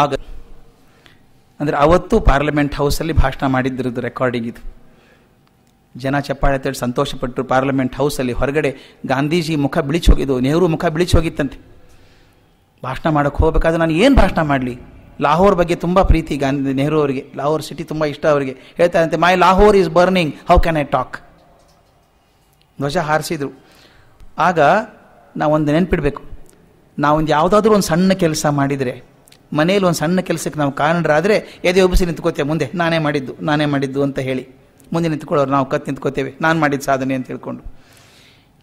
ಆಗ ಅಂದರೆ ಅವತ್ತು ಪಾರ್ಲಿಮೆಂಟ್ ಹೌಸಲ್ಲಿ ಭಾಷಣ ಮಾಡಿದ್ದಿರೋದು ರೆಕಾರ್ಡಿಂಗ್ ಇದು ಜನ ಚಪ್ಪಾಳೆ ತೇಳಿ ಸಂತೋಷಪಟ್ಟರು ಪಾರ್ಲಿಮೆಂಟ್ ಹೌಸಲ್ಲಿ ಹೊರಗಡೆ ಗಾಂಧೀಜಿ ಮುಖ ಬಿಳಿಚ್ ಹೋಗಿದ್ದು ನೆಹರು ಮುಖ ಬಿಳಿಚ್ ಹೋಗಿತ್ತಂತೆ ಭಾಷಣ ಮಾಡಕ್ಕೆ ಹೋಗಬೇಕಾದ್ರೆ ನಾನು ಏನು ಭಾಷಣ ಮಾಡಲಿ ಲಾಹೋರ್ ಬಗ್ಗೆ ತುಂಬ ಪ್ರೀತಿ ಗಾಂಧಿ ನೆಹರು ಅವರಿಗೆ ಲಾಹೋರ್ ಸಿಟಿ ತುಂಬ ಇಷ್ಟ ಅವರಿಗೆ ಹೇಳ್ತಾರಂತೆ my Lahore is burning how can I talk ಧ್ವಜ ಹಾರಿಸಿದರು ಆಗ ನಾವು ಒಂದು ನೆನ್ಪಿಡಬೇಕು ನಾವೊಂದು ಯಾವುದಾದ್ರೂ ಒಂದು ಸಣ್ಣ ಕೆಲಸ ಮಾಡಿದರೆ ಮನೆಯಲ್ಲಿ ಒಂದು ಸಣ್ಣ ಕೆಲಸಕ್ಕೆ ನಾವು ಕಾರಣರಾದರೆ ಎದೆ ಒಬ್ಬಿಸಿ ನಿಂತ್ಕೋತೇವೆ ಮುಂದೆ ನಾನೇ ಮಾಡಿದ್ದು ನಾನೇ ಮಾಡಿದ್ದು ಅಂತ ಹೇಳಿ ಮುಂದೆ ನಿಂತ್ಕೊಳ್ಳೋರು ನಾವು ಕತ್ತು ನಿಂತ್ಕೋತೇವೆ ನಾನು ಮಾಡಿದ ಸಾಧನೆ ಅಂತ ಹೇಳ್ಕೊಂಡು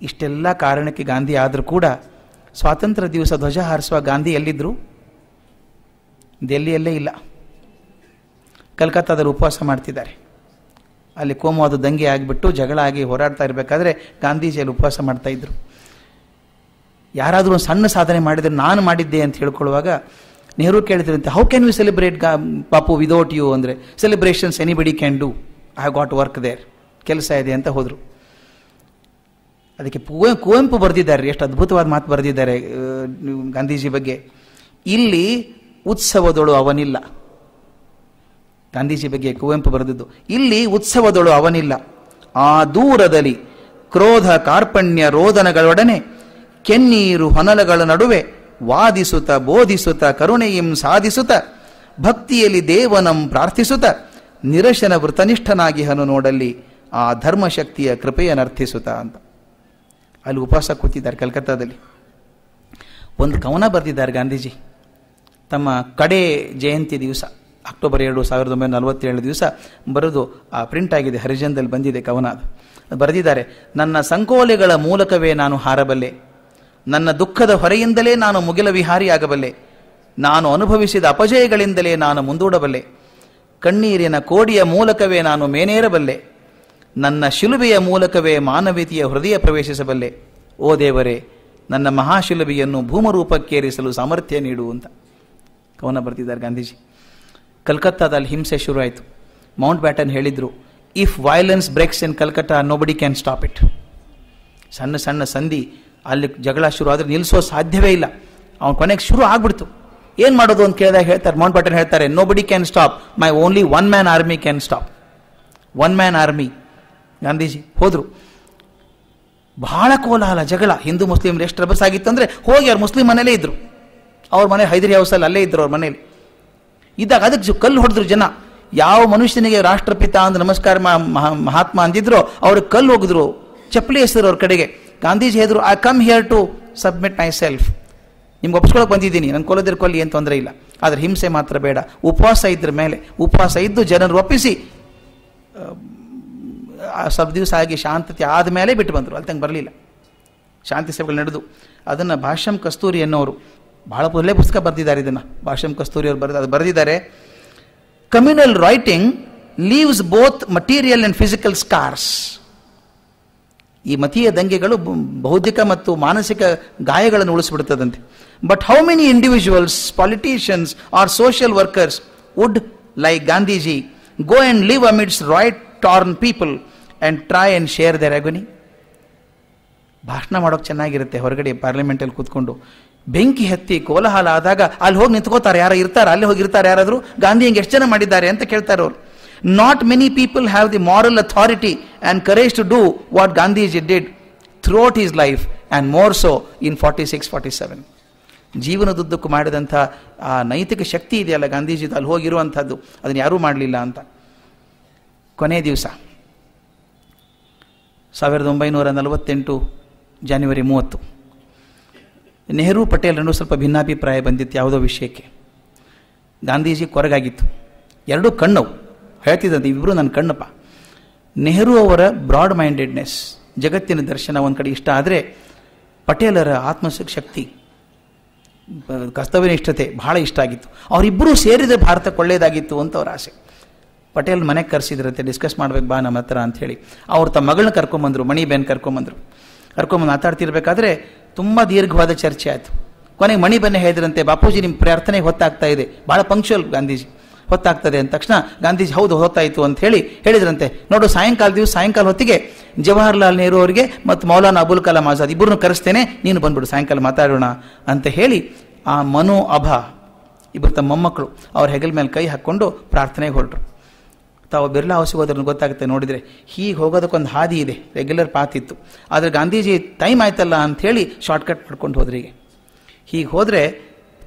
ಇಷ್ಟೆಲ್ಲ ಕಾರಣಕ್ಕೆ ಗಾಂಧಿ ಆದರೂ ಕೂಡ ಸ್ವಾತಂತ್ರ್ಯ ದಿವಸ ಧ್ವಜ ಹಾರಿಸುವ ಗಾಂಧಿ ಎಲ್ಲಿದ್ದರು ದೆಲ್ಲಿಯಲ್ಲೇ ಇಲ್ಲ ಕಲ್ಕತ್ತಾದಲ್ಲಿ ಉಪವಾಸ ಮಾಡ್ತಿದ್ದಾರೆ ಅಲ್ಲಿ ಕೋಮವಾದ ದಂಗೆ ಆಗಿಬಿಟ್ಟು ಜಗಳ ಆಗಿ ಹೋರಾಡ್ತಾ ಇರಬೇಕಾದ್ರೆ ಗಾಂಧೀಜಿಯಲ್ಲಿ ಉಪವಾಸ ಮಾಡ್ತಾಯಿದ್ರು ಯಾರಾದರೂ ಒಂದು ಸಣ್ಣ ಸಾಧನೆ ಮಾಡಿದರೆ ನಾನು ಮಾಡಿದ್ದೆ ಅಂತ ಹೇಳ್ಕೊಳ್ಳುವಾಗ ನೆಹರು ಕೇಳ್ತಿರಂತೆ ಹೌ ಕ್ಯಾನ್ ಯು ಸೆಲೆಬ್ರೇಟ್ ಗಾ ಪಾಪು ವಿದೌಟ್ ಯು ಅಂದರೆ celebrations anybody can do I have got work there ಕೆಲಸ ಇದೆ ಅಂತ ಹೋದರು ಅದಕ್ಕೆ ಕುವೆ ಕುವೆಂಪು ಬರೆದಿದ್ದಾರೆ ಎಷ್ಟು ಅದ್ಭುತವಾದ ಮಾತು ಬರೆದಿದ್ದಾರೆ ಗಾಂಧೀಜಿ ಬಗ್ಗೆ ಇಲ್ಲಿ ಉತ್ಸವದೊಳು ಅವನಿಲ್ಲ ಗಾಂಧೀಜಿ ಬಗ್ಗೆ ಕುವೆಂಪು ಬರೆದಿದ್ದು ಇಲ್ಲಿ ಉತ್ಸವದೊಳು ಅವನಿಲ್ಲ ಆ ದೂರದಲ್ಲಿ ಕ್ರೋಧ ಕಾರ್ಪಣ್ಯ ರೋದನಗಳೊಡನೆ ಕೆನ್ನೀರು ಹೊನಲಗಳ ನಡುವೆ ವಾದಿಸುತ್ತ ಬೋಧಿಸುತ್ತ ಕರುಣೆಯಂ ಸಾಧಿಸುತ್ತ ಭಕ್ತಿಯಲ್ಲಿ ದೇವನಂ ಪ್ರಾರ್ಥಿಸುತ್ತ ನಿರಶನ ವೃತನಿಷ್ಠನಾಗಿ ಹನು ನೋಡಲ್ಲಿ ಆ ಧರ್ಮಶಕ್ತಿಯ ಕೃಪೆಯನ್ನರ್ಥಿಸುತ್ತ ಅಂತ ಅಲ್ಲಿ ಉಪವಾಸ ಕೂತಿದ್ದಾರೆ ಕಲ್ಕತ್ತಾದಲ್ಲಿ ಒಂದು ಕವನ ಬರೆದಿದ್ದಾರೆ ಗಾಂಧೀಜಿ ತಮ್ಮ ಕಡೆ ಜಯಂತಿ ದಿವಸ ಅಕ್ಟೋಬರ್ ಎರಡು ಸಾವಿರದ ಒಂಬೈನೂರ ನಲವತ್ತೇಳು ದಿವಸ ಬರೆದು ಆ ಪ್ರಿಂಟ್ ಆಗಿದೆ ಹರಿಜನದಲ್ಲಿ ಬಂದಿದೆ ಕವನ ಅದು ಬರೆದಿದ್ದಾರೆ ನನ್ನ ಸಂಕೋಲೆಗಳ ಮೂಲಕವೇ ನಾನು ಹಾರಬಲ್ಲೆ ನನ್ನ ದುಃಖದ ಹೊರೆಯಿಂದಲೇ ನಾನು ಮುಗಿಲ ವಿಹಾರಿಯಾಗಬಲ್ಲೆ ನಾನು ಅನುಭವಿಸಿದ ಅಪಜಯಗಳಿಂದಲೇ ನಾನು ಮುಂದೂಡಬಲ್ಲೆ ಕಣ್ಣೀರಿನ ಕೋಡಿಯ ಮೂಲಕವೇ ನಾನು ಮೇನೇರಬಲ್ಲೆ ನನ್ನ ಶಿಲುಬೆಯ ಮೂಲಕವೇ ಮಾನವೀಯತೆಯ ಹೃದಯ ಪ್ರವೇಶಿಸಬಲ್ಲೆ ಓ ದೇವರೇ ನನ್ನ ಮಹಾಶಿಲುಬೆಯನ್ನು ಭೂಮರೂಪಕ್ಕೇರಿಸಲು ಸಾಮರ್ಥ್ಯ ನೀಡು ಅಂತ ಕವನ ಬರ್ತಿದ್ದಾರೆ ಗಾಂಧೀಜಿ ಕಲ್ಕತ್ತಾದಲ್ಲಿ ಹಿಂಸೆ ಶುರುವಾಯಿತು ಮೌಂಟ್ ಬ್ಯಾಟನ್ ಹೇಳಿದರು if violence breaks in Calcutta nobody can stop it ಸಣ್ಣ ಸಣ್ಣ ಸಂಧಿ ಅಲ್ಲಿ ಜಗಳ ಶುರು ಆದರೆ ನಿಲ್ಲಿಸೋ ಸಾಧ್ಯವೇ ಇಲ್ಲ ಅವ್ನು ಕೊನೆಗೆ ಶುರು ಆಗ್ಬಿಡ್ತು ಏನು ಮಾಡೋದು ಅಂತ ಕೇಳಿದಾಗ ಹೇಳ್ತಾರೆ ಮೌಂಟ್ ಬಟನ್ ಹೇಳ್ತಾರೆ nobody can stop my only one man army can stop one man army Gandhiji ಹೋದರು ಬಹಳ ಕೋಲಾಹಲ ಜಗಳ ಹಿಂದೂ ಮುಸ್ಲಿಮ್ ಎಷ್ಟು ಆಗಿತ್ತು ಅಂದರೆ ಹೋಗಿ ಅವ್ರು ಮುಸ್ಲಿಂ ಮನೇಲೇ ಇದ್ದರು ಅವ್ರ ಮನೆ ಹೈದರಿ ಹೌಸಲ್ಲಿ ಅಲ್ಲೇ ಇದ್ದರು ಅವ್ರ ಮನೇಲಿ ಇದ್ದಾಗ ಅದಕ್ಕೆ ಕಲ್ಲು ಹೊಡೆದ್ರು ಜನ ಯಾವ ಮನುಷ್ಯನಿಗೆ ರಾಷ್ಟ್ರಪಿತ ಅಂದು ನಮಸ್ಕಾರ ಮಹಾತ್ಮ ಅಂದಿದ್ರು ಅವ್ರಿಗೆ ಕಲ್ಲು ಹೋಗಿದ್ರು ಚಪ್ಪಲಿ ಹೆಸರು ಅವ್ರ ಕಡೆಗೆ ಗಾಂಧೀಜಿ ಹೇಳಿದ್ರು I come here to submit myself ನಿಮ್ಗೆ ಒಪ್ಸ್ಕೊಳಕ್ಕೆ ಬಂದಿದ್ದೀನಿ ನನ್ನ ಕೊಲದಿರ್ ಕೊಲ್ಲಿ ಏನು ತೊಂದರೆ ಇಲ್ಲ ಆದರೆ ಹಿಂಸೆ ಮಾತ್ರ ಬೇಡ ಉಪವಾಸ ಇದ್ರ ಮೇಲೆ ಉಪವಾಸ ಇದ್ದು ಜನರು ಒಪ್ಪಿಸಿ ಸಬ್ ದಿವಸ ಆಗಿ ಶಾಂತತೆ ಆದಮೇಲೆ ಬಿಟ್ಟು ಬಂದರು ಅಲ್ಲಿ ತಂಗೆ ಬರಲಿಲ್ಲ ಶಾಂತಿ ಸೇವೆಗಳು ನಡೆದು ಅದನ್ನು ಭಾಷ್ಯಂ ಕಸ್ತೂರಿ ಅನ್ನೋರು ಬಹಳ ಒಳ್ಳೆ ಪುಸ್ತಕ ಬರೆದಿದ್ದಾರೆ ಇದನ್ನು ಭಾಷ್ಯಂ ಕಸ್ತೂರಿ ಅವರು ಬರೆದ ಅದು ಬರೆದಿದ್ದಾರೆ communal rioting leaves both material and physical scars ಈ ಮತೀಯ ದಂಗೆಗಳು ಬೌದ್ಧಿಕ ಮತ್ತು ಮಾನಸಿಕ ಗಾಯಗಳನ್ನು ಉಳಿಸ್ಬಿಡ್ತದಂತೆ but how many individuals politicians or social workers would like Gandhiji go and live amidst riot torn people and try and share their agony ಭಾಷಣ ಮಾಡೋಕೆ ಚೆನ್ನಾಗಿರುತ್ತೆ ಹೊರಗಡೆ ಪಾರ್ಲಿಮೆಂಟಲ್ಲಿ ಕೂತ್ಕೊಂಡು ಬೆಂಕಿ ಹತ್ತಿ ಕೋಲಾಹಲ ಆದಾಗ ಅಲ್ಲಿ ಹೋಗಿ ನಿಂತ್ಕೋತಾರೆ ಯಾರು ಇರ್ತಾರೆ ಅಲ್ಲಿ ಹೋಗಿರ್ತಾರೆ ಯಾರಾದರೂ ಗಾಂಧಿ ಹಿಂಗೆ ಎಷ್ಟು ಜನ ಮಾಡಿದ್ದಾರೆ ಅಂತ ಕೇಳ್ತಾರೆ ಅವರು not many people have the moral authority and courage to do what Gandhiji did throughout his life and more so in forty six forty seven ಜೀವನದುದ್ದಕ್ಕೂ ಮಾಡಿದಂಥ ಆ ನೈತಿಕ ಶಕ್ತಿ ಇದೆಯಲ್ಲ ಗಾಂಧೀಜಿದು ಅಲ್ಲಿ ಹೋಗಿರುವಂಥದ್ದು ಅದನ್ನು ಯಾರೂ ಮಾಡಲಿಲ್ಲ ಅಂತ ಕೊನೆಯ ದಿವಸ ಸಾವಿರದ ಒಂಬೈನೂರ ನಲವತ್ತೆಂಟು ಜಾನ್ವರಿ ಮೂವತ್ತು ನೆಹರು ಪಟೇಲ್ರನ್ನು ಸ್ವಲ್ಪ ಭಿನ್ನಾಭಿಪ್ರಾಯ ಬಂದಿತ್ತು ಯಾವುದೋ ವಿಷಯಕ್ಕೆ ಗಾಂಧೀಜಿ ಕೊರಗಾಗಿತ್ತು ಎರಡೂ ಕಣ್ಣವು ಹೇಳ್ತಿದ್ದಂತೆ ಇಬ್ಬರು ನನ್ನ ಕಣ್ಣಪ್ಪ ನೆಹರು ಅವರ ಬ್ರಾಡ್ ಮೈಂಡೆಡ್ನೆಸ್ ಜಗತ್ತಿನ ದರ್ಶನ ಒಂದು ಕಡೆ ಇಷ್ಟ ಆದರೆ ಪಟೇಲರ ಆತ್ಮಶಕ್ತಿ ಇಷ್ಟತೆ ಬಹಳ ಇಷ್ಟ ಆಗಿತ್ತು ಅವರಿಬ್ಬರೂ ಸೇರಿದರೆ ಭಾರತ ಒಳ್ಳೆಯದಾಗಿತ್ತು ಅಂತ ಅವ್ರ ಆಸೆ ಪಟೇಲ್ ಮನೆಗೆ ಕರೆಸಿದ್ರಂತೆ ಡಿಸ್ಕಸ್ ಮಾಡ್ಬೇಕು ಬಾ ನಮ್ಮ ಹತ್ರ ಅಂಥೇಳಿ ಅವ್ರು ತಮ್ಮ ಮಗಳನ್ನ ಕರ್ಕೊಂಬಂದರು ಮಣಿಬೇನ್ ಕರ್ಕೊಂಬಂದರು ಕರ್ಕೊಂಬಂದು ಮಾತಾಡ್ತಿರ್ಬೇಕಾದ್ರೆ ತುಂಬ ದೀರ್ಘವಾದ ಚರ್ಚೆ ಆಯಿತು ಕೊನೆಗೆ ಮಣಿಬೆನ್ನ ಹೇಳಿದ್ರಂತೆ ಬಾಪೂಜಿ ನಿಮ್ಮ ಪ್ರಾರ್ಥನೆ ಹೊತ್ತಾಗ್ತಾ ಇದೆ ಭಾಳ ಪಂಕ್ಷಲ್ ಗಾಂಧೀಜಿ ಹೊತ್ತಾಗ್ತದೆ ಅಂದ ತಕ್ಷಣ ಗಾಂಧೀಜಿ ಹೌದು ಹೊತ್ತಾಯಿತು ಅಂತ ಹೇಳಿ ಹೇಳಿದ್ರಂತೆ ನೋಡು ಸಾಯಂಕಾಲ ದಿವಸ ಸಾಯಂಕಾಲ ಹೊತ್ತಿಗೆ ಜವಾಹರ್ಲಾಲ್ ನೆಹರು ಅವರಿಗೆ ಮತ್ತು ಮೌಲಾನಾ ಅಬುಲ್ ಕಲಾಂ ಆಜಾದ್ ಇಬ್ಬರನ್ನು ಕರೆಸ್ತೇನೆ ನೀನು ಬಂದ್ಬಿಡು ಸಾಯಂಕಾಲ ಮಾತಾಡೋಣ ಅಂತ ಹೇಳಿ ಆ ಮನೋ ಅಭ ಇಬ್ಬರು ತಮ್ಮ ಮೊಮ್ಮಕ್ಕಳು ಅವ್ರ ಹೆಗಲ ಮೇಲೆ ಕೈ ಹಾಕ್ಕೊಂಡು ಪ್ರಾರ್ಥನೆಗೆ ಹೊರಟರು ತಾವು ಬಿರ್ಲಾ ಹೌಸಿಗೆ ಹೋದ್ರನ್ನ ಗೊತ್ತಾಗುತ್ತೆ ನೋಡಿದರೆ ಹೀಗೆ ಹೋಗೋದಕ್ಕೊಂದು ಹಾದಿ ಇದೆ ರೆಗ್ಯುಲರ್ ಪಾತ್ ಇತ್ತು ಆದರೆ ಗಾಂಧೀಜಿ ಟೈಮ್ ಆಯ್ತಲ್ಲ ಅಂಥೇಳಿ ಶಾರ್ಟ್ಕಟ್ ಮಾಡ್ಕೊಂಡು ಹೋದ್ರಿಗೆ ಹೀಗೆ ಹೋದರೆ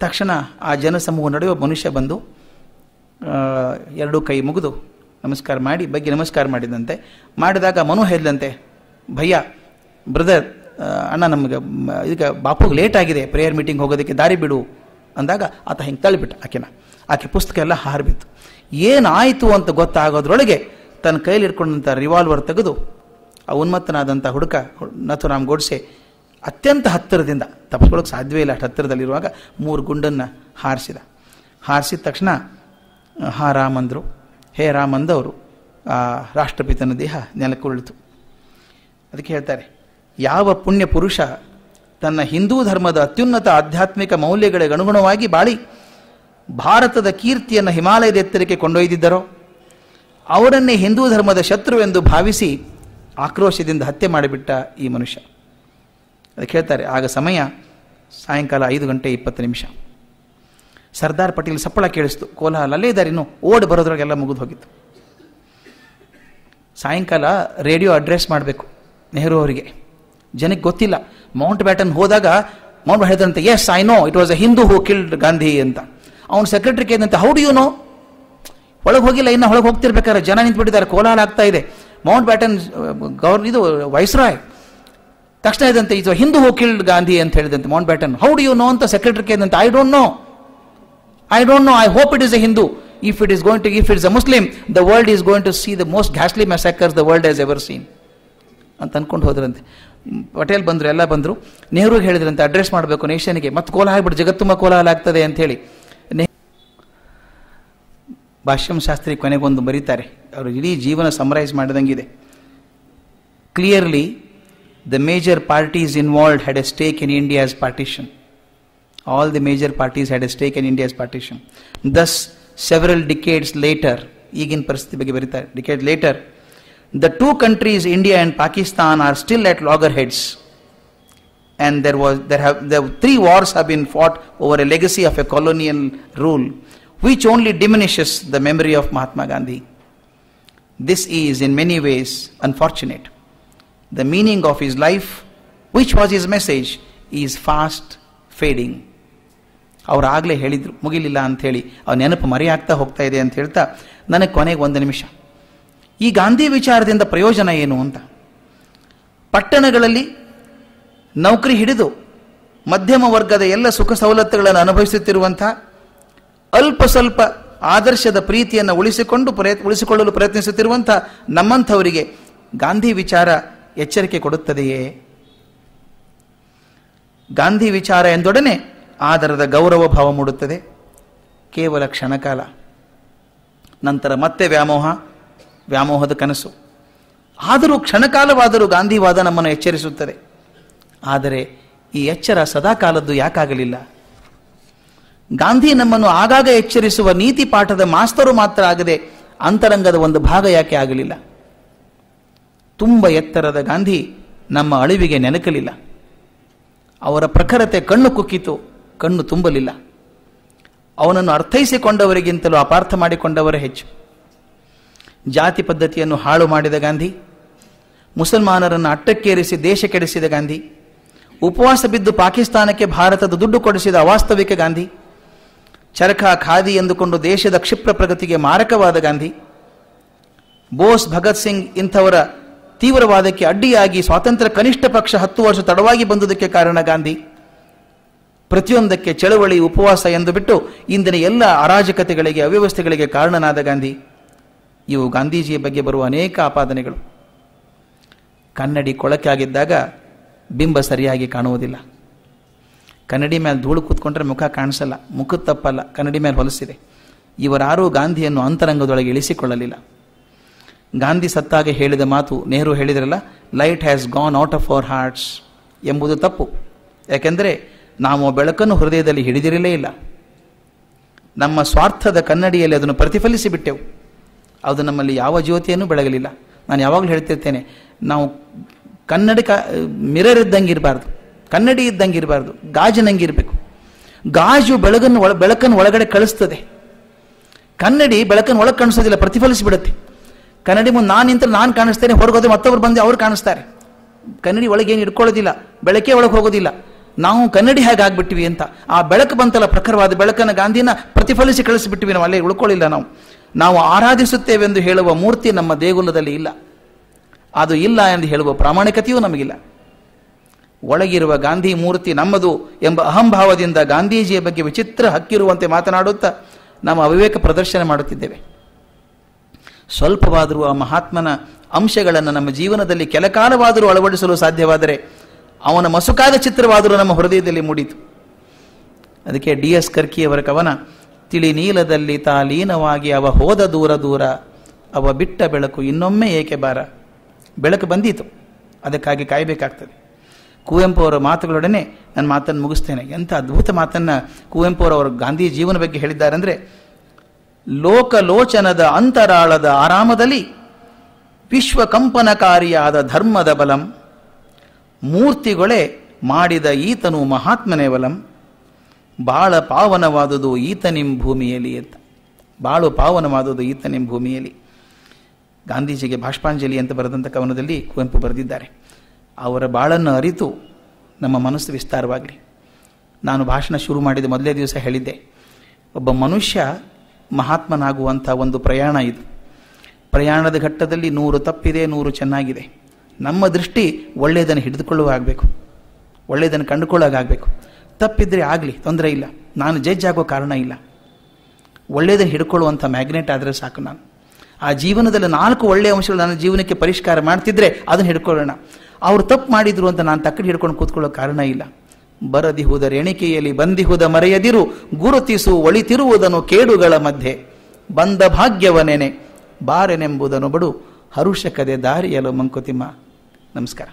ತಕ್ಷಣ ಆ ಜನಸಮೂಹ ನಡೆಯುವ ಮನುಷ್ಯ ಬಂದು ಎರಡೂ ಕೈ ಮುಗಿದು ನಮಸ್ಕಾರ ಮಾಡಿ ಬಗ್ಗೆ ನಮಸ್ಕಾರ ಮಾಡಿದಂತೆ ಮಾಡಿದಾಗ ಮನು ಹೇಳಿದಂತೆ ಭಯ್ಯ ಬ್ರದರ್ ಅಣ್ಣ ನಮಗೆ ಇದಕ್ಕೆ ಬಾಪುಗೆ ಲೇಟ್ ಆಗಿದೆ ಪ್ರೇಯರ್ ಮೀಟಿಂಗ್ ಹೋಗೋದಕ್ಕೆ ದಾರಿ ಬಿಡು ಅಂದಾಗ ಆತ ಹಿಂಗೆ ತಳ್ಳಿಬಿಟ್ಟ ಆಕೆನ ಆಕೆ ಪುಸ್ತಕ ಎಲ್ಲ ಹಾರಬಿತ್ತು ಏನಾಯಿತು ಅಂತ ಗೊತ್ತಾಗೋದ್ರೊಳಗೆ ತನ್ನ ಕೈಲಿ ಇಟ್ಕೊಂಡಂಥ ರಿವಾಲ್ವರ್ ತೆಗೆದು ಆ ಉನ್ಮತ್ತನಾದಂಥ ಹುಡುಕ ನಥುರಾಮ್ ಗೋಡ್ಸೆ ಅತ್ಯಂತ ಹತ್ತಿರದಿಂದ ತಪ್ಪಿಸ್ಕೊಳ್ಳೋಕೆ ಸಾಧ್ಯವೇ ಇಲ್ಲ ಅಷ್ಟು ಹತ್ತಿರದಲ್ಲಿರುವಾಗ ಮೂರು ಗುಂಡನ್ನು ಹಾರಿಸಿದ ಹಾರಿಸಿದ ತಕ್ಷಣ ಹಾ ರಾಮಂದರು ಹೇ ರಾಮಂದವರು ಆ ರಾಷ್ಟ್ರಪಿತನ ದೇಹ ನೆಲಕ್ಕುರುಳಿತು ಅದಕ್ಕೆ ಹೇಳ್ತಾರೆ ಯಾವ ಪುಣ್ಯ ಪುರುಷ ತನ್ನ ಹಿಂದೂ ಧರ್ಮದ ಅತ್ಯುನ್ನತ ಆಧ್ಯಾತ್ಮಿಕ ಮೌಲ್ಯಗಳಿಗೆ ಅನುಗುಣವಾಗಿ ಬಾಳಿ ಭಾರತದ ಕೀರ್ತಿಯನ್ನು ಹಿಮಾಲಯದ ಎತ್ತರಕ್ಕೆ ಕೊಂಡೊಯ್ದಿದ್ದರೋ ಅವರನ್ನೇ ಹಿಂದೂ ಧರ್ಮದ ಶತ್ರು ಎಂದು ಭಾವಿಸಿ ಆಕ್ರೋಶದಿಂದ ಹತ್ಯೆ ಮಾಡಿಬಿಟ್ಟ ಈ ಮನುಷ್ಯ ಅದಕ್ಕೆ ಹೇಳ್ತಾರೆ ಆಗ ಸಮಯ ಸಾಯಂಕಾಲ ಐದು ಗಂಟೆ ಇಪ್ಪತ್ತು ನಿಮಿಷ ಸರ್ದಾರ್ ಪಟೇಲ್ ಸಪ್ಪಳ ಕೇಳಿಸ್ತು ಕೋಲಾಹಲ ಅಲ್ಲೇ ಇನ್ನು ಓಡ್ ಬರೋದ್ರಾಗೆಲ್ಲ ಮುಗಿದು ಹೋಗಿತ್ತು ಸಾಯಂಕಾಲ ರೇಡಿಯೋ ಅಡ್ರೆಸ್ ಮಾಡಬೇಕು ನೆಹರು ಅವರಿಗೆ ಜನಕ್ಕೆ ಗೊತ್ತಿಲ್ಲ ಮೌಂಟ್ ಬ್ಯಾಟನ್ ಹೋದಾಗ ಮೌಂಟ್ ಹೇಳಿದಂತೆ yes I know it was a Hindu who killed Gandhi ಅಂತ ಅವ್ನು ಸೆಕ್ರೆಟರಿ ಕೇಳಿದಂತೆ ಹೌ ಡು ಯು ನೋ ಒಳಗೆ ಹೋಗಿಲ್ಲ ಇನ್ನು ಒಳಗೆ ಹೋಗ್ತಿರ್ಬೇಕಾದ್ರೆ ಜನ ನಿಂತ್ಬಿಟ್ಟಿದ್ದಾರೆ ಕೋಲಾಹಲ ಆಗ್ತಾ ಇದೆ ಮೌಂಟ್ ಬ್ಯಾಟನ್ ಗೌರ್ ಇದು ವೈಸ್ರಾಯ್ ತಕ್ಷಣ ಇದಂತೆ ಇದು ಹಿಂದೂ ಹೂ ಕಿಲ್ಡ್ ಗಾಂಧಿ ಅಂತ ಹೇಳಿದಂತೆ Mountbatten how do you know ಅಂತ ಸೆಕ್ರೆಟರಿ ಕೇಳಿದಂತೆ I don't know I don't know I hope it is a Hindu if it is going to if it a a Muslim, the is is going to see the most ghastly massacres the world has ಅಂತ ಅನ್ಕೊಂಡು ಹೋದ್ರಂತೆ ಪಟೇಲ್ ಬಂದರು ಎಲ್ಲ ಬಂದರು ನೆಹರು ಹೇಳಿದ್ರಂತೆ address ಮಾಡಬೇಕು ನೇಷನ್ಗೆ ಮತ್ತೆ ಕೋಲ ಆಗ್ಬಿಟ್ಟು ಜಗತ್ತುಮ ಕೋಲಾಹಲ ಆಗ್ತದೆ ಅಂಥೇಳಿ ಭಾಷ್ಯಂ ಶಾಸ್ತ್ರಿ ಕೊನೆಗೊಂದು ಬರೀತಾರೆ ಅವರು ಇಡೀ ಜೀವನ ಸಮರೈಸ್ ಮಾಡಿದಂಗಿದೆ clearly the major parties involve had a stake in India's partition All the major parties had a stake in India's partition. Thus, several decades later, Egin decades later, the two countries, India and Pakistan, are still at loggerheads. And there was there have the three wars have been fought over a legacy of a colonial rule, which only diminishes the memory of Mahatma Gandhi. This is in many ways unfortunate. The meaning of his life, which was his message, is fast fading. ಅವ್ರು ಆಗಲೇ ಹೇಳಿದರು ಮುಗಿಲಿಲ್ಲ ಅಂಥೇಳಿ ಅವ್ರ ನೆನಪು ಮರೆಯಾಗ್ತಾ ಹೋಗ್ತಾ ಇದೆ ಅಂತ ಹೇಳ್ತಾ ನನಗೆ ಕೊನೆಗೆ ಒಂದು ನಿಮಿಷ ಈ ಗಾಂಧಿ ವಿಚಾರದಿಂದ ಪ್ರಯೋಜನ ಏನು ಅಂತ ಪಟ್ಟಣಗಳಲ್ಲಿ ನೌಕರಿ ಹಿಡಿದು ಮಧ್ಯಮ ವರ್ಗದ ಎಲ್ಲ ಸುಖ ಸವಲತ್ತುಗಳನ್ನು ಅನುಭವಿಸುತ್ತಿರುವಂಥ ಅಲ್ಪ ಸ್ವಲ್ಪ ಆದರ್ಶದ ಪ್ರೀತಿಯನ್ನು ಉಳಿಸಿಕೊಂಡು ಪ್ರಯತ್ ಉಳಿಸಿಕೊಳ್ಳಲು ಪ್ರಯತ್ನಿಸುತ್ತಿರುವಂಥ ನಮ್ಮಂಥವರಿಗೆ ಗಾಂಧಿ ವಿಚಾರ ಎಚ್ಚರಿಕೆ ಕೊಡುತ್ತದೆಯೇ ಗಾಂಧಿ ವಿಚಾರ ಎಂದೊಡನೆ ಆದರದ ಗೌರವ ಭಾವ ಮೂಡುತ್ತದೆ ಕೇವಲ ಕ್ಷಣಕಾಲ ನಂತರ ಮತ್ತೆ ವ್ಯಾಮೋಹ ವ್ಯಾಮೋಹದ ಕನಸು ಆದರೂ ಕ್ಷಣಕಾಲವಾದರೂ ಗಾಂಧಿವಾದ ನಮ್ಮನ್ನು ಎಚ್ಚರಿಸುತ್ತದೆ ಆದರೆ ಈ ಎಚ್ಚರ ಸದಾಕಾಲದ್ದು ಯಾಕಾಗಲಿಲ್ಲ ಗಾಂಧಿ ನಮ್ಮನ್ನು ಆಗಾಗ ಎಚ್ಚರಿಸುವ ನೀತಿ ಪಾಠದ ಮಾಸ್ತರು ಮಾತ್ರ ಆಗದೆ ಅಂತರಂಗದ ಒಂದು ಭಾಗ ಯಾಕೆ ಆಗಲಿಲ್ಲ ತುಂಬ ಎತ್ತರದ ಗಾಂಧಿ ನಮ್ಮ ಅಳಿವಿಗೆ ನೆನಕಲಿಲ್ಲ ಅವರ ಪ್ರಖರತೆ ಕಣ್ಣು ಕುಕ್ಕಿತು ಕಣ್ಣು ತುಂಬಲಿಲ್ಲ ಅವನನ್ನು ಅರ್ಥೈಸಿಕೊಂಡವರಿಗಿಂತಲೂ ಅಪಾರ್ಥ ಮಾಡಿಕೊಂಡವರೇ ಹೆಚ್ಚು ಜಾತಿ ಪದ್ಧತಿಯನ್ನು ಹಾಳು ಮಾಡಿದ ಗಾಂಧಿ ಮುಸಲ್ಮಾನರನ್ನು ಅಟ್ಟಕ್ಕೇರಿಸಿ ದೇಶ ಕೆಡಿಸಿದ ಗಾಂಧಿ ಉಪವಾಸ ಬಿದ್ದು ಪಾಕಿಸ್ತಾನಕ್ಕೆ ಭಾರತದ ದುಡ್ಡು ಕೊಡಿಸಿದ ಅವಾಸ್ತವಿಕ ಗಾಂಧಿ ಚರಕ ಖಾದಿ ಎಂದುಕೊಂಡು ದೇಶದ ಕ್ಷಿಪ್ರ ಪ್ರಗತಿಗೆ ಮಾರಕವಾದ ಗಾಂಧಿ ಬೋಸ್ ಭಗತ್ ಸಿಂಗ್ ಇಂಥವರ ತೀವ್ರವಾದಕ್ಕೆ ಅಡ್ಡಿಯಾಗಿ ಸ್ವಾತಂತ್ರ್ಯ ಕನಿಷ್ಠ ಪಕ್ಷ ಹತ್ತು ವರ್ಷ ತಡವಾಗಿ ಬಂದುದಕ್ಕೆ ಕಾರಣ ಗಾಂಧಿ ಪ್ರತಿಯೊಂದಕ್ಕೆ ಚಳವಳಿ ಉಪವಾಸ ಎಂದು ಬಿಟ್ಟು ಇಂದಿನ ಎಲ್ಲ ಅರಾಜಕತೆಗಳಿಗೆ ಅವ್ಯವಸ್ಥೆಗಳಿಗೆ ಕಾರಣನಾದ ಗಾಂಧಿ ಇವು ಗಾಂಧೀಜಿಯ ಬಗ್ಗೆ ಬರುವ ಅನೇಕ ಆಪಾದನೆಗಳು ಕನ್ನಡಿ ಕೊಳಕೆ ಆಗಿದ್ದಾಗ ಬಿಂಬ ಸರಿಯಾಗಿ ಕಾಣುವುದಿಲ್ಲ ಕನ್ನಡಿ ಮೇಲೆ ಧೂಳು ಕೂತ್ಕೊಂಡ್ರೆ ಮುಖ ಕಾಣಿಸಲ್ಲ ಮುಖ ತಪ್ಪಲ್ಲ ಕನ್ನಡಿ ಮೇಲೆ ಹೊಲಿಸಿದೆ ಇವರಾರೂ ಗಾಂಧಿಯನ್ನು ಅಂತರಂಗದೊಳಗೆ ಇಳಿಸಿಕೊಳ್ಳಲಿಲ್ಲ ಗಾಂಧಿ ಸತ್ತಾಗ ಹೇಳಿದ ಮಾತು ನೆಹರು ಹೇಳಿದ್ರಲ್ಲ light has gone out of our hearts ಎಂಬುದು ತಪ್ಪು ಯಾಕೆಂದರೆ ನಾವು ಬೆಳಕನ್ನು ಹೃದಯದಲ್ಲಿ ಹಿಡಿದಿರಲೇ ಇಲ್ಲ ನಮ್ಮ ಸ್ವಾರ್ಥದ ಕನ್ನಡಿಯಲ್ಲಿ ಅದನ್ನು ಪ್ರತಿಫಲಿಸಿ ಬಿಟ್ಟೆವು ಅದು ನಮ್ಮಲ್ಲಿ ಯಾವ ಜ್ಯೋತಿಯನ್ನು ಬೆಳಗಲಿಲ್ಲ ನಾನು ಯಾವಾಗಲೂ ಹೇಳ್ತಿರ್ತೇನೆ ನಾವು ಕನ್ನಡಕ ಮಿರರ್ ಇದ್ದಂಗೆ ಇರಬಾರ್ದು ಕನ್ನಡಿ ಇದ್ದಂಗೆ ಇರಬಾರ್ದು ಗಾಜಿನಂಗೆ ಇರಬೇಕು ಗಾಜು ಬೆಳಗನ್ನು ಒಳ ಬೆಳಕನ್ನು ಒಳಗಡೆ ಕಳಿಸ್ತದೆ ಕನ್ನಡಿ ಬೆಳಕನ್ನು ಒಳಗೆ ಕಾಣಿಸೋದಿಲ್ಲ ಪ್ರತಿಫಲಿಸಿಬಿಡುತ್ತೆ ಕನ್ನಡಿ ಮುಂದೆ ನಾನು ನಿಂತರೆ ನಾನು ಕಾಣಿಸ್ತೇನೆ ಹೊರಗೋದ್ರೆ ಮತ್ತೊಬ್ಬರು ಬಂದು ಅವ್ರು ಕಾಣಿಸ್ತಾರೆ ಕನ್ನಡಿ ಒಳಗೇನು ಇಟ್ಕೊಳ್ಳೋದಿಲ್ಲ ಬೆಳಕೆ ಒಳಗೆ ಹೋಗೋದಿಲ್ಲ ನಾವು ಕನ್ನಡಿ ಹೇಗೆ ಆಗ್ಬಿಟ್ಟಿವಿ ಅಂತ ಆ ಬೆಳಕು ಬಂತಲ್ಲ ಪ್ರಖರವಾದ ಬೆಳಕನ್ನು ಗಾಂಧಿನ ಪ್ರತಿಫಲಿಸಿ ಕಳಿಸಿಬಿಟ್ಟಿವಿ ನಾವು ಅಲ್ಲೇ ಉಳ್ಕೊಳ್ಳಿಲ್ಲ ನಾವು ನಾವು ಆರಾಧಿಸುತ್ತೇವೆಂದು ಹೇಳುವ ಮೂರ್ತಿ ನಮ್ಮ ದೇಗುಲದಲ್ಲಿ ಇಲ್ಲ ಅದು ಇಲ್ಲ ಎಂದು ಹೇಳುವ ಪ್ರಾಮಾಣಿಕತೆಯೂ ನಮಗಿಲ್ಲ ಒಳಗಿರುವ ಗಾಂಧಿ ಮೂರ್ತಿ ನಮ್ಮದು ಎಂಬ ಅಹಂಭಾವದಿಂದ ಗಾಂಧೀಜಿಯ ಬಗ್ಗೆ ವಿಚಿತ್ರ ಹಕ್ಕಿರುವಂತೆ ಮಾತನಾಡುತ್ತಾ ನಮ್ಮ ಅವಿವೇಕ ಪ್ರದರ್ಶನ ಮಾಡುತ್ತಿದ್ದೇವೆ ಸ್ವಲ್ಪವಾದರೂ ಆ ಮಹಾತ್ಮನ ಅಂಶಗಳನ್ನು ನಮ್ಮ ಜೀವನದಲ್ಲಿ ಕೆಲಕಾಲವಾದರೂ ಅಳವಡಿಸಲು ಸಾಧ್ಯವಾದರೆ ಅವನ ಮಸುಕಾದ ಚಿತ್ರವಾದರೂ ನಮ್ಮ ಹೃದಯದಲ್ಲಿ ಮೂಡಿತು ಅದಕ್ಕೆ ಡಿ ಎಸ್ ಕರ್ಕಿಯವರ ಕವನ ತಿಳಿ ನೀಲದಲ್ಲಿ ತಾಲೀನವಾಗಿ ಅವ ಹೋದ ದೂರ ದೂರ ಅವ ಬಿಟ್ಟ ಬೆಳಕು ಇನ್ನೊಮ್ಮೆ ಏಕೆ ಬಾರ ಬೆಳಕು ಬಂದಿತು ಅದಕ್ಕಾಗಿ ಕಾಯಬೇಕಾಗ್ತದೆ ಕುವೆಂಪು ಅವರ ಮಾತುಗಳೊಡನೆ ನನ್ನ ಮಾತನ್ನು ಮುಗಿಸ್ತೇನೆ ಎಂಥ ಅದ್ಭುತ ಮಾತನ್ನು ಕುವೆಂಪು ಅವರು ಗಾಂಧಿ ಜೀವನ ಬಗ್ಗೆ ಹೇಳಿದ್ದಾರೆ ಅಂದರೆ ಲೋಕಲೋಚನದ ಅಂತರಾಳದ ಆರಾಮದಲ್ಲಿ ವಿಶ್ವಕಂಪನಕಾರಿಯಾದ ಧರ್ಮದ ಬಲಂ ಮೂರ್ತಿಗಳೇ ಮಾಡಿದ ಈತನು ವಲಂ ಬಾಳ ಪಾವನವಾದುದು ಈತನಿಂ ಭೂಮಿಯಲ್ಲಿ ಅಂತ ಬಾಳು ಪಾವನವಾದುದು ಈತನಿಂ ಭೂಮಿಯಲ್ಲಿ ಗಾಂಧೀಜಿಗೆ ಭಾಷ್ಪಾಂಜಲಿ ಅಂತ ಬರೆದಂಥ ಕವನದಲ್ಲಿ ಕುವೆಂಪು ಬರೆದಿದ್ದಾರೆ ಅವರ ಬಾಳನ್ನು ಅರಿತು ನಮ್ಮ ಮನಸ್ಸು ವಿಸ್ತಾರವಾಗಲಿ ನಾನು ಭಾಷಣ ಶುರು ಮಾಡಿದ ಮೊದಲೇ ದಿವಸ ಹೇಳಿದ್ದೆ ಒಬ್ಬ ಮನುಷ್ಯ ಮಹಾತ್ಮನಾಗುವಂಥ ಒಂದು ಪ್ರಯಾಣ ಇದು ಪ್ರಯಾಣದ ಘಟ್ಟದಲ್ಲಿ ನೂರು ತಪ್ಪಿದೆ ನೂರು ಚೆನ್ನಾಗಿದೆ ನಮ್ಮ ದೃಷ್ಟಿ ಒಳ್ಳೆಯದನ್ನು ಹಿಡಿದುಕೊಳ್ಳುವಾಗಬೇಕು ಒಳ್ಳೆಯದನ್ನು ಕಂಡುಕೊಳ್ಳೋಗಾಗಬೇಕು ತಪ್ಪಿದ್ರೆ ಆಗಲಿ ತೊಂದರೆ ಇಲ್ಲ ನಾನು ಜಡ್ಜ್ ಆಗೋ ಕಾರಣ ಇಲ್ಲ ಒಳ್ಳೆಯದನ್ನು ಹಿಡ್ಕೊಳ್ಳುವಂಥ ಮ್ಯಾಗ್ನೆಟ್ ಆದರೆ ಸಾಕು ನಾನು ಆ ಜೀವನದಲ್ಲಿ ನಾಲ್ಕು ಒಳ್ಳೆಯ ಅಂಶಗಳು ನನ್ನ ಜೀವನಕ್ಕೆ ಪರಿಷ್ಕಾರ ಮಾಡ್ತಿದ್ರೆ ಅದನ್ನು ಹಿಡ್ಕೊಳ್ಳೋಣ ಅವರು ತಪ್ಪು ಮಾಡಿದ್ರು ಅಂತ ನಾನು ತಕ್ಕಡಿ ಹಿಡ್ಕೊಂಡು ಕೂತ್ಕೊಳ್ಳೋ ಕಾರಣ ಇಲ್ಲ ಬರದಿಹುದರ ಎಣಿಕೆಯಲ್ಲಿ ಹೋದ ಮರೆಯದಿರು ಗುರುತಿಸು ಒಳಿತಿರುವುದನ್ನು ಕೇಡುಗಳ ಮಧ್ಯೆ ಬಂದ ಭಾಗ್ಯವನೇನೆ ಬಾರೆನೆಂಬುದನ್ನು ಬಡು ಹರುಷ ಕದೆ ದಾರಿಯಲು ಮಂಕುತಿಮ್ಮ ನಮಸ್ಕಾರ